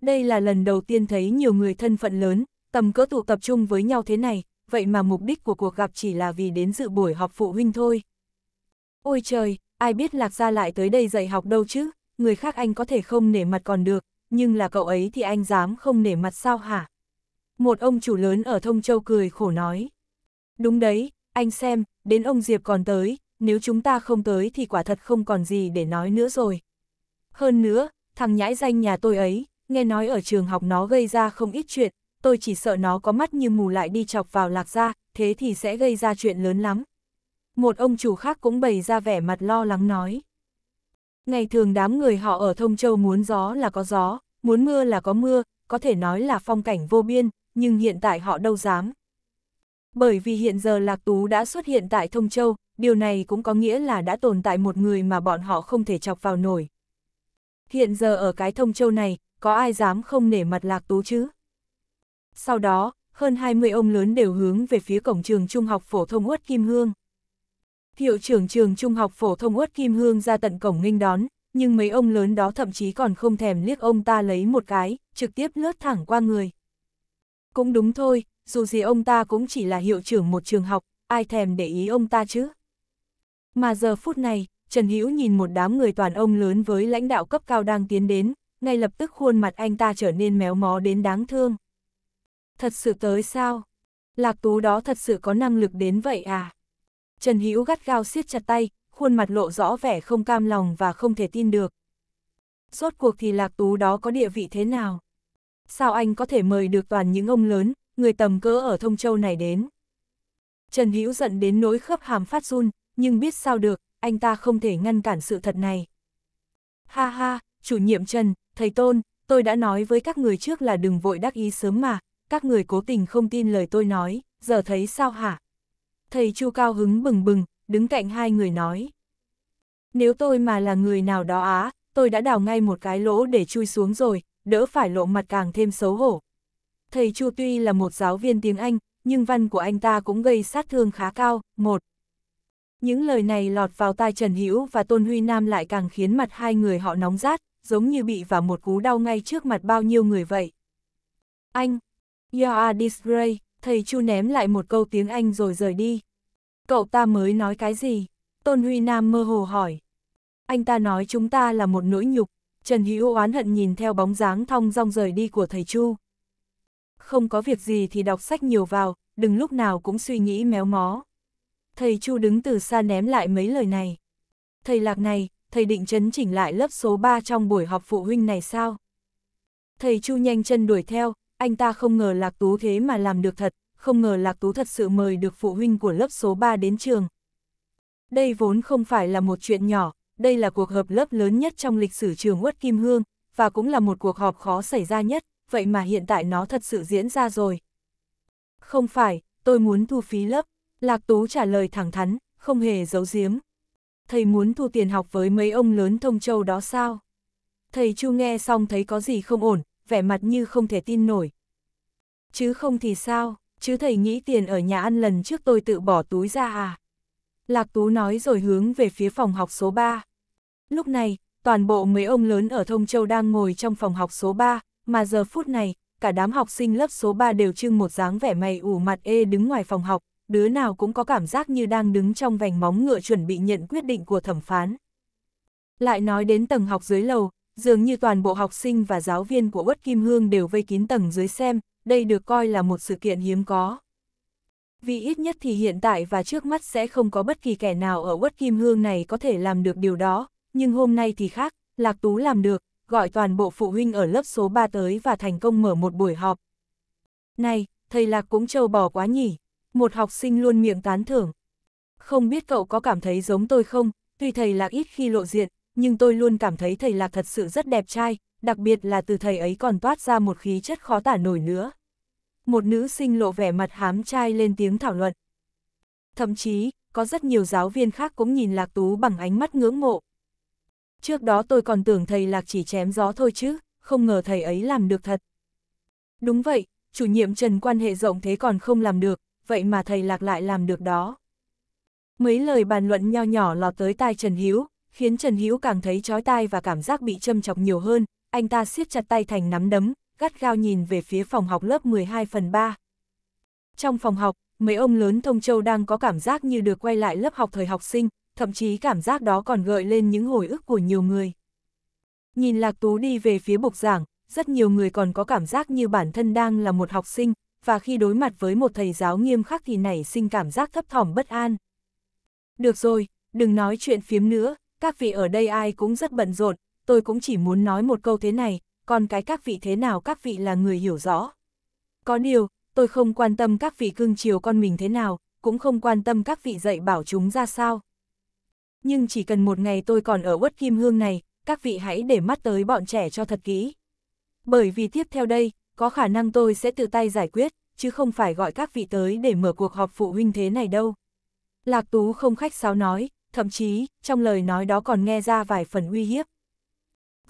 Đây là lần đầu tiên thấy nhiều người thân phận lớn, tầm cỡ tụ tập trung với nhau thế này, vậy mà mục đích của cuộc gặp chỉ là vì đến dự buổi họp phụ huynh thôi. Ôi trời, ai biết Lạc Gia lại tới đây dạy học đâu chứ, người khác anh có thể không nể mặt còn được, nhưng là cậu ấy thì anh dám không nể mặt sao hả? Một ông chủ lớn ở Thông Châu cười khổ nói. Đúng đấy, anh xem, đến ông Diệp còn tới, nếu chúng ta không tới thì quả thật không còn gì để nói nữa rồi. Hơn nữa, thằng nhãi danh nhà tôi ấy, nghe nói ở trường học nó gây ra không ít chuyện, tôi chỉ sợ nó có mắt như mù lại đi chọc vào lạc ra, thế thì sẽ gây ra chuyện lớn lắm. Một ông chủ khác cũng bày ra vẻ mặt lo lắng nói. Ngày thường đám người họ ở Thông Châu muốn gió là có gió, muốn mưa là có mưa, có thể nói là phong cảnh vô biên, nhưng hiện tại họ đâu dám. Bởi vì hiện giờ Lạc Tú đã xuất hiện tại Thông Châu, điều này cũng có nghĩa là đã tồn tại một người mà bọn họ không thể chọc vào nổi. Hiện giờ ở cái Thông Châu này, có ai dám không nể mặt Lạc Tú chứ? Sau đó, hơn 20 ông lớn đều hướng về phía cổng trường trung học phổ thông Uất Kim Hương. Hiệu trưởng trường trung học phổ thông Uất Kim Hương ra tận cổng nghênh đón, nhưng mấy ông lớn đó thậm chí còn không thèm liếc ông ta lấy một cái, trực tiếp lướt thẳng qua người. Cũng đúng thôi, dù gì ông ta cũng chỉ là hiệu trưởng một trường học, ai thèm để ý ông ta chứ. Mà giờ phút này, Trần Hữu nhìn một đám người toàn ông lớn với lãnh đạo cấp cao đang tiến đến, ngay lập tức khuôn mặt anh ta trở nên méo mó đến đáng thương. Thật sự tới sao? Lạc Tú đó thật sự có năng lực đến vậy à? Trần Hữu gắt gao siết chặt tay, khuôn mặt lộ rõ vẻ không cam lòng và không thể tin được. Rốt cuộc thì Lạc Tú đó có địa vị thế nào? sao anh có thể mời được toàn những ông lớn, người tầm cỡ ở Thông Châu này đến. Trần Hữu giận đến nỗi khớp hàm phát run, nhưng biết sao được, anh ta không thể ngăn cản sự thật này. Ha ha, chủ nhiệm Trần, thầy Tôn, tôi đã nói với các người trước là đừng vội đắc ý sớm mà, các người cố tình không tin lời tôi nói, giờ thấy sao hả? Thầy Chu cao hứng bừng bừng, đứng cạnh hai người nói. Nếu tôi mà là người nào đó á, tôi đã đào ngay một cái lỗ để chui xuống rồi, đỡ phải lộ mặt càng thêm xấu hổ. Thầy Chu tuy là một giáo viên tiếng Anh, nhưng văn của anh ta cũng gây sát thương khá cao. Một. Những lời này lọt vào tai Trần Hữu và Tôn Huy Nam lại càng khiến mặt hai người họ nóng rát, giống như bị vào một cú đau ngay trước mặt bao nhiêu người vậy. Anh, you are disgrace, thầy Chu ném lại một câu tiếng Anh rồi rời đi. Cậu ta mới nói cái gì? Tôn Huy Nam mơ hồ hỏi. Anh ta nói chúng ta là một nỗi nhục, Trần Hữu oán hận nhìn theo bóng dáng thong dong rời đi của thầy Chu. Không có việc gì thì đọc sách nhiều vào, đừng lúc nào cũng suy nghĩ méo mó. Thầy Chu đứng từ xa ném lại mấy lời này. Thầy lạc này, thầy định chấn chỉnh lại lớp số 3 trong buổi họp phụ huynh này sao? Thầy Chu nhanh chân đuổi theo, anh ta không ngờ Lạc Tú thế mà làm được thật, không ngờ Lạc Tú thật sự mời được phụ huynh của lớp số 3 đến trường. Đây vốn không phải là một chuyện nhỏ, đây là cuộc hợp lớp lớn nhất trong lịch sử trường Uất Kim Hương, và cũng là một cuộc họp khó xảy ra nhất, vậy mà hiện tại nó thật sự diễn ra rồi. Không phải, tôi muốn thu phí lớp, Lạc Tú trả lời thẳng thắn, không hề giấu giếm. Thầy muốn thu tiền học với mấy ông lớn thông châu đó sao? Thầy Chu nghe xong thấy có gì không ổn, vẻ mặt như không thể tin nổi. Chứ không thì sao, chứ thầy nghĩ tiền ở nhà ăn lần trước tôi tự bỏ túi ra à? Lạc Tú nói rồi hướng về phía phòng học số 3. Lúc này, toàn bộ mấy ông lớn ở Thông Châu đang ngồi trong phòng học số 3, mà giờ phút này, cả đám học sinh lớp số 3 đều trưng một dáng vẻ mày ủ mặt ê đứng ngoài phòng học, đứa nào cũng có cảm giác như đang đứng trong vành móng ngựa chuẩn bị nhận quyết định của thẩm phán. Lại nói đến tầng học dưới lầu, dường như toàn bộ học sinh và giáo viên của Uất Kim Hương đều vây kín tầng dưới xem, đây được coi là một sự kiện hiếm có vì ít nhất thì hiện tại và trước mắt sẽ không có bất kỳ kẻ nào ở quất kim hương này có thể làm được điều đó, nhưng hôm nay thì khác, Lạc Tú làm được, gọi toàn bộ phụ huynh ở lớp số 3 tới và thành công mở một buổi họp. Này, thầy Lạc cũng trâu bò quá nhỉ, một học sinh luôn miệng tán thưởng. Không biết cậu có cảm thấy giống tôi không, tuy thầy Lạc ít khi lộ diện, nhưng tôi luôn cảm thấy thầy Lạc thật sự rất đẹp trai, đặc biệt là từ thầy ấy còn toát ra một khí chất khó tả nổi nữa một nữ sinh lộ vẻ mặt hám trai lên tiếng thảo luận. Thậm chí, có rất nhiều giáo viên khác cũng nhìn Lạc Tú bằng ánh mắt ngưỡng mộ. Trước đó tôi còn tưởng thầy Lạc chỉ chém gió thôi chứ, không ngờ thầy ấy làm được thật. Đúng vậy, chủ nhiệm Trần quan hệ rộng thế còn không làm được, vậy mà thầy Lạc lại làm được đó. Mấy lời bàn luận nho nhỏ lọt tới tai Trần Hiếu, khiến Trần Hiếu càng thấy chói tai và cảm giác bị châm chọc nhiều hơn, anh ta siết chặt tay thành nắm đấm, gắt gao nhìn về phía phòng học lớp 12 phần 3. Trong phòng học, mấy ông lớn thông châu đang có cảm giác như được quay lại lớp học thời học sinh, thậm chí cảm giác đó còn gợi lên những hồi ức của nhiều người. Nhìn Lạc Tú đi về phía bục giảng, rất nhiều người còn có cảm giác như bản thân đang là một học sinh, và khi đối mặt với một thầy giáo nghiêm khắc thì nảy sinh cảm giác thấp thỏm bất an. Được rồi, đừng nói chuyện phiếm nữa, các vị ở đây ai cũng rất bận rộn, tôi cũng chỉ muốn nói một câu thế này, còn cái các vị thế nào các vị là người hiểu rõ. Có điều, tôi không quan tâm các vị cưng chiều con mình thế nào, cũng không quan tâm các vị dạy bảo chúng ra sao. Nhưng chỉ cần một ngày tôi còn ở quất kim hương này, các vị hãy để mắt tới bọn trẻ cho thật kỹ. Bởi vì tiếp theo đây, có khả năng tôi sẽ tự tay giải quyết, chứ không phải gọi các vị tới để mở cuộc họp phụ huynh thế này đâu. Lạc Tú không khách sáo nói, thậm chí, trong lời nói đó còn nghe ra vài phần uy hiếp.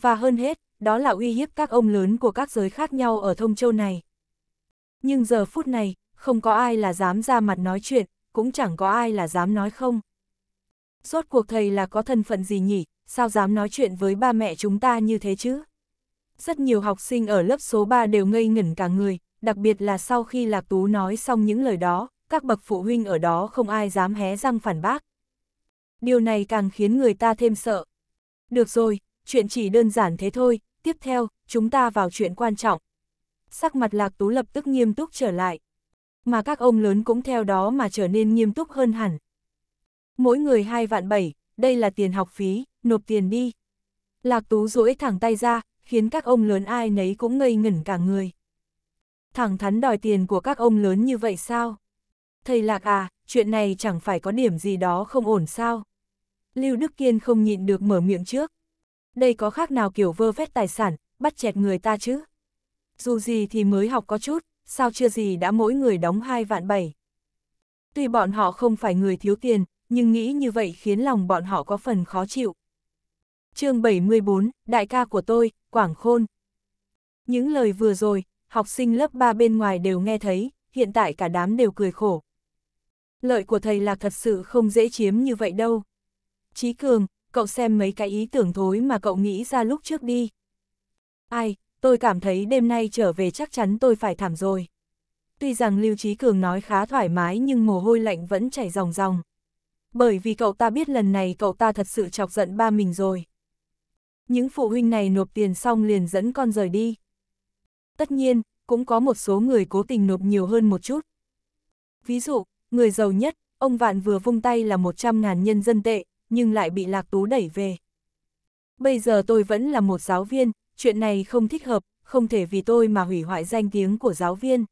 Và hơn hết, đó là uy hiếp các ông lớn của các giới khác nhau ở thông châu này. Nhưng giờ phút này, không có ai là dám ra mặt nói chuyện, cũng chẳng có ai là dám nói không. Rốt cuộc thầy là có thân phận gì nhỉ, sao dám nói chuyện với ba mẹ chúng ta như thế chứ? Rất nhiều học sinh ở lớp số 3 đều ngây ngẩn cả người, đặc biệt là sau khi Lạc Tú nói xong những lời đó, các bậc phụ huynh ở đó không ai dám hé răng phản bác. Điều này càng khiến người ta thêm sợ. Được rồi, chuyện chỉ đơn giản thế thôi, tiếp theo, chúng ta vào chuyện quan trọng. Sắc mặt lạc tú lập tức nghiêm túc trở lại. Mà các ông lớn cũng theo đó mà trở nên nghiêm túc hơn hẳn. Mỗi người hai vạn bảy, đây là tiền học phí, nộp tiền đi. Lạc tú duỗi thẳng tay ra, khiến các ông lớn ai nấy cũng ngây ngẩn cả người. Thẳng thắn đòi tiền của các ông lớn như vậy sao? Thầy Lạc à, chuyện này chẳng phải có điểm gì đó không ổn sao? Lưu Đức Kiên không nhịn được mở miệng trước đây có khác nào kiểu vơ vét tài sản, bắt chẹt người ta chứ? Dù gì thì mới học có chút, sao chưa gì đã mỗi người đóng hai vạn bảy. Tuy bọn họ không phải người thiếu tiền, nhưng nghĩ như vậy khiến lòng bọn họ có phần khó chịu. chương 74, đại ca của tôi, Quảng Khôn. Những lời vừa rồi, học sinh lớp 3 bên ngoài đều nghe thấy, hiện tại cả đám đều cười khổ. Lợi của thầy là thật sự không dễ chiếm như vậy đâu. Chí Cường, cậu xem mấy cái ý tưởng thối mà cậu nghĩ ra lúc trước đi. Ai, tôi cảm thấy đêm nay trở về chắc chắn tôi phải thảm rồi. Tuy rằng Lưu Trí Cường nói khá thoải mái nhưng mồ hôi lạnh vẫn chảy ròng ròng. Bởi vì cậu ta biết lần này cậu ta thật sự chọc giận ba mình rồi. Những phụ huynh này nộp tiền xong liền dẫn con rời đi. Tất nhiên, cũng có một số người cố tình nộp nhiều hơn một chút. Ví dụ, người giàu nhất, ông Vạn vừa vung tay là 100.000 nhân dân tệ, nhưng lại bị Lạc Tú đẩy về. Bây giờ tôi vẫn là một giáo viên, chuyện này không thích hợp, không thể vì tôi mà hủy hoại danh tiếng của giáo viên.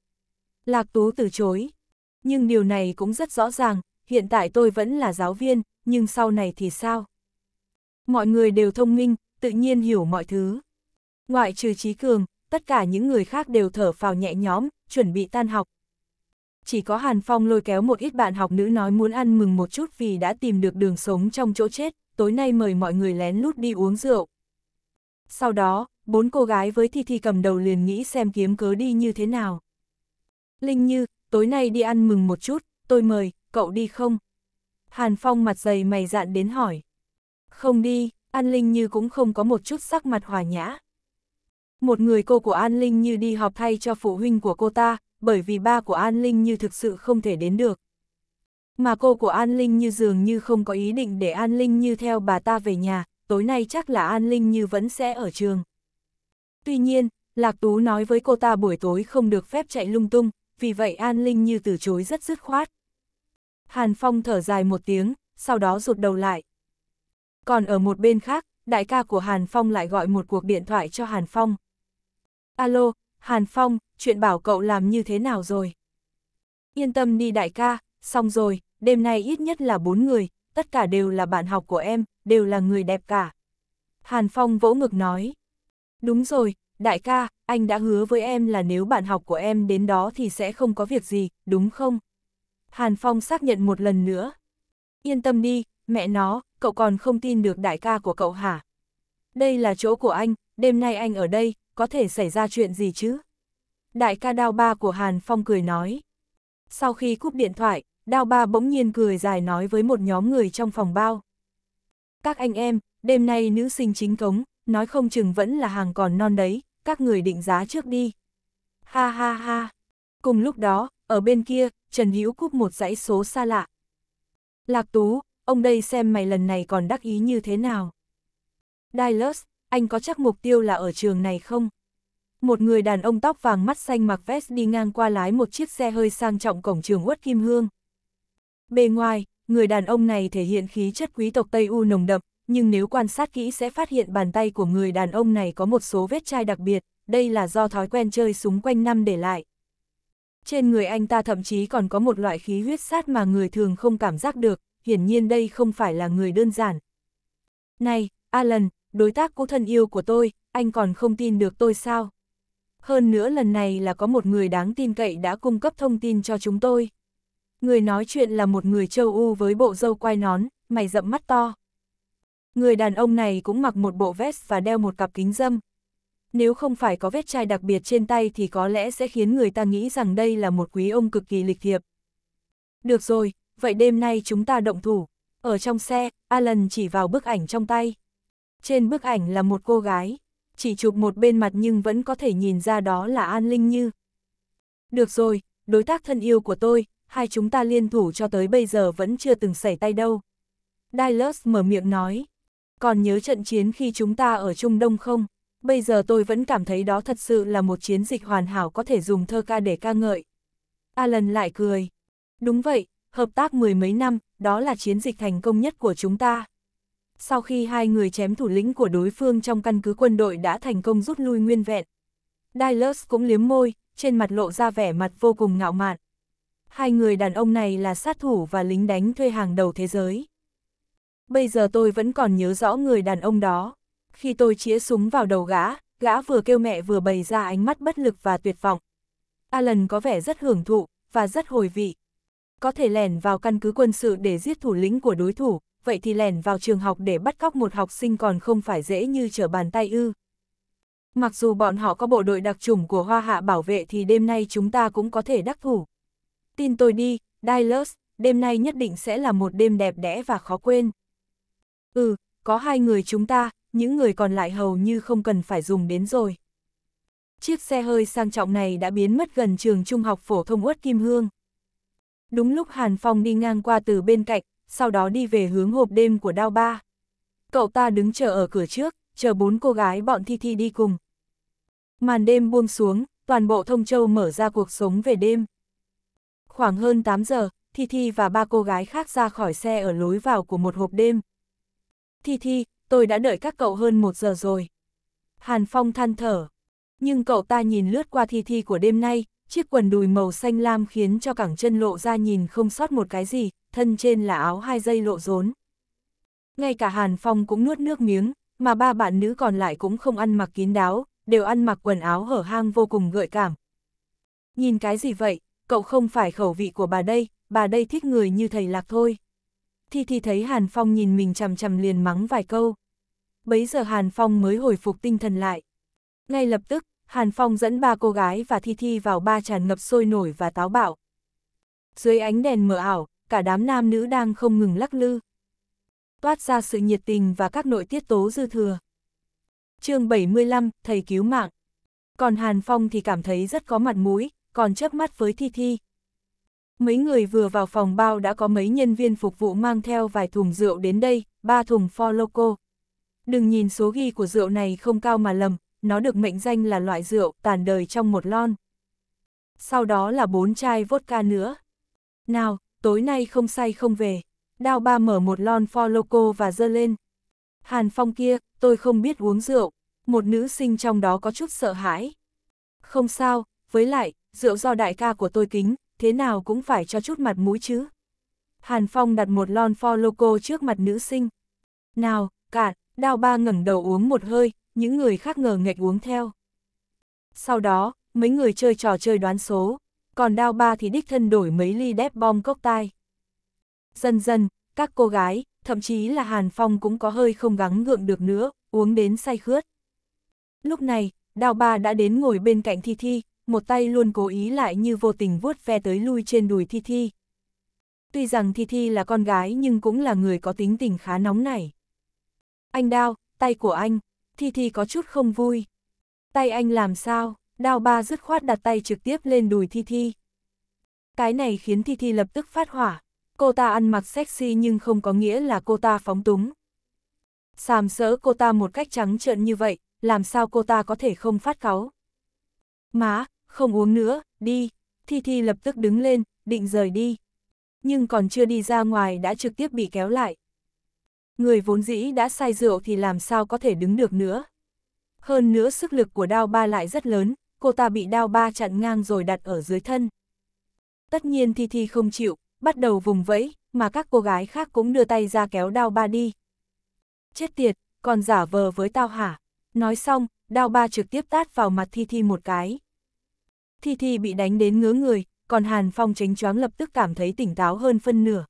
Lạc Tú từ chối. Nhưng điều này cũng rất rõ ràng, hiện tại tôi vẫn là giáo viên, nhưng sau này thì sao? Mọi người đều thông minh, tự nhiên hiểu mọi thứ. Ngoại trừ Trí Cường, tất cả những người khác đều thở phào nhẹ nhõm, chuẩn bị tan học, chỉ có Hàn Phong lôi kéo một ít bạn học nữ nói muốn ăn mừng một chút vì đã tìm được đường sống trong chỗ chết, tối nay mời mọi người lén lút đi uống rượu. Sau đó, bốn cô gái với Thi Thi cầm đầu liền nghĩ xem kiếm cớ đi như thế nào. Linh Như, tối nay đi ăn mừng một chút, tôi mời, cậu đi không? Hàn Phong mặt dày mày dạn đến hỏi. Không đi, An Linh Như cũng không có một chút sắc mặt hòa nhã. Một người cô của An Linh Như đi họp thay cho phụ huynh của cô ta, bởi vì ba của An Linh như thực sự không thể đến được. Mà cô của An Linh như dường như không có ý định để An Linh như theo bà ta về nhà, tối nay chắc là An Linh như vẫn sẽ ở trường. Tuy nhiên, Lạc Tú nói với cô ta buổi tối không được phép chạy lung tung, vì vậy An Linh như từ chối rất dứt khoát. Hàn Phong thở dài một tiếng, sau đó rụt đầu lại. Còn ở một bên khác, đại ca của Hàn Phong lại gọi một cuộc điện thoại cho Hàn Phong. Alo, Hàn Phong, chuyện bảo cậu làm như thế nào rồi? Yên tâm đi đại ca, xong rồi, đêm nay ít nhất là bốn người, tất cả đều là bạn học của em, đều là người đẹp cả. Hàn Phong vỗ ngực nói. Đúng rồi, đại ca, anh đã hứa với em là nếu bạn học của em đến đó thì sẽ không có việc gì, đúng không? Hàn Phong xác nhận một lần nữa. Yên tâm đi, mẹ nó, cậu còn không tin được đại ca của cậu hả? Đây là chỗ của anh, đêm nay anh ở đây, có thể xảy ra chuyện gì chứ? Đại ca đao ba của Hàn Phong cười nói. Sau khi cúp điện thoại, đao ba bỗng nhiên cười dài nói với một nhóm người trong phòng bao. Các anh em, đêm nay nữ sinh chính cống, nói không chừng vẫn là hàng còn non đấy, các người định giá trước đi. Ha ha ha. Cùng lúc đó, ở bên kia, Trần Hữu cúp một dãy số xa lạ. Lạc Tú, ông đây xem mày lần này còn đắc ý như thế nào. Dallas, anh có chắc mục tiêu là ở trường này không? Một người đàn ông tóc vàng mắt xanh mặc vest đi ngang qua lái một chiếc xe hơi sang trọng cổng trường quất Kim Hương. Bề ngoài, người đàn ông này thể hiện khí chất quý tộc Tây U nồng đậm, nhưng nếu quan sát kỹ sẽ phát hiện bàn tay của người đàn ông này có một số vết chai đặc biệt, đây là do thói quen chơi súng quanh năm để lại. Trên người anh ta thậm chí còn có một loại khí huyết sát mà người thường không cảm giác được, hiển nhiên đây không phải là người đơn giản. Này, Alan, đối tác cũ thân yêu của tôi, anh còn không tin được tôi sao? Hơn nữa lần này là có một người đáng tin cậy đã cung cấp thông tin cho chúng tôi. Người nói chuyện là một người châu U với bộ dâu quai nón, mày rậm mắt to. Người đàn ông này cũng mặc một bộ vest và đeo một cặp kính dâm. Nếu không phải có vết chai đặc biệt trên tay thì có lẽ sẽ khiến người ta nghĩ rằng đây là một quý ông cực kỳ lịch thiệp. Được rồi, vậy đêm nay chúng ta động thủ. Ở trong xe, Alan chỉ vào bức ảnh trong tay. Trên bức ảnh là một cô gái, chỉ chụp một bên mặt nhưng vẫn có thể nhìn ra đó là An Linh Như. Được rồi, đối tác thân yêu của tôi, hai chúng ta liên thủ cho tới bây giờ vẫn chưa từng xảy tay đâu. Dallas mở miệng nói, còn nhớ trận chiến khi chúng ta ở Trung Đông không? Bây giờ tôi vẫn cảm thấy đó thật sự là một chiến dịch hoàn hảo có thể dùng thơ ca để ca ngợi. Alan lại cười. Đúng vậy, hợp tác mười mấy năm, đó là chiến dịch thành công nhất của chúng ta sau khi hai người chém thủ lĩnh của đối phương trong căn cứ quân đội đã thành công rút lui nguyên vẹn. Dallas cũng liếm môi, trên mặt lộ ra vẻ mặt vô cùng ngạo mạn. Hai người đàn ông này là sát thủ và lính đánh thuê hàng đầu thế giới. Bây giờ tôi vẫn còn nhớ rõ người đàn ông đó. Khi tôi chĩa súng vào đầu gã, gã vừa kêu mẹ vừa bày ra ánh mắt bất lực và tuyệt vọng. Alan có vẻ rất hưởng thụ, và rất hồi vị. Có thể lẻn vào căn cứ quân sự để giết thủ lĩnh của đối thủ, vậy thì lẻn vào trường học để bắt cóc một học sinh còn không phải dễ như trở bàn tay ư. Mặc dù bọn họ có bộ đội đặc trùng của Hoa Hạ bảo vệ thì đêm nay chúng ta cũng có thể đắc thủ. Tin tôi đi, Dallas, đêm nay nhất định sẽ là một đêm đẹp đẽ và khó quên. Ừ, có hai người chúng ta, những người còn lại hầu như không cần phải dùng đến rồi. Chiếc xe hơi sang trọng này đã biến mất gần trường trung học phổ thông Uất Kim Hương. Đúng lúc Hàn Phong đi ngang qua từ bên cạnh, sau đó đi về hướng hộp đêm của đao ba. Cậu ta đứng chờ ở cửa trước, chờ bốn cô gái bọn Thi Thi đi cùng. Màn đêm buông xuống, toàn bộ thông châu mở ra cuộc sống về đêm. Khoảng hơn 8 giờ, Thi Thi và ba cô gái khác ra khỏi xe ở lối vào của một hộp đêm. Thi Thi, tôi đã đợi các cậu hơn một giờ rồi. Hàn Phong than thở. Nhưng cậu ta nhìn lướt qua Thi Thi của đêm nay, chiếc quần đùi màu xanh lam khiến cho cẳng chân lộ ra nhìn không sót một cái gì, thân trên là áo hai dây lộ rốn. Ngay cả Hàn Phong cũng nuốt nước miếng, mà ba bạn nữ còn lại cũng không ăn mặc kín đáo, đều ăn mặc quần áo hở hang vô cùng gợi cảm. Nhìn cái gì vậy, cậu không phải khẩu vị của bà đây, bà đây thích người như thầy lạc thôi. Thi Thi thấy Hàn Phong nhìn mình chằm chằm liền mắng vài câu. Bấy giờ Hàn Phong mới hồi phục tinh thần lại. Ngay lập tức, Hàn Phong dẫn ba cô gái và Thi Thi vào ba tràn ngập sôi nổi và táo bạo. Dưới ánh đèn mờ ảo, cả đám nam nữ đang không ngừng lắc lư. Toát ra sự nhiệt tình và các nội tiết tố dư thừa. chương 75, thầy cứu mạng. Còn Hàn Phong thì cảm thấy rất có mặt mũi, còn chớp mắt với Thi Thi. Mấy người vừa vào phòng bao đã có mấy nhân viên phục vụ mang theo vài thùng rượu đến đây, ba thùng for loco. Đừng nhìn số ghi của rượu này không cao mà lầm, nó được mệnh danh là loại rượu tàn đời trong một lon. Sau đó là bốn chai vodka nữa. Nào, tối nay không say không về. Đao ba mở một lon pho loco và dơ lên. Hàn Phong kia, tôi không biết uống rượu. Một nữ sinh trong đó có chút sợ hãi. Không sao, với lại, rượu do đại ca của tôi kính, thế nào cũng phải cho chút mặt mũi chứ. Hàn Phong đặt một lon pho loco trước mặt nữ sinh. Nào, cạn, đao ba ngẩng đầu uống một hơi, những người khác ngờ nghệch uống theo. Sau đó, mấy người chơi trò chơi đoán số còn đao ba thì đích thân đổi mấy ly đép bom cốc tai. Dần dần, các cô gái, thậm chí là Hàn Phong cũng có hơi không gắng gượng được nữa, uống đến say khướt. Lúc này, đao ba đã đến ngồi bên cạnh Thi Thi, một tay luôn cố ý lại như vô tình vuốt ve tới lui trên đùi Thi Thi. Tuy rằng Thi Thi là con gái nhưng cũng là người có tính tình khá nóng nảy. Anh đao, tay của anh, Thi Thi có chút không vui. Tay anh làm sao? đao ba dứt khoát đặt tay trực tiếp lên đùi Thi Thi. Cái này khiến Thi Thi lập tức phát hỏa, cô ta ăn mặc sexy nhưng không có nghĩa là cô ta phóng túng. Sàm sỡ cô ta một cách trắng trợn như vậy, làm sao cô ta có thể không phát cáu. Má, không uống nữa, đi. Thi Thi lập tức đứng lên, định rời đi. Nhưng còn chưa đi ra ngoài đã trực tiếp bị kéo lại. Người vốn dĩ đã say rượu thì làm sao có thể đứng được nữa. Hơn nữa sức lực của đao ba lại rất lớn, cô ta bị đao ba chặn ngang rồi đặt ở dưới thân. Tất nhiên Thi Thi không chịu, bắt đầu vùng vẫy, mà các cô gái khác cũng đưa tay ra kéo đao ba đi. Chết tiệt, còn giả vờ với tao hả? Nói xong, đao ba trực tiếp tát vào mặt Thi Thi một cái. Thi Thi bị đánh đến ngứa người, còn Hàn Phong chính choáng lập tức cảm thấy tỉnh táo hơn phân nửa.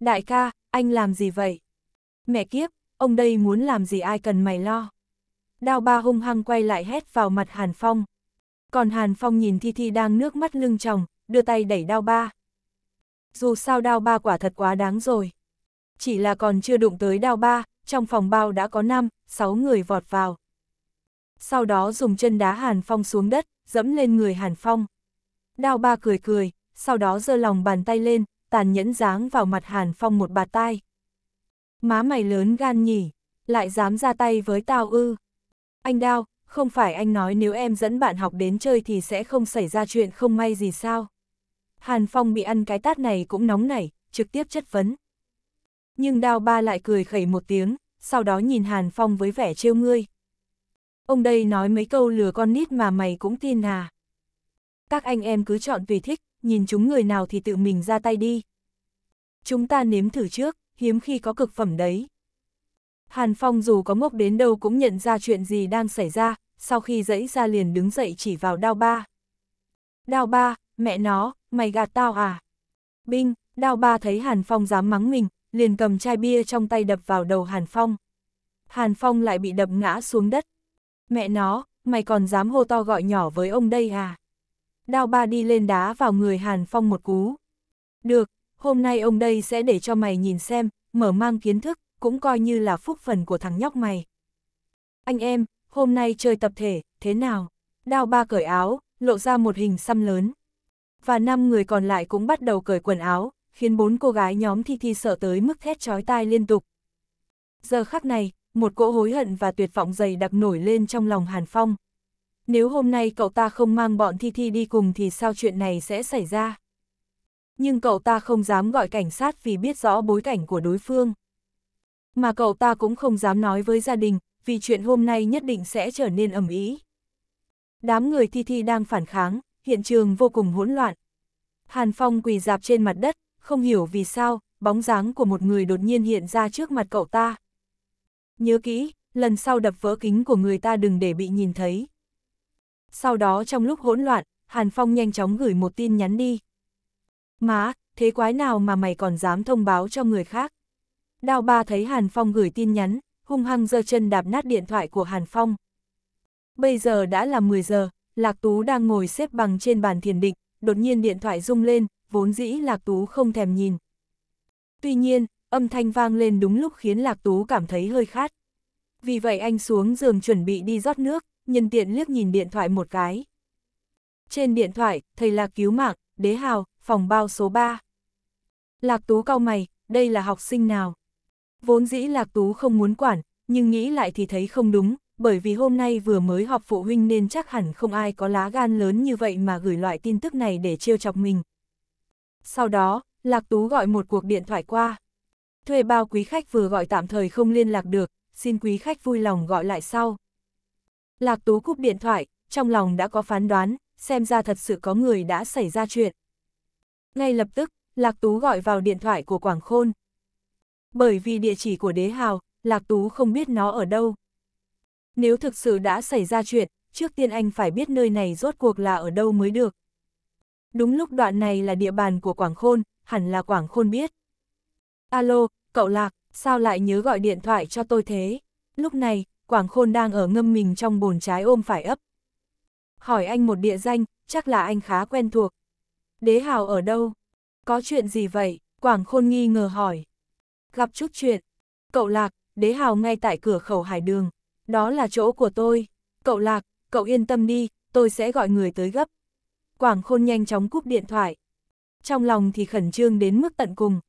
Đại ca, anh làm gì vậy? Mẹ kiếp, ông đây muốn làm gì ai cần mày lo đao ba hung hăng quay lại hét vào mặt Hàn Phong. Còn Hàn Phong nhìn Thi Thi đang nước mắt lưng tròng, đưa tay đẩy đao ba. Dù sao đao ba quả thật quá đáng rồi. Chỉ là còn chưa đụng tới đao ba, trong phòng bao đã có 5, 6 người vọt vào. Sau đó dùng chân đá Hàn Phong xuống đất, dẫm lên người Hàn Phong. Đao ba cười cười, sau đó giơ lòng bàn tay lên, tàn nhẫn giáng vào mặt Hàn Phong một bà tay. Má mày lớn gan nhỉ, lại dám ra tay với tao ư anh Đao, không phải anh nói nếu em dẫn bạn học đến chơi thì sẽ không xảy ra chuyện không may gì sao? Hàn Phong bị ăn cái tát này cũng nóng nảy, trực tiếp chất vấn. Nhưng Đao Ba lại cười khẩy một tiếng, sau đó nhìn Hàn Phong với vẻ trêu ngươi. Ông đây nói mấy câu lừa con nít mà mày cũng tin à. Các anh em cứ chọn vì thích, nhìn chúng người nào thì tự mình ra tay đi. Chúng ta nếm thử trước, hiếm khi có cực phẩm đấy. Hàn Phong dù có ngốc đến đâu cũng nhận ra chuyện gì đang xảy ra, sau khi dẫy ra liền đứng dậy chỉ vào đao ba. Đao ba, mẹ nó, mày gạt tao à? Binh, đao ba thấy Hàn Phong dám mắng mình, liền cầm chai bia trong tay đập vào đầu Hàn Phong. Hàn Phong lại bị đập ngã xuống đất. Mẹ nó, mày còn dám hô to gọi nhỏ với ông đây à? Đao ba đi lên đá vào người Hàn Phong một cú. Được, hôm nay ông đây sẽ để cho mày nhìn xem, mở mang kiến thức, cũng coi như là phúc phần của thằng nhóc mày. Anh em, hôm nay chơi tập thể, thế nào? Đao ba cởi áo, lộ ra một hình xăm lớn. Và năm người còn lại cũng bắt đầu cởi quần áo, khiến bốn cô gái nhóm thi thi sợ tới mức thét chói tai liên tục. Giờ khắc này, một cỗ hối hận và tuyệt vọng dày đặc nổi lên trong lòng Hàn Phong. Nếu hôm nay cậu ta không mang bọn thi thi đi cùng thì sao chuyện này sẽ xảy ra? Nhưng cậu ta không dám gọi cảnh sát vì biết rõ bối cảnh của đối phương mà cậu ta cũng không dám nói với gia đình, vì chuyện hôm nay nhất định sẽ trở nên ẩm ý. Đám người thi thi đang phản kháng, hiện trường vô cùng hỗn loạn. Hàn Phong quỳ dạp trên mặt đất, không hiểu vì sao, bóng dáng của một người đột nhiên hiện ra trước mặt cậu ta. Nhớ kỹ, lần sau đập vỡ kính của người ta đừng để bị nhìn thấy. Sau đó trong lúc hỗn loạn, Hàn Phong nhanh chóng gửi một tin nhắn đi. Má, thế quái nào mà mày còn dám thông báo cho người khác? Đao ba thấy Hàn Phong gửi tin nhắn, hung hăng giơ chân đạp nát điện thoại của Hàn Phong. Bây giờ đã là 10 giờ, Lạc Tú đang ngồi xếp bằng trên bàn thiền định, đột nhiên điện thoại rung lên, vốn dĩ Lạc Tú không thèm nhìn. Tuy nhiên, âm thanh vang lên đúng lúc khiến Lạc Tú cảm thấy hơi khát. Vì vậy anh xuống giường chuẩn bị đi rót nước, nhân tiện liếc nhìn điện thoại một cái. Trên điện thoại, thầy Lạc cứu mạng, đế hào, phòng bao số 3. Lạc Tú cau mày, đây là học sinh nào? Vốn dĩ Lạc Tú không muốn quản, nhưng nghĩ lại thì thấy không đúng, bởi vì hôm nay vừa mới họp phụ huynh nên chắc hẳn không ai có lá gan lớn như vậy mà gửi loại tin tức này để trêu chọc mình. Sau đó, Lạc Tú gọi một cuộc điện thoại qua. Thuê bao quý khách vừa gọi tạm thời không liên lạc được, xin quý khách vui lòng gọi lại sau. Lạc Tú cúp điện thoại, trong lòng đã có phán đoán, xem ra thật sự có người đã xảy ra chuyện. Ngay lập tức, Lạc Tú gọi vào điện thoại của Quảng Khôn, bởi vì địa chỉ của đế hào, Lạc Tú không biết nó ở đâu. Nếu thực sự đã xảy ra chuyện, trước tiên anh phải biết nơi này rốt cuộc là ở đâu mới được. Đúng lúc đoạn này là địa bàn của Quảng Khôn, hẳn là Quảng Khôn biết. Alo, cậu Lạc, sao lại nhớ gọi điện thoại cho tôi thế? Lúc này, Quảng Khôn đang ở ngâm mình trong bồn trái ôm phải ấp. Hỏi anh một địa danh, chắc là anh khá quen thuộc. Đế Hào ở đâu? Có chuyện gì vậy? Quảng Khôn nghi ngờ hỏi gặp chút chuyện. Cậu Lạc, đế hào ngay tại cửa khẩu hải đường, đó là chỗ của tôi. Cậu Lạc, cậu yên tâm đi, tôi sẽ gọi người tới gấp. Quảng khôn nhanh chóng cúp điện thoại. Trong lòng thì khẩn trương đến mức tận cùng.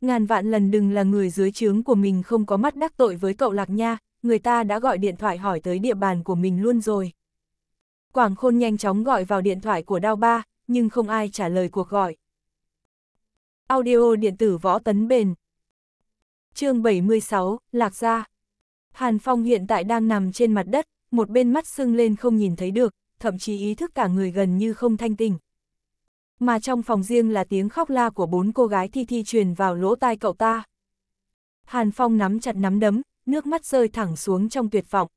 Ngàn vạn lần đừng là người dưới trướng của mình không có mắt đắc tội với cậu Lạc nha, người ta đã gọi điện thoại hỏi tới địa bàn của mình luôn rồi. Quảng khôn nhanh chóng gọi vào điện thoại của Đao Ba, nhưng không ai trả lời cuộc gọi. Audio điện tử võ tấn bền, chương 76, Lạc Gia. Hàn Phong hiện tại đang nằm trên mặt đất, một bên mắt sưng lên không nhìn thấy được, thậm chí ý thức cả người gần như không thanh tình. Mà trong phòng riêng là tiếng khóc la của bốn cô gái thi thi truyền vào lỗ tai cậu ta. Hàn Phong nắm chặt nắm đấm, nước mắt rơi thẳng xuống trong tuyệt vọng.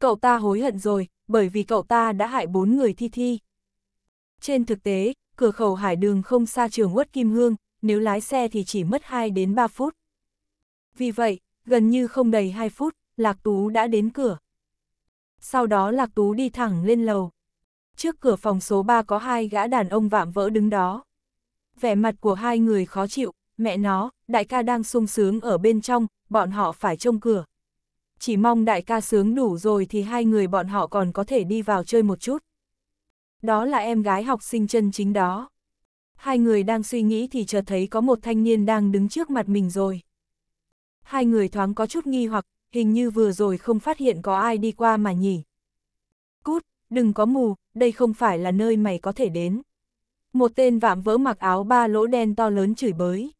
Cậu ta hối hận rồi, bởi vì cậu ta đã hại bốn người thi thi. Trên thực tế, cửa khẩu hải đường không xa trường Quất Kim Hương, nếu lái xe thì chỉ mất 2 đến 3 phút. Vì vậy, gần như không đầy 2 phút, Lạc Tú đã đến cửa. Sau đó Lạc Tú đi thẳng lên lầu. Trước cửa phòng số 3 có hai gã đàn ông vạm vỡ đứng đó. Vẻ mặt của hai người khó chịu, mẹ nó, đại ca đang sung sướng ở bên trong, bọn họ phải trông cửa. Chỉ mong đại ca sướng đủ rồi thì hai người bọn họ còn có thể đi vào chơi một chút. Đó là em gái học sinh chân chính đó. Hai người đang suy nghĩ thì chợt thấy có một thanh niên đang đứng trước mặt mình rồi hai người thoáng có chút nghi hoặc, hình như vừa rồi không phát hiện có ai đi qua mà nhỉ. Cút, đừng có mù, đây không phải là nơi mày có thể đến. Một tên vạm vỡ mặc áo ba lỗ đen to lớn chửi bới.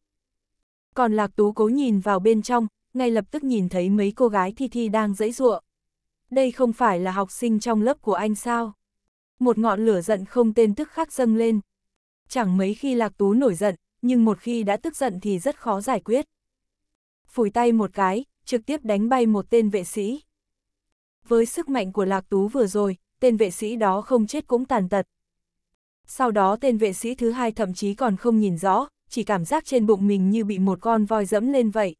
Còn Lạc Tú cố nhìn vào bên trong, ngay lập tức nhìn thấy mấy cô gái thi thi đang dãy giụa. Đây không phải là học sinh trong lớp của anh sao? Một ngọn lửa giận không tên tức khắc dâng lên. Chẳng mấy khi Lạc Tú nổi giận, nhưng một khi đã tức giận thì rất khó giải quyết phủi tay một cái, trực tiếp đánh bay một tên vệ sĩ. Với sức mạnh của Lạc Tú vừa rồi, tên vệ sĩ đó không chết cũng tàn tật. Sau đó tên vệ sĩ thứ hai thậm chí còn không nhìn rõ, chỉ cảm giác trên bụng mình như bị một con voi dẫm lên vậy.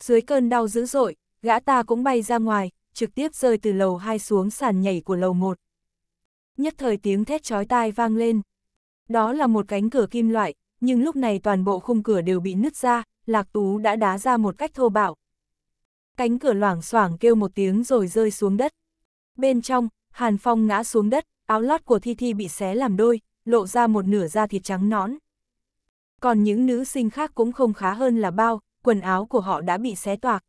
Dưới cơn đau dữ dội, gã ta cũng bay ra ngoài, trực tiếp rơi từ lầu 2 xuống sàn nhảy của lầu 1. Nhất thời tiếng thét chói tai vang lên. Đó là một cánh cửa kim loại, nhưng lúc này toàn bộ khung cửa đều bị nứt ra, Lạc Tú đã đá ra một cách thô bạo. Cánh cửa loảng xoảng kêu một tiếng rồi rơi xuống đất. Bên trong, Hàn Phong ngã xuống đất, áo lót của Thi Thi bị xé làm đôi, lộ ra một nửa da thịt trắng nõn. Còn những nữ sinh khác cũng không khá hơn là bao, quần áo của họ đã bị xé toạc.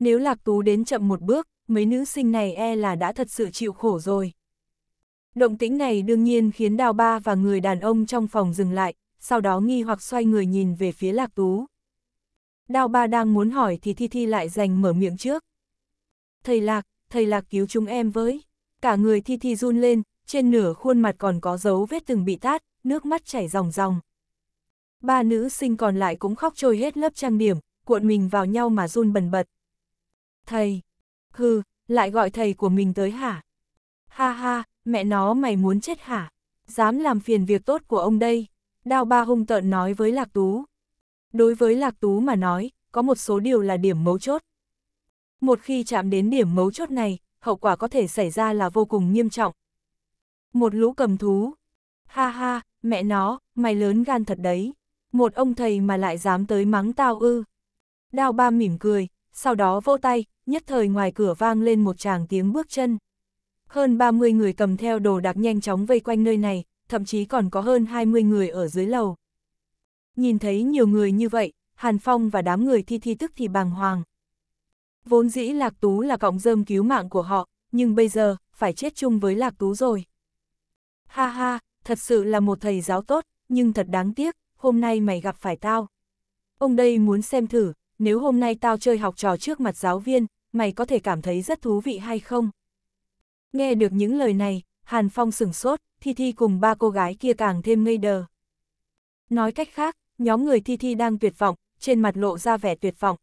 Nếu Lạc Tú đến chậm một bước, mấy nữ sinh này e là đã thật sự chịu khổ rồi. Động tĩnh này đương nhiên khiến Đào Ba và người đàn ông trong phòng dừng lại, sau đó nghi hoặc xoay người nhìn về phía Lạc Tú. Đao ba đang muốn hỏi thì Thi Thi lại giành mở miệng trước. Thầy Lạc, thầy Lạc cứu chúng em với. Cả người Thi Thi run lên, trên nửa khuôn mặt còn có dấu vết từng bị tát, nước mắt chảy ròng ròng. Ba nữ sinh còn lại cũng khóc trôi hết lớp trang điểm, cuộn mình vào nhau mà run bần bật. Thầy, hư, lại gọi thầy của mình tới hả? Ha ha, mẹ nó mày muốn chết hả? Dám làm phiền việc tốt của ông đây. Đao ba hung tợn nói với Lạc Tú. Đối với Lạc Tú mà nói, có một số điều là điểm mấu chốt. Một khi chạm đến điểm mấu chốt này, hậu quả có thể xảy ra là vô cùng nghiêm trọng. Một lũ cầm thú. Ha ha, mẹ nó, mày lớn gan thật đấy. Một ông thầy mà lại dám tới mắng tao ư. đào ba mỉm cười, sau đó vỗ tay, nhất thời ngoài cửa vang lên một tràng tiếng bước chân. Hơn 30 người cầm theo đồ đạc nhanh chóng vây quanh nơi này, thậm chí còn có hơn 20 người ở dưới lầu. Nhìn thấy nhiều người như vậy, Hàn Phong và đám người thi thi tức thì bàng hoàng. Vốn dĩ Lạc Tú là cọng rơm cứu mạng của họ, nhưng bây giờ, phải chết chung với Lạc Tú rồi. Ha ha, thật sự là một thầy giáo tốt, nhưng thật đáng tiếc, hôm nay mày gặp phải tao. Ông đây muốn xem thử, nếu hôm nay tao chơi học trò trước mặt giáo viên, mày có thể cảm thấy rất thú vị hay không? Nghe được những lời này, Hàn Phong sửng sốt, Thi Thi cùng ba cô gái kia càng thêm ngây đờ. Nói cách khác, nhóm người thi thi đang tuyệt vọng, trên mặt lộ ra vẻ tuyệt vọng.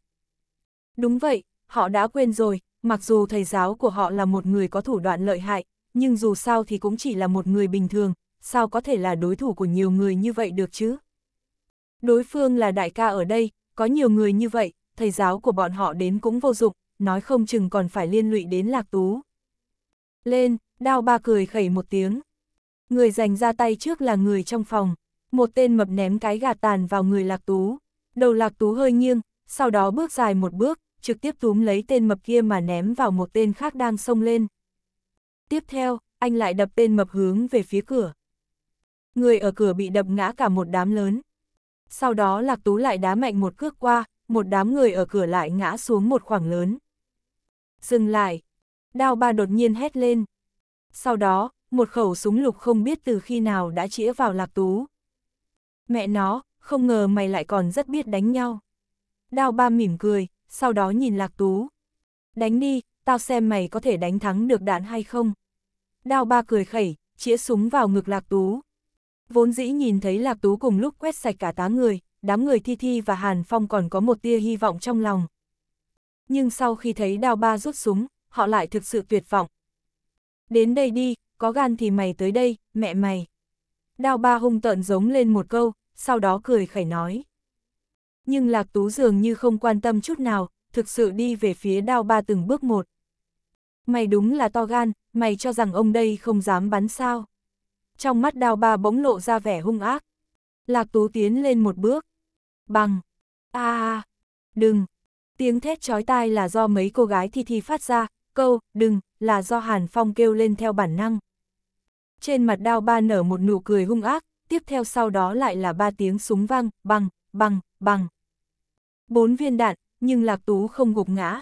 Đúng vậy, họ đã quên rồi, mặc dù thầy giáo của họ là một người có thủ đoạn lợi hại, nhưng dù sao thì cũng chỉ là một người bình thường, sao có thể là đối thủ của nhiều người như vậy được chứ? Đối phương là đại ca ở đây, có nhiều người như vậy, thầy giáo của bọn họ đến cũng vô dụng, nói không chừng còn phải liên lụy đến lạc tú. Lên, đao ba cười khẩy một tiếng. Người giành ra tay trước là người trong phòng một tên mập ném cái gà tàn vào người Lạc Tú. Đầu Lạc Tú hơi nghiêng, sau đó bước dài một bước, trực tiếp túm lấy tên mập kia mà ném vào một tên khác đang xông lên. Tiếp theo, anh lại đập tên mập hướng về phía cửa. Người ở cửa bị đập ngã cả một đám lớn. Sau đó Lạc Tú lại đá mạnh một cước qua, một đám người ở cửa lại ngã xuống một khoảng lớn. Dừng lại. Đao ba đột nhiên hét lên. Sau đó, một khẩu súng lục không biết từ khi nào đã chĩa vào Lạc Tú, mẹ nó, không ngờ mày lại còn rất biết đánh nhau. Đao ba mỉm cười, sau đó nhìn Lạc Tú. Đánh đi, tao xem mày có thể đánh thắng được đạn hay không. Đao ba cười khẩy, chĩa súng vào ngực Lạc Tú. Vốn dĩ nhìn thấy Lạc Tú cùng lúc quét sạch cả tá người, đám người Thi Thi và Hàn Phong còn có một tia hy vọng trong lòng. Nhưng sau khi thấy Đao Ba rút súng, họ lại thực sự tuyệt vọng. Đến đây đi, có gan thì mày tới đây, mẹ mày. Đao Ba hung tợn giống lên một câu, sau đó cười khẩy nói. Nhưng Lạc Tú dường như không quan tâm chút nào, thực sự đi về phía đao ba từng bước một. Mày đúng là to gan, mày cho rằng ông đây không dám bắn sao. Trong mắt đao ba bỗng lộ ra vẻ hung ác. Lạc Tú tiến lên một bước. Bằng. a à, Đừng. Tiếng thét chói tai là do mấy cô gái thi thi phát ra, câu, đừng, là do Hàn Phong kêu lên theo bản năng. Trên mặt đao ba nở một nụ cười hung ác, tiếp theo sau đó lại là ba tiếng súng vang, băng băng băng Bốn viên đạn, nhưng Lạc Tú không gục ngã.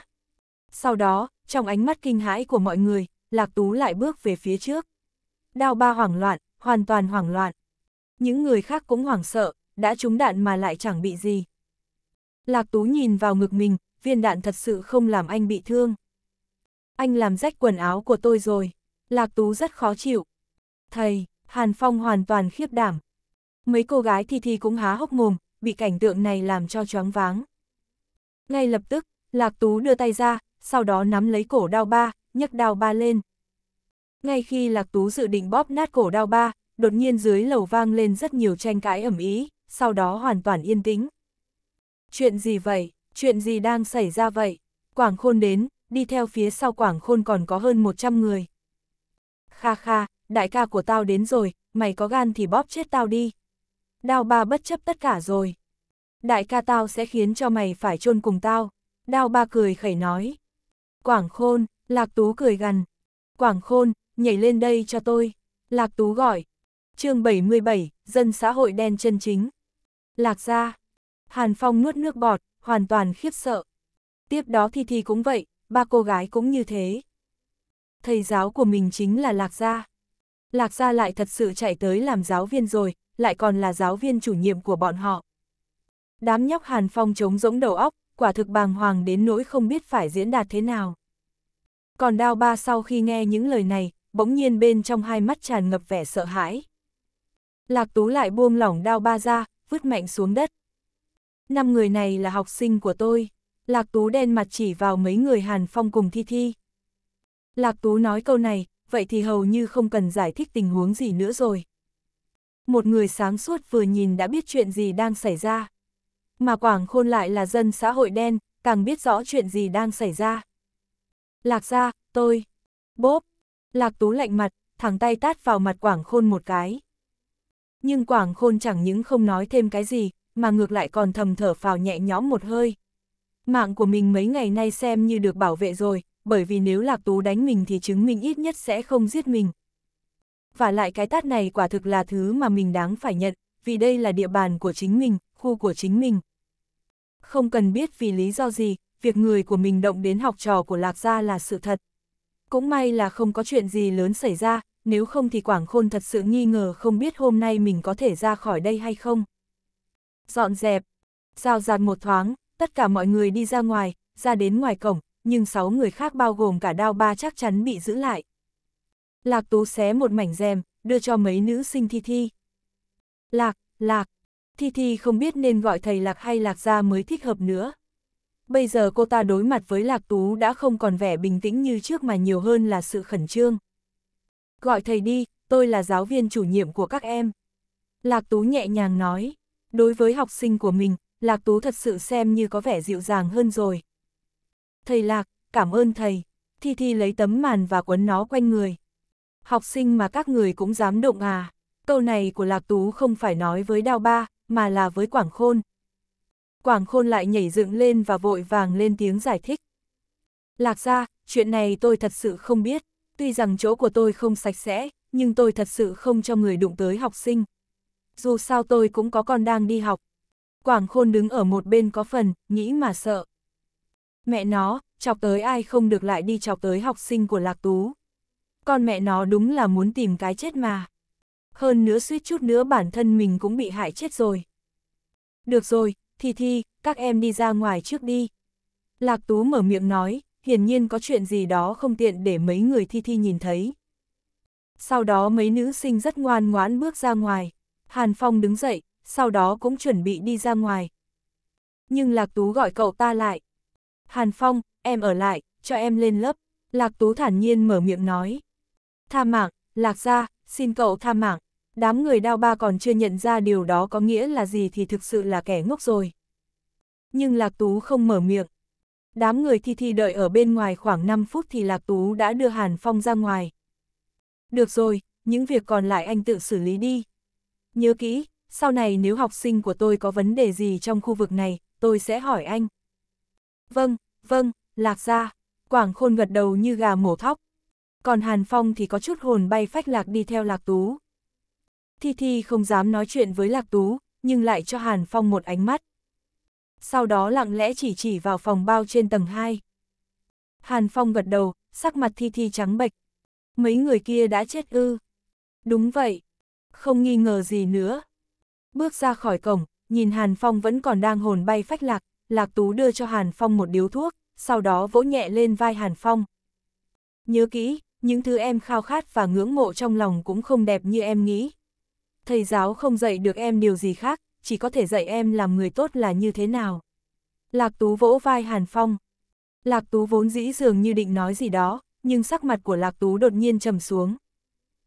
Sau đó, trong ánh mắt kinh hãi của mọi người, Lạc Tú lại bước về phía trước. Đao ba hoảng loạn, hoàn toàn hoảng loạn. Những người khác cũng hoảng sợ, đã trúng đạn mà lại chẳng bị gì. Lạc Tú nhìn vào ngực mình, viên đạn thật sự không làm anh bị thương. Anh làm rách quần áo của tôi rồi. Lạc Tú rất khó chịu. Thầy, Hàn Phong hoàn toàn khiếp đảm. Mấy cô gái thì thi cũng há hốc mồm, bị cảnh tượng này làm cho choáng váng. Ngay lập tức, Lạc Tú đưa tay ra, sau đó nắm lấy cổ đao ba, nhấc đao ba lên. Ngay khi Lạc Tú dự định bóp nát cổ đao ba, đột nhiên dưới lầu vang lên rất nhiều tranh cãi ẩm ý, sau đó hoàn toàn yên tĩnh. Chuyện gì vậy? Chuyện gì đang xảy ra vậy? Quảng Khôn đến, đi theo phía sau Quảng Khôn còn có hơn 100 người. Kha kha, đại ca của tao đến rồi, mày có gan thì bóp chết tao đi. Đao ba bất chấp tất cả rồi. Đại ca tao sẽ khiến cho mày phải chôn cùng tao. Đao ba cười khẩy nói. Quảng khôn, lạc tú cười gằn. Quảng khôn, nhảy lên đây cho tôi. Lạc tú gọi. chương 77, dân xã hội đen chân chính. Lạc ra. Hàn Phong nuốt nước bọt, hoàn toàn khiếp sợ. Tiếp đó thì thì cũng vậy, ba cô gái cũng như thế. Thầy giáo của mình chính là Lạc Gia. Lạc Gia lại thật sự chạy tới làm giáo viên rồi, lại còn là giáo viên chủ nhiệm của bọn họ. Đám nhóc Hàn Phong chống rỗng đầu óc, quả thực bàng hoàng đến nỗi không biết phải diễn đạt thế nào. Còn đao ba sau khi nghe những lời này, bỗng nhiên bên trong hai mắt tràn ngập vẻ sợ hãi. Lạc Tú lại buông lỏng đao ba ra, vứt mạnh xuống đất. Năm người này là học sinh của tôi. Lạc Tú đen mặt chỉ vào mấy người Hàn Phong cùng Thi Thi. Lạc Tú nói câu này, vậy thì hầu như không cần giải thích tình huống gì nữa rồi. Một người sáng suốt vừa nhìn đã biết chuyện gì đang xảy ra. Mà Quảng Khôn lại là dân xã hội đen, càng biết rõ chuyện gì đang xảy ra. Lạc ra, tôi. Bốp. Lạc tú lạnh mặt, thẳng tay tát vào mặt Quảng Khôn một cái. Nhưng Quảng Khôn chẳng những không nói thêm cái gì, mà ngược lại còn thầm thở phào nhẹ nhõm một hơi. Mạng của mình mấy ngày nay xem như được bảo vệ rồi, bởi vì nếu Lạc Tú đánh mình thì chứng minh ít nhất sẽ không giết mình. Và lại cái tát này quả thực là thứ mà mình đáng phải nhận, vì đây là địa bàn của chính mình, khu của chính mình. Không cần biết vì lý do gì, việc người của mình động đến học trò của Lạc Gia là sự thật. Cũng may là không có chuyện gì lớn xảy ra, nếu không thì Quảng Khôn thật sự nghi ngờ không biết hôm nay mình có thể ra khỏi đây hay không. Dọn dẹp, rào rạt một thoáng, tất cả mọi người đi ra ngoài, ra đến ngoài cổng, nhưng sáu người khác bao gồm cả đao ba chắc chắn bị giữ lại. Lạc Tú xé một mảnh rèm, đưa cho mấy nữ sinh Thi Thi. Lạc, Lạc, Thi Thi không biết nên gọi thầy Lạc hay Lạc gia mới thích hợp nữa. Bây giờ cô ta đối mặt với Lạc Tú đã không còn vẻ bình tĩnh như trước mà nhiều hơn là sự khẩn trương. Gọi thầy đi, tôi là giáo viên chủ nhiệm của các em. Lạc Tú nhẹ nhàng nói, đối với học sinh của mình, Lạc Tú thật sự xem như có vẻ dịu dàng hơn rồi. Thầy Lạc, cảm ơn thầy. Thi Thi lấy tấm màn và quấn nó quanh người. Học sinh mà các người cũng dám động à. Câu này của Lạc Tú không phải nói với Đào Ba, mà là với Quảng Khôn. Quảng Khôn lại nhảy dựng lên và vội vàng lên tiếng giải thích. Lạc ra, chuyện này tôi thật sự không biết. Tuy rằng chỗ của tôi không sạch sẽ, nhưng tôi thật sự không cho người đụng tới học sinh. Dù sao tôi cũng có con đang đi học. Quảng Khôn đứng ở một bên có phần, nghĩ mà sợ. Mẹ nó, chọc tới ai không được lại đi chọc tới học sinh của Lạc Tú. Con mẹ nó đúng là muốn tìm cái chết mà. Hơn nữa suýt chút nữa bản thân mình cũng bị hại chết rồi. Được rồi, Thi Thi, các em đi ra ngoài trước đi. Lạc Tú mở miệng nói, hiển nhiên có chuyện gì đó không tiện để mấy người Thi Thi nhìn thấy. Sau đó mấy nữ sinh rất ngoan ngoãn bước ra ngoài. Hàn Phong đứng dậy, sau đó cũng chuẩn bị đi ra ngoài. Nhưng Lạc Tú gọi cậu ta lại, Hàn Phong, em ở lại, cho em lên lớp. Lạc Tú thản nhiên mở miệng nói. Tha mạng, Lạc gia, xin cậu tha mạng. Đám người đao ba còn chưa nhận ra điều đó có nghĩa là gì thì thực sự là kẻ ngốc rồi. Nhưng Lạc Tú không mở miệng. Đám người thi thi đợi ở bên ngoài khoảng 5 phút thì Lạc Tú đã đưa Hàn Phong ra ngoài. Được rồi, những việc còn lại anh tự xử lý đi. Nhớ kỹ, sau này nếu học sinh của tôi có vấn đề gì trong khu vực này, tôi sẽ hỏi anh. Vâng, vâng, lạc ra. Quảng khôn gật đầu như gà mổ thóc. Còn Hàn Phong thì có chút hồn bay phách lạc đi theo lạc tú. Thi Thi không dám nói chuyện với lạc tú, nhưng lại cho Hàn Phong một ánh mắt. Sau đó lặng lẽ chỉ chỉ vào phòng bao trên tầng 2. Hàn Phong gật đầu, sắc mặt Thi Thi trắng bệch. Mấy người kia đã chết ư. Đúng vậy. Không nghi ngờ gì nữa. Bước ra khỏi cổng, nhìn Hàn Phong vẫn còn đang hồn bay phách lạc, Lạc Tú đưa cho Hàn Phong một điếu thuốc, sau đó vỗ nhẹ lên vai Hàn Phong. Nhớ kỹ, những thứ em khao khát và ngưỡng mộ trong lòng cũng không đẹp như em nghĩ. Thầy giáo không dạy được em điều gì khác, chỉ có thể dạy em làm người tốt là như thế nào. Lạc Tú vỗ vai Hàn Phong. Lạc Tú vốn dĩ dường như định nói gì đó, nhưng sắc mặt của Lạc Tú đột nhiên trầm xuống.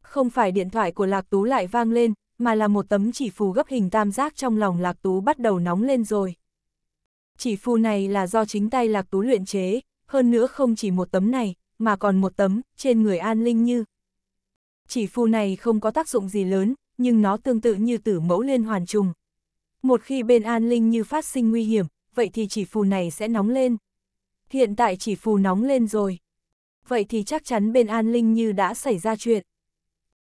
Không phải điện thoại của Lạc Tú lại vang lên, mà là một tấm chỉ phù gấp hình tam giác trong lòng Lạc Tú bắt đầu nóng lên rồi. Chỉ phù này là do chính tay lạc tú luyện chế, hơn nữa không chỉ một tấm này, mà còn một tấm, trên người an linh như. Chỉ phù này không có tác dụng gì lớn, nhưng nó tương tự như tử mẫu liên hoàn trùng. Một khi bên an linh như phát sinh nguy hiểm, vậy thì chỉ phù này sẽ nóng lên. Hiện tại chỉ phù nóng lên rồi. Vậy thì chắc chắn bên an linh như đã xảy ra chuyện.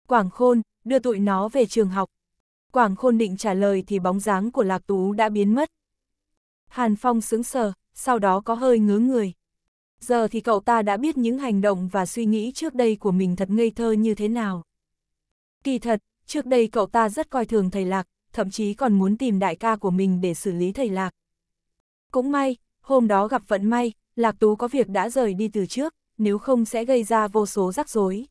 Quảng Khôn, đưa tụi nó về trường học. Quảng Khôn định trả lời thì bóng dáng của Lạc Tú đã biến mất, Hàn Phong sững sờ, sau đó có hơi ngứa người. Giờ thì cậu ta đã biết những hành động và suy nghĩ trước đây của mình thật ngây thơ như thế nào. Kỳ thật, trước đây cậu ta rất coi thường thầy Lạc, thậm chí còn muốn tìm đại ca của mình để xử lý thầy Lạc. Cũng may, hôm đó gặp vận may, Lạc Tú có việc đã rời đi từ trước, nếu không sẽ gây ra vô số rắc rối.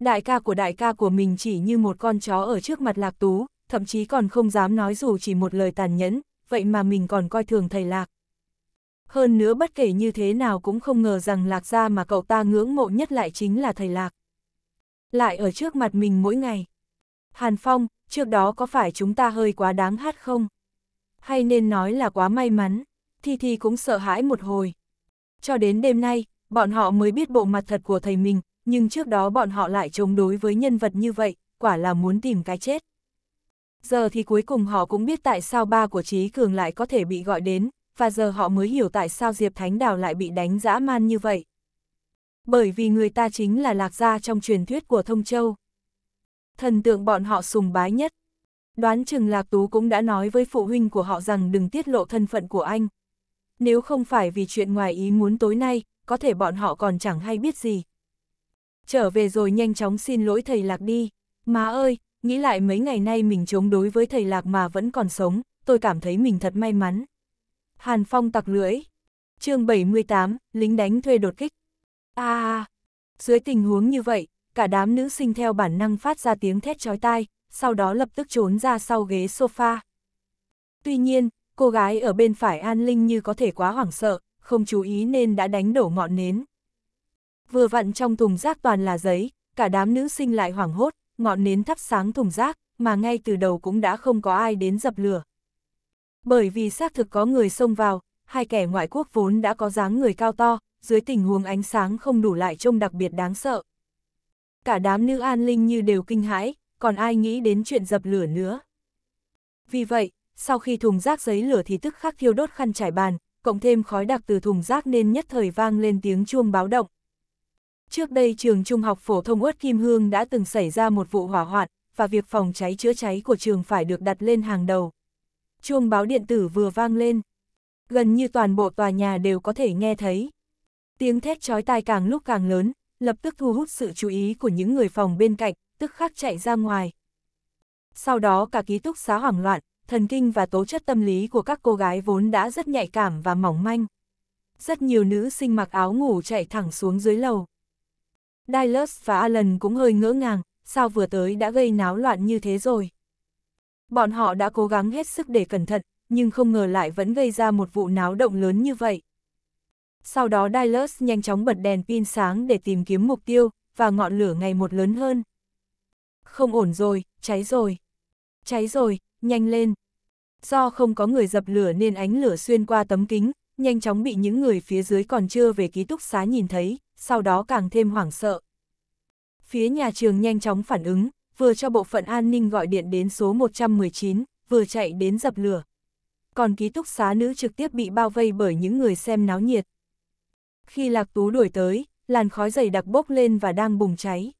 Đại ca của đại ca của mình chỉ như một con chó ở trước mặt Lạc Tú, thậm chí còn không dám nói dù chỉ một lời tàn nhẫn, vậy mà mình còn coi thường thầy Lạc. Hơn nữa bất kể như thế nào cũng không ngờ rằng Lạc gia mà cậu ta ngưỡng mộ nhất lại chính là thầy Lạc. Lại ở trước mặt mình mỗi ngày. Hàn Phong, trước đó có phải chúng ta hơi quá đáng hát không? Hay nên nói là quá may mắn, Thi Thi cũng sợ hãi một hồi. Cho đến đêm nay, bọn họ mới biết bộ mặt thật của thầy mình, nhưng trước đó bọn họ lại chống đối với nhân vật như vậy, quả là muốn tìm cái chết. Giờ thì cuối cùng họ cũng biết tại sao ba của Trí Cường lại có thể bị gọi đến, và giờ họ mới hiểu tại sao Diệp Thánh Đào lại bị đánh dã man như vậy. Bởi vì người ta chính là lạc gia trong truyền thuyết của Thông Châu. Thần tượng bọn họ sùng bái nhất. Đoán chừng Lạc Tú cũng đã nói với phụ huynh của họ rằng đừng tiết lộ thân phận của anh. Nếu không phải vì chuyện ngoài ý muốn tối nay, có thể bọn họ còn chẳng hay biết gì. Trở về rồi nhanh chóng xin lỗi thầy Lạc đi. Má ơi, nghĩ lại mấy ngày nay mình chống đối với thầy Lạc mà vẫn còn sống, tôi cảm thấy mình thật may mắn. Hàn Phong tặc lưỡi. chương 78, lính đánh thuê đột kích. À, dưới tình huống như vậy, cả đám nữ sinh theo bản năng phát ra tiếng thét chói tai, sau đó lập tức trốn ra sau ghế sofa. Tuy nhiên, cô gái ở bên phải An Linh như có thể quá hoảng sợ, không chú ý nên đã đánh đổ ngọn nến. Vừa vặn trong thùng rác toàn là giấy, cả đám nữ sinh lại hoảng hốt, ngọn nến thắp sáng thùng rác, mà ngay từ đầu cũng đã không có ai đến dập lửa. Bởi vì xác thực có người xông vào, hai kẻ ngoại quốc vốn đã có dáng người cao to, dưới tình huống ánh sáng không đủ lại trông đặc biệt đáng sợ. Cả đám nữ an linh như đều kinh hãi, còn ai nghĩ đến chuyện dập lửa nữa. Vì vậy, sau khi thùng rác giấy lửa thì tức khắc thiêu đốt khăn trải bàn, cộng thêm khói đặc từ thùng rác nên nhất thời vang lên tiếng chuông báo động, Trước đây trường trung học phổ thông Uất Kim Hương đã từng xảy ra một vụ hỏa hoạn, và việc phòng cháy chữa cháy của trường phải được đặt lên hàng đầu. Chuông báo điện tử vừa vang lên. Gần như toàn bộ tòa nhà đều có thể nghe thấy. Tiếng thét chói tai càng lúc càng lớn, lập tức thu hút sự chú ý của những người phòng bên cạnh, tức khắc chạy ra ngoài. Sau đó cả ký túc xá hoảng loạn, thần kinh và tố chất tâm lý của các cô gái vốn đã rất nhạy cảm và mỏng manh. Rất nhiều nữ sinh mặc áo ngủ chạy thẳng xuống dưới lầu. Dylus và Alan cũng hơi ngỡ ngàng, sao vừa tới đã gây náo loạn như thế rồi. Bọn họ đã cố gắng hết sức để cẩn thận, nhưng không ngờ lại vẫn gây ra một vụ náo động lớn như vậy. Sau đó Dylus nhanh chóng bật đèn pin sáng để tìm kiếm mục tiêu, và ngọn lửa ngày một lớn hơn. Không ổn rồi, cháy rồi. Cháy rồi, nhanh lên. Do không có người dập lửa nên ánh lửa xuyên qua tấm kính, nhanh chóng bị những người phía dưới còn chưa về ký túc xá nhìn thấy, sau đó càng thêm hoảng sợ. Phía nhà trường nhanh chóng phản ứng, vừa cho bộ phận an ninh gọi điện đến số 119, vừa chạy đến dập lửa. Còn ký túc xá nữ trực tiếp bị bao vây bởi những người xem náo nhiệt. Khi Lạc Tú đuổi tới, làn khói dày đặc bốc lên và đang bùng cháy.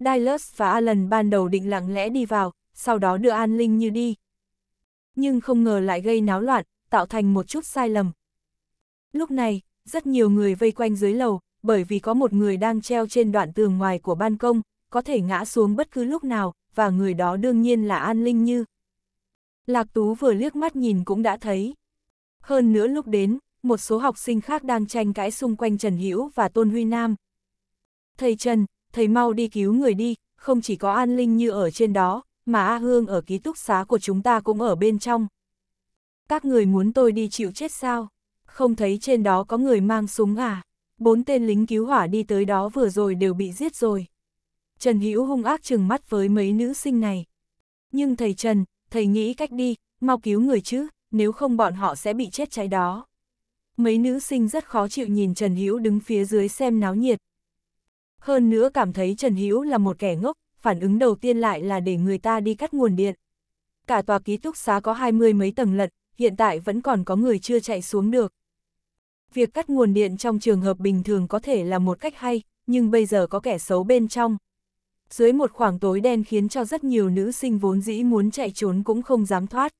Dallas và Alan ban đầu định lặng lẽ đi vào, sau đó đưa An Linh như đi. Nhưng không ngờ lại gây náo loạn, tạo thành một chút sai lầm. Lúc này, rất nhiều người vây quanh dưới lầu, bởi vì có một người đang treo trên đoạn tường ngoài của ban công, có thể ngã xuống bất cứ lúc nào, và người đó đương nhiên là An Linh Như. Lạc Tú vừa liếc mắt nhìn cũng đã thấy. Hơn nữa lúc đến, một số học sinh khác đang tranh cãi xung quanh Trần Hữu và Tôn Huy Nam. Thầy Trần, thầy mau đi cứu người đi, không chỉ có An Linh Như ở trên đó, mà A Hương ở ký túc xá của chúng ta cũng ở bên trong. Các người muốn tôi đi chịu chết sao? Không thấy trên đó có người mang súng à? Bốn tên lính cứu hỏa đi tới đó vừa rồi đều bị giết rồi. Trần Hữu hung ác chừng mắt với mấy nữ sinh này. Nhưng thầy Trần, thầy nghĩ cách đi, mau cứu người chứ, nếu không bọn họ sẽ bị chết cháy đó. Mấy nữ sinh rất khó chịu nhìn Trần Hữu đứng phía dưới xem náo nhiệt. Hơn nữa cảm thấy Trần Hữu là một kẻ ngốc, phản ứng đầu tiên lại là để người ta đi cắt nguồn điện. Cả tòa ký túc xá có hai mươi mấy tầng lận, hiện tại vẫn còn có người chưa chạy xuống được việc cắt nguồn điện trong trường hợp bình thường có thể là một cách hay, nhưng bây giờ có kẻ xấu bên trong. Dưới một khoảng tối đen khiến cho rất nhiều nữ sinh vốn dĩ muốn chạy trốn cũng không dám thoát.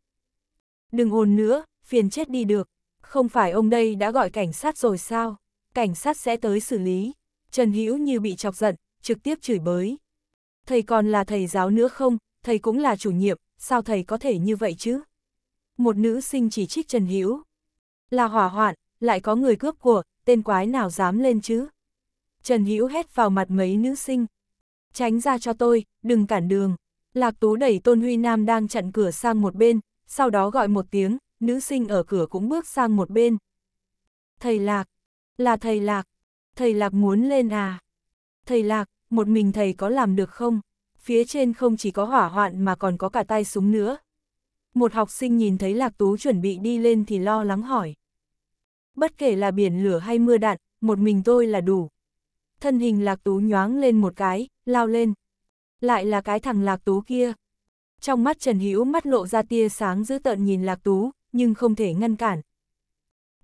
Đừng ồn nữa, phiền chết đi được. Không phải ông đây đã gọi cảnh sát rồi sao? Cảnh sát sẽ tới xử lý. Trần Hữu như bị chọc giận, trực tiếp chửi bới. Thầy còn là thầy giáo nữa không? Thầy cũng là chủ nhiệm, sao thầy có thể như vậy chứ? Một nữ sinh chỉ trích Trần Hữu Là hỏa hoạn, lại có người cướp của, tên quái nào dám lên chứ? Trần Hữu hét vào mặt mấy nữ sinh. Tránh ra cho tôi, đừng cản đường. Lạc Tú đẩy Tôn Huy Nam đang chặn cửa sang một bên, sau đó gọi một tiếng, nữ sinh ở cửa cũng bước sang một bên. Thầy Lạc, là thầy Lạc, thầy Lạc muốn lên à? Thầy Lạc, một mình thầy có làm được không? Phía trên không chỉ có hỏa hoạn mà còn có cả tay súng nữa. Một học sinh nhìn thấy Lạc Tú chuẩn bị đi lên thì lo lắng hỏi bất kể là biển lửa hay mưa đạn, một mình tôi là đủ. Thân hình lạc tú nhoáng lên một cái, lao lên. Lại là cái thằng lạc tú kia. Trong mắt Trần Hữu mắt lộ ra tia sáng dữ tợn nhìn lạc tú, nhưng không thể ngăn cản.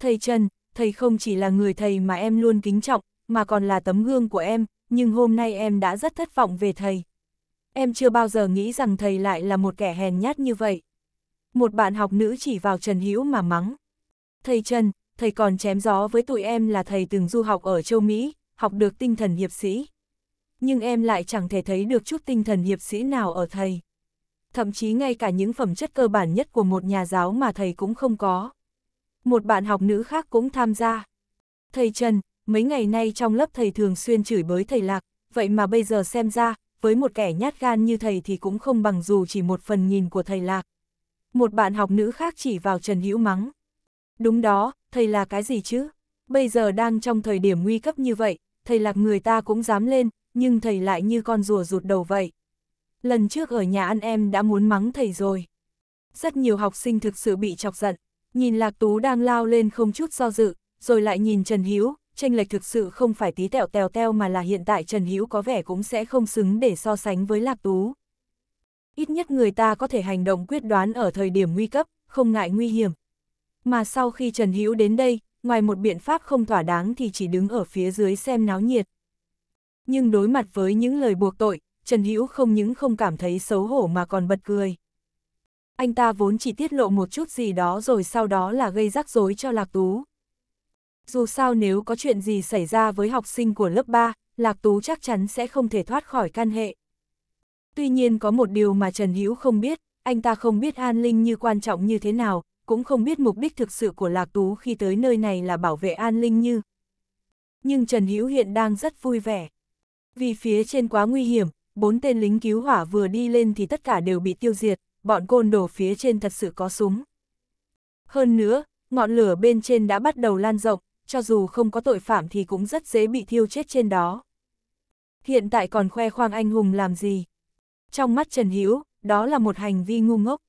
Thầy Trần, thầy không chỉ là người thầy mà em luôn kính trọng, mà còn là tấm gương của em, nhưng hôm nay em đã rất thất vọng về thầy. Em chưa bao giờ nghĩ rằng thầy lại là một kẻ hèn nhát như vậy. Một bạn học nữ chỉ vào Trần Hữu mà mắng. Thầy Trần, thầy còn chém gió với tụi em là thầy từng du học ở châu Mỹ, học được tinh thần hiệp sĩ. Nhưng em lại chẳng thể thấy được chút tinh thần hiệp sĩ nào ở thầy. Thậm chí ngay cả những phẩm chất cơ bản nhất của một nhà giáo mà thầy cũng không có. Một bạn học nữ khác cũng tham gia. Thầy Trần, mấy ngày nay trong lớp thầy thường xuyên chửi bới thầy Lạc, vậy mà bây giờ xem ra, với một kẻ nhát gan như thầy thì cũng không bằng dù chỉ một phần nghìn của thầy Lạc. Một bạn học nữ khác chỉ vào Trần Hữu mắng. Đúng đó, thầy là cái gì chứ? Bây giờ đang trong thời điểm nguy cấp như vậy, thầy lạc người ta cũng dám lên, nhưng thầy lại như con rùa rụt đầu vậy. Lần trước ở nhà ăn em đã muốn mắng thầy rồi. Rất nhiều học sinh thực sự bị chọc giận, nhìn Lạc Tú đang lao lên không chút do dự, rồi lại nhìn Trần Hiếu, tranh lệch thực sự không phải tí tẹo tèo teo mà là hiện tại Trần Hiếu có vẻ cũng sẽ không xứng để so sánh với Lạc Tú. Ít nhất người ta có thể hành động quyết đoán ở thời điểm nguy cấp, không ngại nguy hiểm, mà sau khi Trần Hữu đến đây, ngoài một biện pháp không thỏa đáng thì chỉ đứng ở phía dưới xem náo nhiệt. Nhưng đối mặt với những lời buộc tội, Trần Hữu không những không cảm thấy xấu hổ mà còn bật cười. Anh ta vốn chỉ tiết lộ một chút gì đó rồi sau đó là gây rắc rối cho Lạc Tú. Dù sao nếu có chuyện gì xảy ra với học sinh của lớp 3, Lạc Tú chắc chắn sẽ không thể thoát khỏi căn hệ. Tuy nhiên có một điều mà Trần Hữu không biết, anh ta không biết An Linh như quan trọng như thế nào, cũng không biết mục đích thực sự của Lạc Tú khi tới nơi này là bảo vệ An Linh Như. Nhưng Trần Hữu hiện đang rất vui vẻ. Vì phía trên quá nguy hiểm, bốn tên lính cứu hỏa vừa đi lên thì tất cả đều bị tiêu diệt, bọn côn đồ phía trên thật sự có súng. Hơn nữa, ngọn lửa bên trên đã bắt đầu lan rộng, cho dù không có tội phạm thì cũng rất dễ bị thiêu chết trên đó. Hiện tại còn khoe khoang anh hùng làm gì? Trong mắt Trần Hữu đó là một hành vi ngu ngốc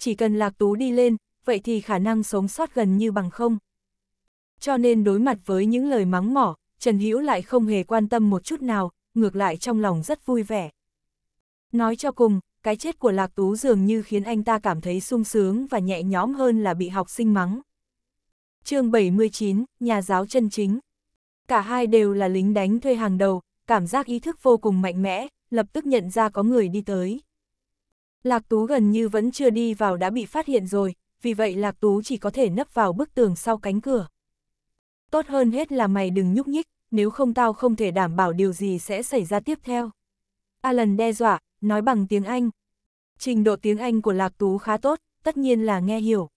chỉ cần Lạc Tú đi lên, vậy thì khả năng sống sót gần như bằng không. Cho nên đối mặt với những lời mắng mỏ, Trần Hữu lại không hề quan tâm một chút nào, ngược lại trong lòng rất vui vẻ. Nói cho cùng, cái chết của Lạc Tú dường như khiến anh ta cảm thấy sung sướng và nhẹ nhõm hơn là bị học sinh mắng. chương 79, Nhà giáo chân chính Cả hai đều là lính đánh thuê hàng đầu, cảm giác ý thức vô cùng mạnh mẽ, lập tức nhận ra có người đi tới. Lạc Tú gần như vẫn chưa đi vào đã bị phát hiện rồi, vì vậy Lạc Tú chỉ có thể nấp vào bức tường sau cánh cửa. Tốt hơn hết là mày đừng nhúc nhích, nếu không tao không thể đảm bảo điều gì sẽ xảy ra tiếp theo. Alan đe dọa, nói bằng tiếng Anh. Trình độ tiếng Anh của Lạc Tú khá tốt, tất nhiên là nghe hiểu.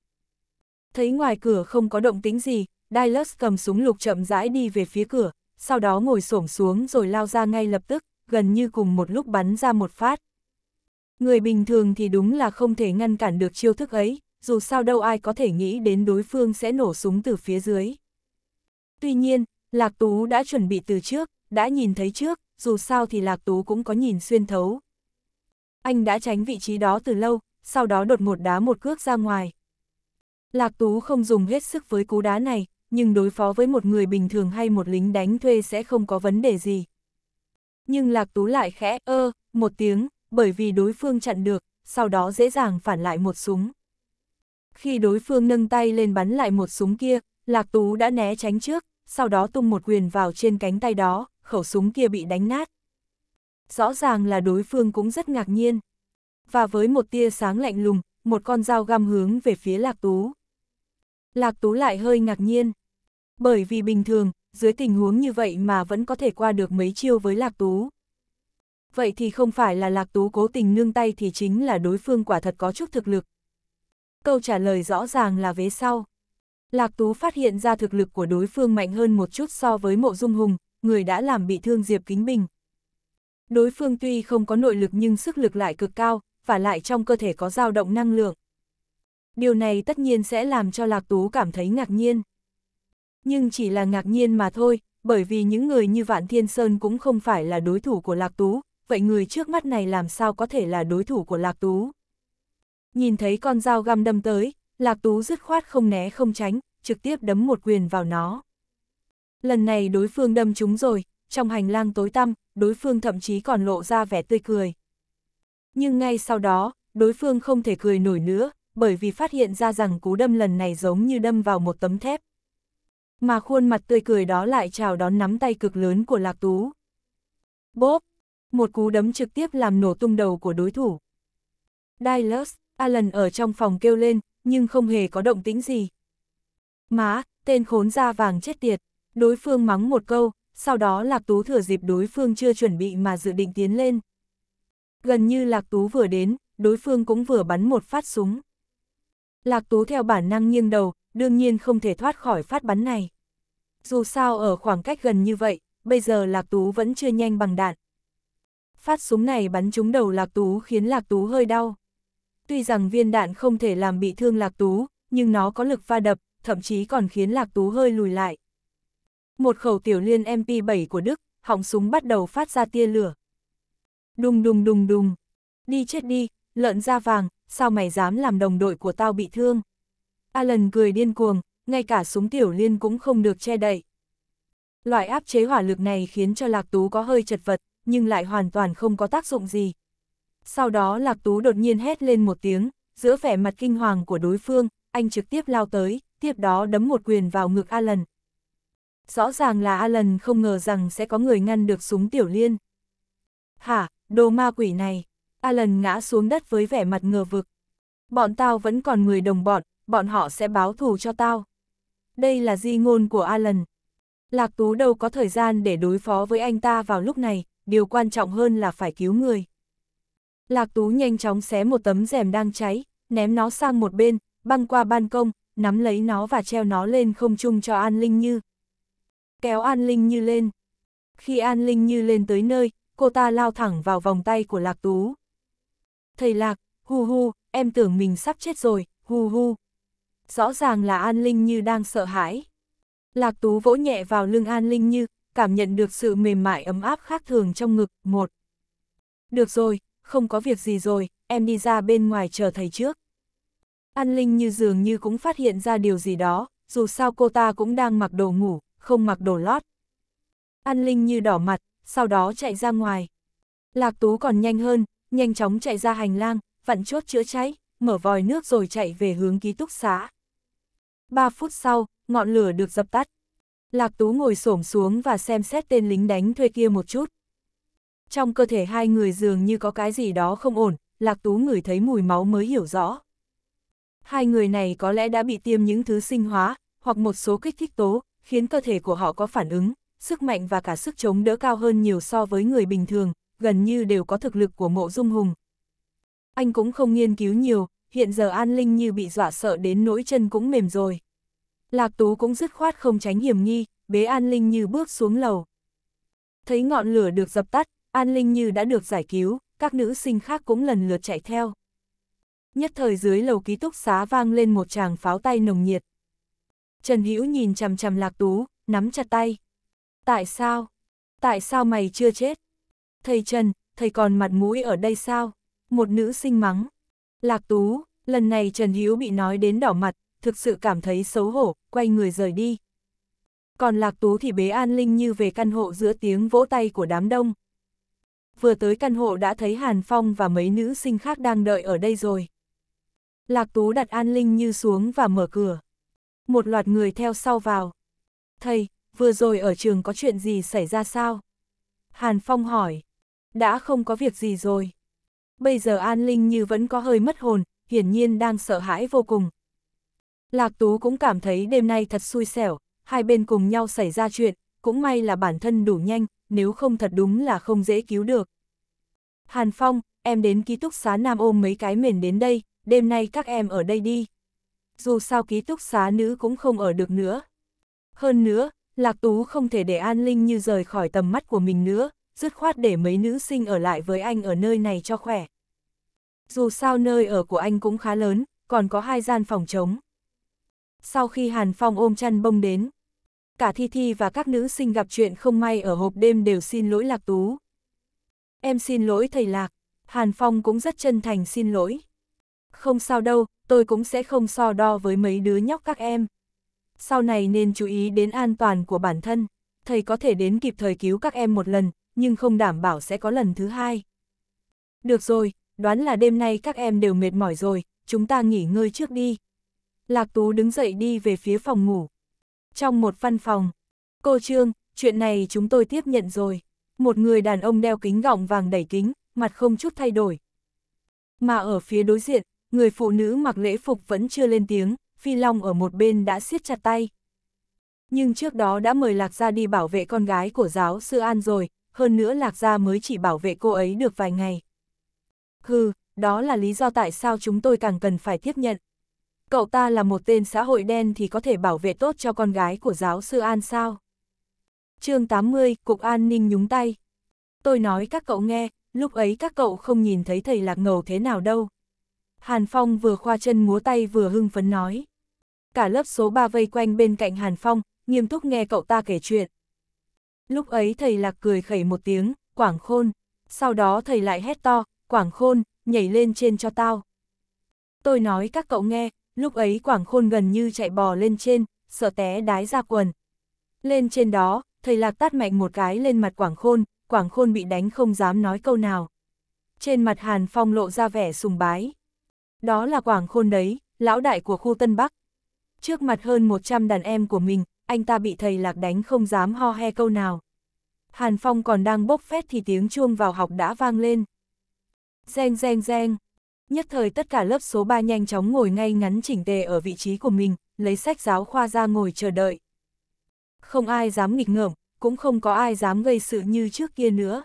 Thấy ngoài cửa không có động tính gì, Dylas cầm súng lục chậm rãi đi về phía cửa, sau đó ngồi xổm xuống rồi lao ra ngay lập tức, gần như cùng một lúc bắn ra một phát. Người bình thường thì đúng là không thể ngăn cản được chiêu thức ấy, dù sao đâu ai có thể nghĩ đến đối phương sẽ nổ súng từ phía dưới. Tuy nhiên, Lạc Tú đã chuẩn bị từ trước, đã nhìn thấy trước, dù sao thì Lạc Tú cũng có nhìn xuyên thấu. Anh đã tránh vị trí đó từ lâu, sau đó đột một đá một cước ra ngoài. Lạc Tú không dùng hết sức với cú đá này, nhưng đối phó với một người bình thường hay một lính đánh thuê sẽ không có vấn đề gì. Nhưng Lạc Tú lại khẽ ơ, một tiếng, bởi vì đối phương chặn được, sau đó dễ dàng phản lại một súng. Khi đối phương nâng tay lên bắn lại một súng kia, Lạc Tú đã né tránh trước, sau đó tung một quyền vào trên cánh tay đó, khẩu súng kia bị đánh nát. Rõ ràng là đối phương cũng rất ngạc nhiên. Và với một tia sáng lạnh lùng, một con dao găm hướng về phía Lạc Tú. Lạc Tú lại hơi ngạc nhiên. Bởi vì bình thường, dưới tình huống như vậy mà vẫn có thể qua được mấy chiêu với Lạc Tú, vậy thì không phải là lạc tú cố tình nương tay thì chính là đối phương quả thật có chút thực lực. Câu trả lời rõ ràng là vế sau. Lạc tú phát hiện ra thực lực của đối phương mạnh hơn một chút so với mộ dung hùng, người đã làm bị thương Diệp Kính Bình. Đối phương tuy không có nội lực nhưng sức lực lại cực cao, và lại trong cơ thể có dao động năng lượng. Điều này tất nhiên sẽ làm cho Lạc Tú cảm thấy ngạc nhiên. Nhưng chỉ là ngạc nhiên mà thôi, bởi vì những người như Vạn Thiên Sơn cũng không phải là đối thủ của Lạc Tú, vậy người trước mắt này làm sao có thể là đối thủ của Lạc Tú. Nhìn thấy con dao găm đâm tới, Lạc Tú dứt khoát không né không tránh, trực tiếp đấm một quyền vào nó. Lần này đối phương đâm chúng rồi, trong hành lang tối tăm, đối phương thậm chí còn lộ ra vẻ tươi cười. Nhưng ngay sau đó, đối phương không thể cười nổi nữa, bởi vì phát hiện ra rằng cú đâm lần này giống như đâm vào một tấm thép. Mà khuôn mặt tươi cười đó lại chào đón nắm tay cực lớn của Lạc Tú. Bốp! một cú đấm trực tiếp làm nổ tung đầu của đối thủ. Dylus, Alan ở trong phòng kêu lên, nhưng không hề có động tĩnh gì. Má, tên khốn da vàng chết tiệt, đối phương mắng một câu, sau đó Lạc Tú thừa dịp đối phương chưa chuẩn bị mà dự định tiến lên. Gần như Lạc Tú vừa đến, đối phương cũng vừa bắn một phát súng. Lạc Tú theo bản năng nghiêng đầu, đương nhiên không thể thoát khỏi phát bắn này. Dù sao ở khoảng cách gần như vậy, bây giờ Lạc Tú vẫn chưa nhanh bằng đạn, phát súng này bắn trúng đầu Lạc Tú khiến Lạc Tú hơi đau. Tuy rằng viên đạn không thể làm bị thương Lạc Tú, nhưng nó có lực pha đập, thậm chí còn khiến Lạc Tú hơi lùi lại. Một khẩu tiểu liên MP7 của Đức, họng súng bắt đầu phát ra tia lửa. Đùng đùng đùng đùng, đi chết đi, lợn da vàng, sao mày dám làm đồng đội của tao bị thương? Alan cười điên cuồng, ngay cả súng tiểu liên cũng không được che đậy. Loại áp chế hỏa lực này khiến cho Lạc Tú có hơi chật vật, nhưng lại hoàn toàn không có tác dụng gì. Sau đó Lạc Tú đột nhiên hét lên một tiếng, giữa vẻ mặt kinh hoàng của đối phương, anh trực tiếp lao tới, tiếp đó đấm một quyền vào ngực Alan. Rõ ràng là Alan không ngờ rằng sẽ có người ngăn được súng tiểu liên. Hả, đồ ma quỷ này. Alan ngã xuống đất với vẻ mặt ngờ vực. Bọn tao vẫn còn người đồng bọn, bọn họ sẽ báo thù cho tao. Đây là di ngôn của Alan. Lạc Tú đâu có thời gian để đối phó với anh ta vào lúc này, điều quan trọng hơn là phải cứu người. Lạc Tú nhanh chóng xé một tấm rèm đang cháy, ném nó sang một bên, băng qua ban công, nắm lấy nó và treo nó lên không trung cho An Linh Như. Kéo An Linh Như lên. Khi An Linh Như lên tới nơi, cô ta lao thẳng vào vòng tay của Lạc Tú. Thầy Lạc, hu hu, em tưởng mình sắp chết rồi, hu hu. Rõ ràng là An Linh Như đang sợ hãi. Lạc Tú vỗ nhẹ vào lưng An Linh Như, cảm nhận được sự mềm mại ấm áp khác thường trong ngực, một. Được rồi, không có việc gì rồi, em đi ra bên ngoài chờ thầy trước. An Linh như dường như cũng phát hiện ra điều gì đó, dù sao cô ta cũng đang mặc đồ ngủ, không mặc đồ lót. An Linh như đỏ mặt, sau đó chạy ra ngoài. Lạc Tú còn nhanh hơn, nhanh chóng chạy ra hành lang, vặn chốt chữa cháy, mở vòi nước rồi chạy về hướng ký túc xá. Ba phút sau, ngọn lửa được dập tắt, Lạc Tú ngồi xổm xuống và xem xét tên lính đánh thuê kia một chút. Trong cơ thể hai người dường như có cái gì đó không ổn, Lạc Tú ngửi thấy mùi máu mới hiểu rõ. Hai người này có lẽ đã bị tiêm những thứ sinh hóa, hoặc một số kích thích tố, khiến cơ thể của họ có phản ứng, sức mạnh và cả sức chống đỡ cao hơn nhiều so với người bình thường, gần như đều có thực lực của mộ dung hùng. Anh cũng không nghiên cứu nhiều, hiện giờ An Linh như bị dọa sợ đến nỗi chân cũng mềm rồi. Lạc Tú cũng dứt khoát không tránh hiểm nghi, bế An Linh Như bước xuống lầu. Thấy ngọn lửa được dập tắt, An Linh Như đã được giải cứu, các nữ sinh khác cũng lần lượt chạy theo. Nhất thời dưới lầu ký túc xá vang lên một tràng pháo tay nồng nhiệt. Trần Hữu nhìn chằm chằm Lạc Tú, nắm chặt tay. Tại sao? Tại sao mày chưa chết? Thầy Trần, thầy còn mặt mũi ở đây sao? Một nữ sinh mắng. Lạc Tú, lần này Trần Hữu bị nói đến đỏ mặt, thực sự cảm thấy xấu hổ, quay người rời đi. Còn Lạc Tú thì bế An Linh như về căn hộ giữa tiếng vỗ tay của đám đông. Vừa tới căn hộ đã thấy Hàn Phong và mấy nữ sinh khác đang đợi ở đây rồi. Lạc Tú đặt An Linh như xuống và mở cửa. Một loạt người theo sau vào. Thầy, vừa rồi ở trường có chuyện gì xảy ra sao? Hàn Phong hỏi. Đã không có việc gì rồi. Bây giờ An Linh như vẫn có hơi mất hồn, hiển nhiên đang sợ hãi vô cùng, Lạc Tú cũng cảm thấy đêm nay thật xui xẻo, hai bên cùng nhau xảy ra chuyện, cũng may là bản thân đủ nhanh, nếu không thật đúng là không dễ cứu được. Hàn Phong, em đến ký túc xá Nam ôm mấy cái mền đến đây, đêm nay các em ở đây đi. Dù sao ký túc xá nữ cũng không ở được nữa. Hơn nữa, Lạc Tú không thể để An Linh như rời khỏi tầm mắt của mình nữa, dứt khoát để mấy nữ sinh ở lại với anh ở nơi này cho khỏe. Dù sao nơi ở của anh cũng khá lớn, còn có hai gian phòng trống sau khi Hàn Phong ôm chăn bông đến. Cả Thi Thi và các nữ sinh gặp chuyện không may ở hộp đêm đều xin lỗi Lạc Tú. Em xin lỗi thầy Lạc, Hàn Phong cũng rất chân thành xin lỗi. Không sao đâu, tôi cũng sẽ không so đo với mấy đứa nhóc các em. Sau này nên chú ý đến an toàn của bản thân, thầy có thể đến kịp thời cứu các em một lần, nhưng không đảm bảo sẽ có lần thứ hai. Được rồi, đoán là đêm nay các em đều mệt mỏi rồi, chúng ta nghỉ ngơi trước đi. Lạc Tú đứng dậy đi về phía phòng ngủ. Trong một văn phòng, cô Trương, chuyện này chúng tôi tiếp nhận rồi. Một người đàn ông đeo kính gọng vàng đẩy kính, mặt không chút thay đổi. Mà ở phía đối diện, người phụ nữ mặc lễ phục vẫn chưa lên tiếng, Phi Long ở một bên đã siết chặt tay. Nhưng trước đó đã mời Lạc Gia đi bảo vệ con gái của giáo sư An rồi, hơn nữa Lạc Gia mới chỉ bảo vệ cô ấy được vài ngày. Hừ, đó là lý do tại sao chúng tôi càng cần phải tiếp nhận cậu ta là một tên xã hội đen thì có thể bảo vệ tốt cho con gái của giáo sư An sao? chương 80, Cục An ninh nhúng tay. Tôi nói các cậu nghe, lúc ấy các cậu không nhìn thấy thầy lạc ngầu thế nào đâu. Hàn Phong vừa khoa chân múa tay vừa hưng phấn nói. Cả lớp số 3 vây quanh bên cạnh Hàn Phong, nghiêm túc nghe cậu ta kể chuyện. Lúc ấy thầy lạc cười khẩy một tiếng, quảng khôn. Sau đó thầy lại hét to, quảng khôn, nhảy lên trên cho tao. Tôi nói các cậu nghe, lúc ấy Quảng Khôn gần như chạy bò lên trên, sợ té đái ra quần. Lên trên đó, thầy Lạc tát mạnh một cái lên mặt Quảng Khôn, Quảng Khôn bị đánh không dám nói câu nào. Trên mặt Hàn Phong lộ ra vẻ sùng bái. Đó là Quảng Khôn đấy, lão đại của khu Tân Bắc. Trước mặt hơn 100 đàn em của mình, anh ta bị thầy Lạc đánh không dám ho he câu nào. Hàn Phong còn đang bốc phét thì tiếng chuông vào học đã vang lên. Reng reng reng, nhất thời tất cả lớp số 3 nhanh chóng ngồi ngay ngắn chỉnh tề ở vị trí của mình, lấy sách giáo khoa ra ngồi chờ đợi. Không ai dám nghịch ngợm, cũng không có ai dám gây sự như trước kia nữa.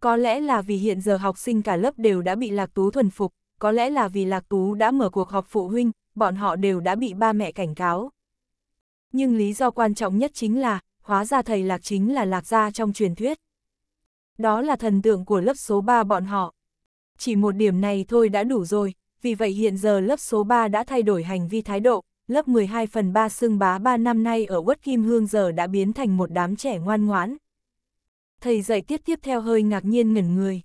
Có lẽ là vì hiện giờ học sinh cả lớp đều đã bị Lạc Tú thuần phục, có lẽ là vì Lạc Tú đã mở cuộc họp phụ huynh, bọn họ đều đã bị ba mẹ cảnh cáo. Nhưng lý do quan trọng nhất chính là, hóa ra thầy Lạc chính là Lạc gia trong truyền thuyết. Đó là thần tượng của lớp số 3 bọn họ chỉ một điểm này thôi đã đủ rồi, vì vậy hiện giờ lớp số 3 đã thay đổi hành vi thái độ, lớp 12 phần 3 xương bá 3 năm nay ở Quất Kim Hương giờ đã biến thành một đám trẻ ngoan ngoãn. Thầy dạy tiết tiếp theo hơi ngạc nhiên ngẩn người.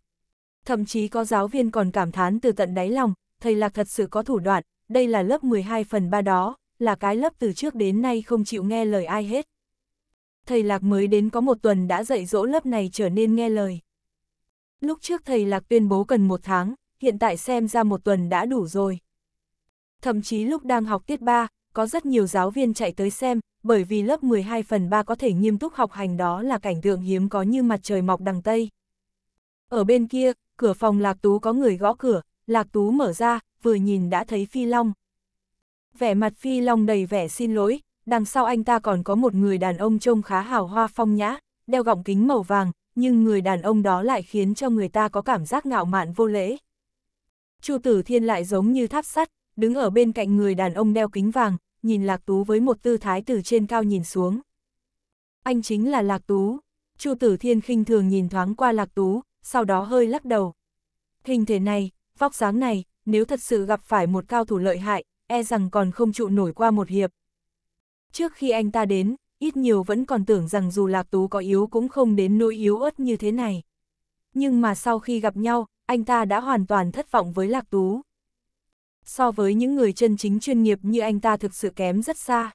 Thậm chí có giáo viên còn cảm thán từ tận đáy lòng, thầy Lạc thật sự có thủ đoạn, đây là lớp 12 phần 3 đó, là cái lớp từ trước đến nay không chịu nghe lời ai hết. Thầy Lạc mới đến có một tuần đã dạy dỗ lớp này trở nên nghe lời. Lúc trước thầy Lạc tuyên bố cần một tháng, hiện tại xem ra một tuần đã đủ rồi. Thậm chí lúc đang học tiết 3, có rất nhiều giáo viên chạy tới xem, bởi vì lớp 12 phần 3 có thể nghiêm túc học hành đó là cảnh tượng hiếm có như mặt trời mọc đằng Tây. Ở bên kia, cửa phòng Lạc Tú có người gõ cửa, Lạc Tú mở ra, vừa nhìn đã thấy Phi Long. Vẻ mặt Phi Long đầy vẻ xin lỗi, đằng sau anh ta còn có một người đàn ông trông khá hào hoa phong nhã, đeo gọng kính màu vàng, nhưng người đàn ông đó lại khiến cho người ta có cảm giác ngạo mạn vô lễ. Chu Tử Thiên lại giống như tháp sắt, đứng ở bên cạnh người đàn ông đeo kính vàng, nhìn Lạc Tú với một tư thái từ trên cao nhìn xuống. Anh chính là Lạc Tú. Chu Tử Thiên khinh thường nhìn thoáng qua Lạc Tú, sau đó hơi lắc đầu. Hình thể này, vóc dáng này, nếu thật sự gặp phải một cao thủ lợi hại, e rằng còn không trụ nổi qua một hiệp. Trước khi anh ta đến, ít nhiều vẫn còn tưởng rằng dù Lạc Tú có yếu cũng không đến nỗi yếu ớt như thế này. Nhưng mà sau khi gặp nhau, anh ta đã hoàn toàn thất vọng với Lạc Tú. So với những người chân chính chuyên nghiệp như anh ta thực sự kém rất xa.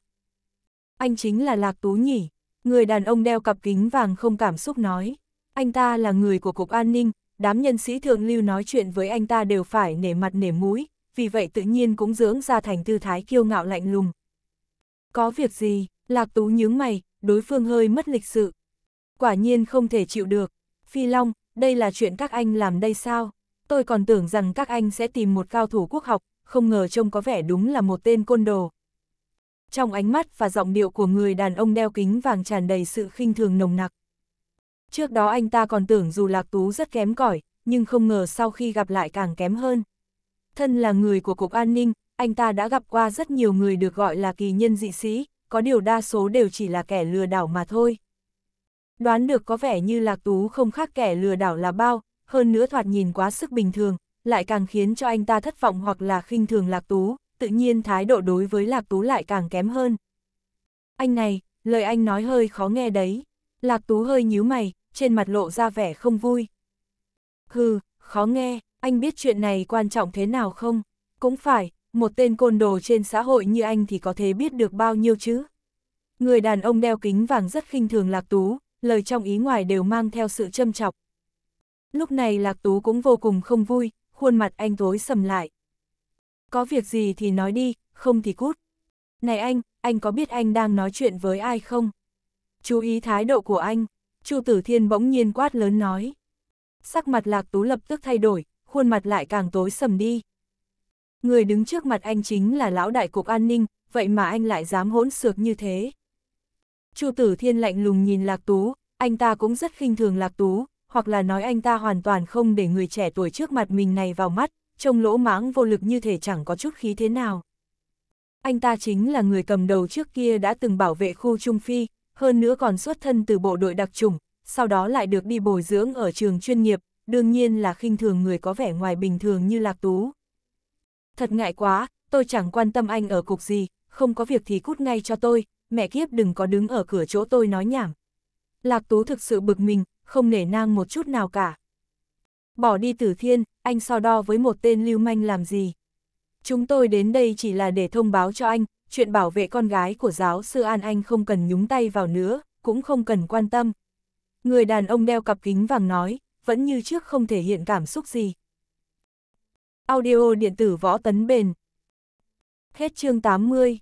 Anh chính là Lạc Tú nhỉ, người đàn ông đeo cặp kính vàng không cảm xúc nói. Anh ta là người của Cục An ninh, đám nhân sĩ thượng lưu nói chuyện với anh ta đều phải nể mặt nể mũi, vì vậy tự nhiên cũng dưỡng ra thành tư thái kiêu ngạo lạnh lùng. Có việc gì, Lạc Tú nhướng mày, đối phương hơi mất lịch sự. Quả nhiên không thể chịu được. Phi Long, đây là chuyện các anh làm đây sao? Tôi còn tưởng rằng các anh sẽ tìm một cao thủ quốc học, không ngờ trông có vẻ đúng là một tên côn đồ. Trong ánh mắt và giọng điệu của người đàn ông đeo kính vàng tràn đầy sự khinh thường nồng nặc. Trước đó anh ta còn tưởng dù Lạc Tú rất kém cỏi, nhưng không ngờ sau khi gặp lại càng kém hơn. Thân là người của Cục An ninh, anh ta đã gặp qua rất nhiều người được gọi là kỳ nhân dị sĩ, có điều đa số đều chỉ là kẻ lừa đảo mà thôi. Đoán được có vẻ như Lạc Tú không khác kẻ lừa đảo là bao, hơn nữa thoạt nhìn quá sức bình thường, lại càng khiến cho anh ta thất vọng hoặc là khinh thường Lạc Tú, tự nhiên thái độ đối với Lạc Tú lại càng kém hơn. Anh này, lời anh nói hơi khó nghe đấy. Lạc Tú hơi nhíu mày, trên mặt lộ ra vẻ không vui. Hừ, khó nghe, anh biết chuyện này quan trọng thế nào không? Cũng phải, một tên côn đồ trên xã hội như anh thì có thể biết được bao nhiêu chứ. Người đàn ông đeo kính vàng rất khinh thường Lạc Tú, lời trong ý ngoài đều mang theo sự châm chọc. Lúc này Lạc Tú cũng vô cùng không vui, khuôn mặt anh tối sầm lại. Có việc gì thì nói đi, không thì cút. Này anh, anh có biết anh đang nói chuyện với ai không? Chú ý thái độ của anh, Chu Tử Thiên bỗng nhiên quát lớn nói. Sắc mặt Lạc Tú lập tức thay đổi, khuôn mặt lại càng tối sầm đi người đứng trước mặt anh chính là lão đại cục an ninh, vậy mà anh lại dám hỗn xược như thế. Chu Tử Thiên lạnh lùng nhìn Lạc Tú, anh ta cũng rất khinh thường Lạc Tú, hoặc là nói anh ta hoàn toàn không để người trẻ tuổi trước mặt mình này vào mắt, trông lỗ mãng vô lực như thể chẳng có chút khí thế nào. Anh ta chính là người cầm đầu trước kia đã từng bảo vệ khu Trung Phi, hơn nữa còn xuất thân từ bộ đội đặc chủng, sau đó lại được đi bồi dưỡng ở trường chuyên nghiệp, đương nhiên là khinh thường người có vẻ ngoài bình thường như Lạc Tú. Thật ngại quá, tôi chẳng quan tâm anh ở cục gì, không có việc thì cút ngay cho tôi, mẹ kiếp đừng có đứng ở cửa chỗ tôi nói nhảm. Lạc Tú thực sự bực mình, không nể nang một chút nào cả. Bỏ đi tử thiên, anh so đo với một tên lưu manh làm gì? Chúng tôi đến đây chỉ là để thông báo cho anh, chuyện bảo vệ con gái của giáo sư An Anh không cần nhúng tay vào nữa, cũng không cần quan tâm. Người đàn ông đeo cặp kính vàng nói, vẫn như trước không thể hiện cảm xúc gì. Audio điện tử võ tấn bền. Hết chương 80